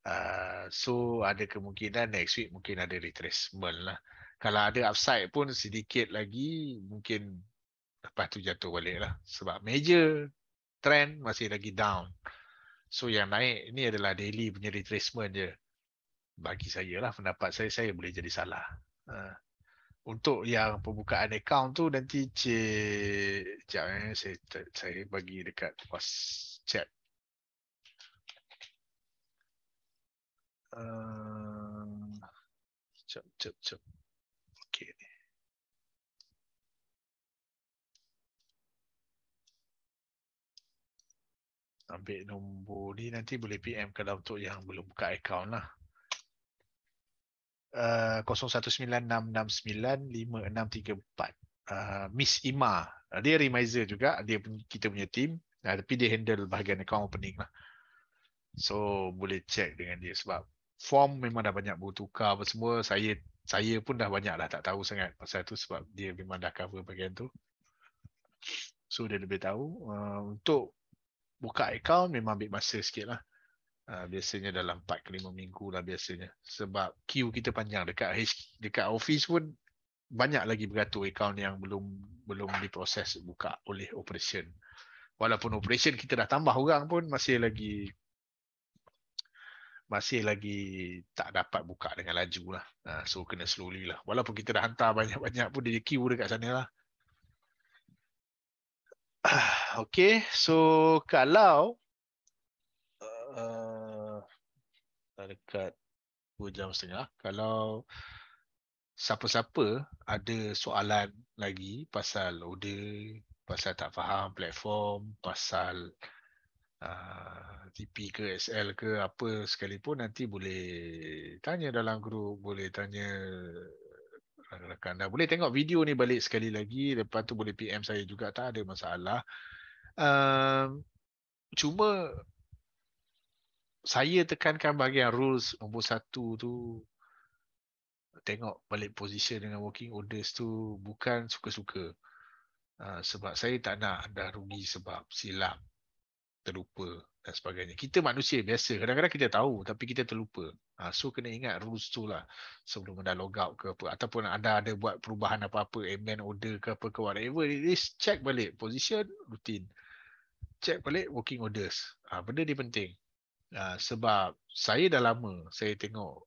Uh, so ada kemungkinan next week mungkin ada retracement lah. Kalau ada upside pun sedikit lagi mungkin lepas tu jatuh balik lah. Sebab major trend masih lagi down. So yang naik ni adalah daily punya retracement je bagi saya lah pendapat saya saya boleh jadi salah. Ha. Untuk yang pembukaan akaun tu nanti cik jap eh saya saya bagi dekat pos chat. Uh, cep cep cep. Okey. Ambil nombor ni nanti boleh PM kalau untuk yang belum buka akaun lah uh, 0196695634. Uh, Miss Ima. Eh, dia remiser juga. Dia kita punya team. Uh, tapi dia handle bahagian account opening lah. So boleh check dengan dia sebab form memang dah banyak bertukar apa semua. Saya saya pun dah banyak lah tak tahu sangat pasal tu sebab dia memang dah cover bahagian tu. So dia lebih tahu. Uh, untuk buka account memang ambil masa sikit lah uh, biasanya dalam 4 ke 5 minggu lah biasanya sebab queue kita panjang dekat dekat office pun banyak lagi beratur account yang belum belum diproses buka oleh operation walaupun operation kita dah tambah orang pun masih lagi masih lagi tak dapat buka dengan laju lah. Ah, so kena slowly lah. Walaupun kita dah hantar banyak-banyak pun dia queue dekat sana lah. Ah, okay, so kalau uh, dekat 2 jam setengah. Kalau siapa-siapa ada soalan lagi pasal order, pasal tak faham platform, pasal uh, eh, TP ke SL ke apa sekalipun nanti boleh tanya dalam grup, boleh tanya rakan-rakan. Dan boleh tengok video ni balik sekali lagi, lepas tu boleh PM saya juga, tak ada masalah. Uh, cuma saya tekankan bagian rules nombor satu tu tengok balik position dengan working orders tu bukan suka-suka uh, sebab saya tak nak ada rugi sebab silap terlupa dan sebagainya kita manusia biasa kadang-kadang kita tahu tapi kita terlupa uh, so kena ingat rules tu lah sebelum anda log out ke apa ataupun ada ada buat perubahan apa-apa amend order ke apa ke whatever it is check balik position rutin check balik working orders uh, ah, benda ni penting Ah, sebab saya dah lama saya tengok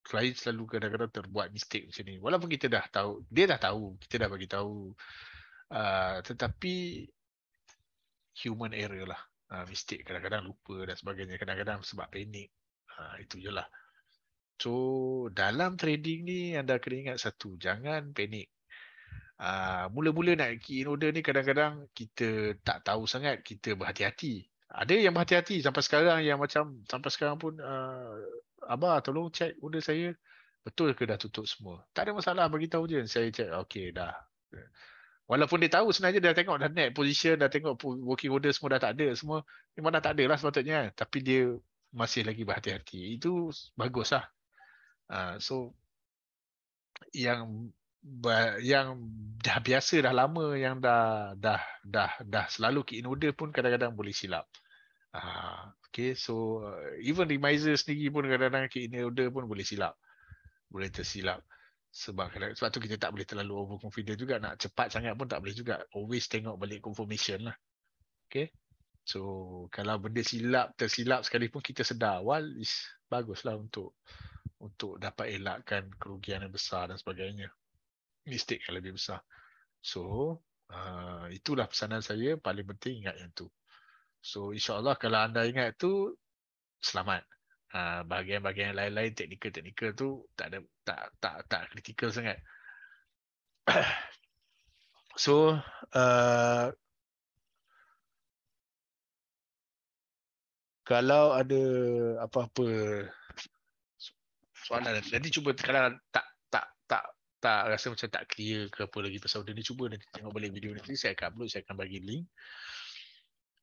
client selalu kadang-kadang terbuat mistake macam ni walaupun kita dah tahu dia dah tahu kita dah bagi tahu uh, tetapi human error lah uh, mistake kadang-kadang lupa dan sebagainya kadang-kadang sebab panik uh, itu je lah so dalam trading ni anda kena ingat satu jangan panik uh, mula-mula nak key in order ni kadang-kadang kita tak tahu sangat kita berhati-hati ada yang berhati-hati sampai sekarang yang macam sampai sekarang pun uh, abah tolong cek. order saya betul ke dah tutup semua tak ada masalah bagi tahu je saya cek, okey dah walaupun dia tahu sebenarnya dia dah tengok dah net position dah tengok working order semua dah tak ada semua memang dah tak ada lah sepatutnya tapi dia masih lagi berhati-hati itu bagus lah uh, so yang yang dah biasa dah lama yang dah dah dah dah selalu key in order pun kadang-kadang boleh silap. Ah, okay, so uh, even remiser sendiri pun kadang-kadang key in order pun boleh silap. Boleh tersilap. Sebab sebab tu kita tak boleh terlalu overconfident juga. Nak cepat sangat pun tak boleh juga. Always tengok balik confirmation lah. Okay. So kalau benda silap, tersilap sekalipun kita sedar awal, is baguslah untuk untuk dapat elakkan kerugian yang besar dan sebagainya. Mistake yang lebih besar. So uh, itulah pesanan saya. Paling penting ingat yang tu. So insyaAllah kalau anda ingat tu selamat. Ha, bahagian-bahagian lain-lain teknikal-teknikal tu tak ada tak tak tak kritikal sangat. so uh, kalau ada apa-apa soalan nanti cuba kalau tak tak tak tak rasa macam tak clear ke apa lagi pasal benda ni cuba nanti tengok balik video nanti saya akan upload saya akan bagi link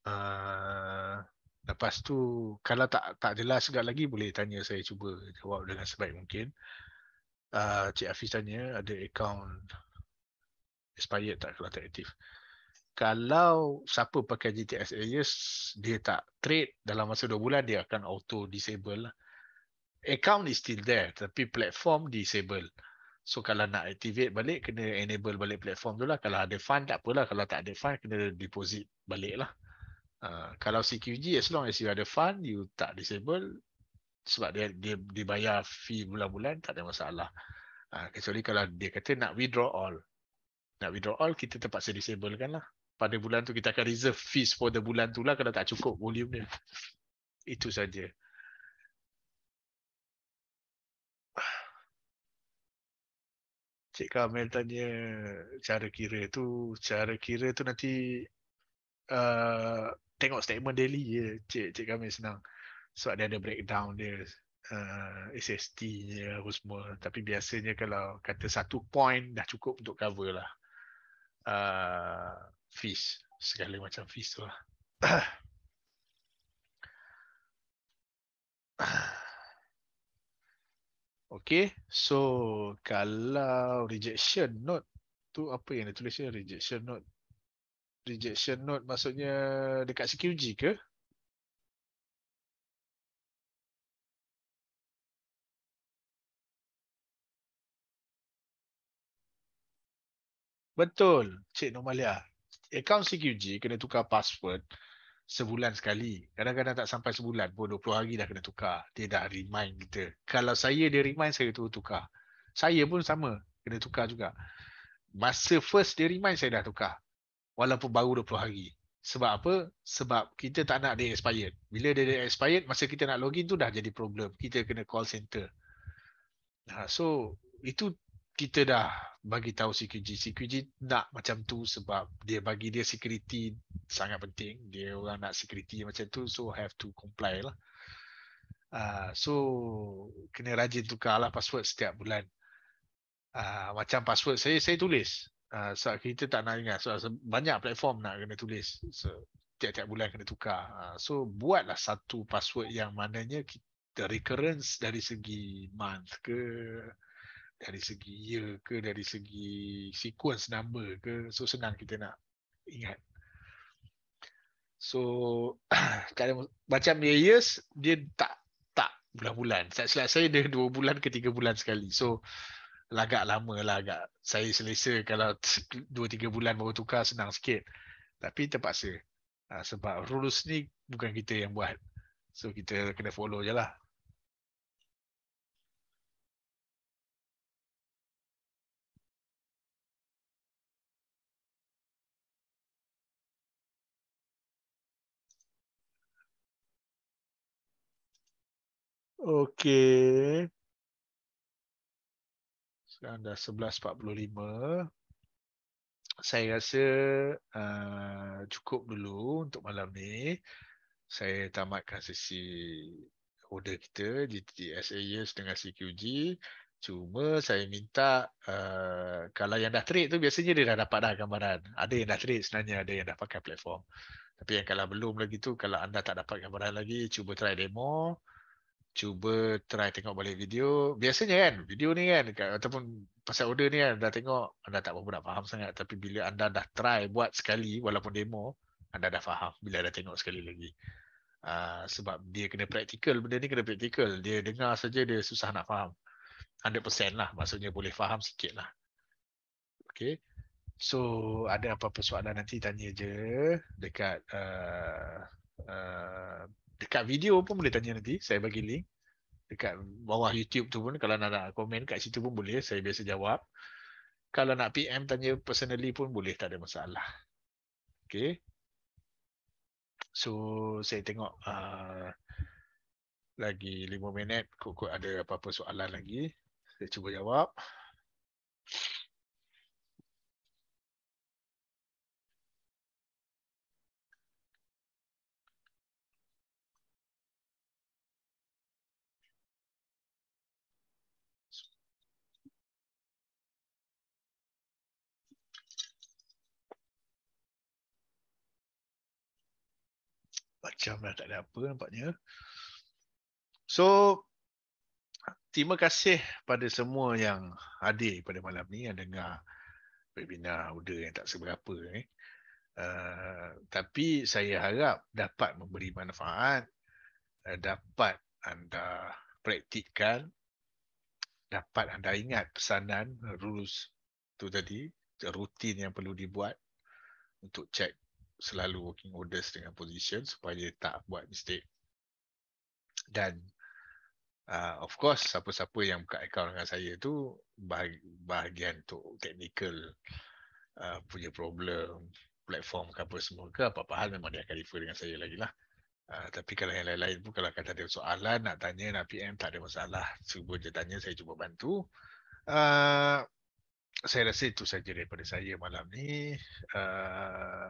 Ah, lepas tu kalau tak tak jelas sekali lagi boleh tanya saya cuba jawab dengan sebaik mungkin. Uh, Cik Hafiz tanya ada account expired tak kalau tak aktif. Kalau siapa pakai GTS Alias dia tak trade dalam masa 2 bulan dia akan auto disable. lah. Account is still there tapi platform disable. So kalau nak activate balik kena enable balik platform tu lah. Kalau ada fund tak apalah. Kalau tak ada fund kena deposit balik lah. Uh, kalau CQG, as long as you ada fund, you tak disable sebab dia dia dibayar fee bulan-bulan tak ada masalah. Uh, kecuali kalau dia kata nak withdraw all. Nak withdraw all, kita terpaksa disable kan lah. Pada bulan tu kita akan reserve fees for the bulan tu lah kalau tak cukup volume dia. Itu saja. Cik Kamil tanya cara kira tu, cara kira tu nanti uh, tengok statement daily je cik cik kami senang sebab dia ada breakdown dia uh, SST nya apa semua tapi biasanya kalau kata satu point dah cukup untuk cover lah uh, fees segala macam fees tu lah Okay, so kalau rejection note tu apa yang dia Rejection note rejection note maksudnya dekat CQG ke? Betul, Cik Nomalia. Account CQG kena tukar password sebulan sekali. Kadang-kadang tak sampai sebulan pun 20 hari dah kena tukar. Dia dah remind kita. Kalau saya dia remind saya tu tukar. Saya pun sama kena tukar juga. Masa first dia remind saya dah tukar walaupun baru 20 hari. Sebab apa? Sebab kita tak nak dia expired. Bila dia expired, masa kita nak login tu dah jadi problem. Kita kena call center. Ha, so, itu kita dah bagi tahu CQG. CQG nak macam tu sebab dia bagi dia security sangat penting. Dia orang nak security macam tu, so have to comply lah. Uh, so, kena rajin tukar lah password setiap bulan. Uh, macam password saya, saya tulis. Ah, so kita tak nak ingat so, so banyak platform nak kena tulis so tiap-tiap bulan kena tukar uh, so buatlah satu password yang mananya kita recurrence dari segi month ke dari segi year ke dari segi sequence number ke so senang kita nak ingat so kalau macam years dia tak tak bulan-bulan saya saya dia dua bulan ke tiga bulan sekali so agak lama lah agak saya selesa kalau 2-3 bulan baru tukar senang sikit tapi terpaksa ha, sebab rules ni bukan kita yang buat so kita kena follow je lah Okay sekarang dah 11.45. Saya rasa uh, cukup dulu untuk malam ni. Saya tamatkan sesi order kita di SAS dengan CQG. Cuma saya minta uh, kalau yang dah trade tu biasanya dia dah dapat dah gambaran. Ada yang dah trade sebenarnya, ada yang dah pakai platform. Tapi yang kalau belum lagi tu, kalau anda tak dapat gambaran lagi, cuba try demo cuba try tengok balik video. Biasanya kan video ni kan ataupun pasal order ni kan dah tengok anda tak berapa nak faham sangat tapi bila anda dah try buat sekali walaupun demo anda dah faham bila dah tengok sekali lagi. Uh, sebab dia kena praktikal benda ni kena praktikal dia dengar saja dia susah nak faham 100% lah maksudnya boleh faham sikit lah okay. so ada apa-apa soalan nanti tanya je dekat uh, uh, dekat video pun boleh tanya nanti saya bagi link dekat bawah YouTube tu pun kalau nak, nak komen kat situ pun boleh saya biasa jawab kalau nak PM tanya personally pun boleh tak ada masalah okey so saya tengok uh, lagi 5 minit kok ada apa-apa soalan lagi saya cuba jawab macam dah tak ada apa nampaknya. So, terima kasih pada semua yang hadir pada malam ni yang dengar webinar Huda yang tak seberapa ni. Uh, tapi saya harap dapat memberi manfaat, uh, dapat anda praktikkan, dapat anda ingat pesanan rules tu tadi, rutin yang perlu dibuat untuk cek selalu working orders dengan position supaya dia tak buat mistake. Dan uh, of course siapa-siapa yang buka account dengan saya tu bahagian tu technical uh, punya problem platform ke apa semua ke apa-apa hal memang dia akan refer dengan saya lagi lah. Uh, tapi kalau yang lain-lain pun kalau kata ada soalan nak tanya nak PM tak ada masalah. Cuba je tanya saya cuba bantu. Uh, saya rasa itu saja daripada saya malam ni. Uh,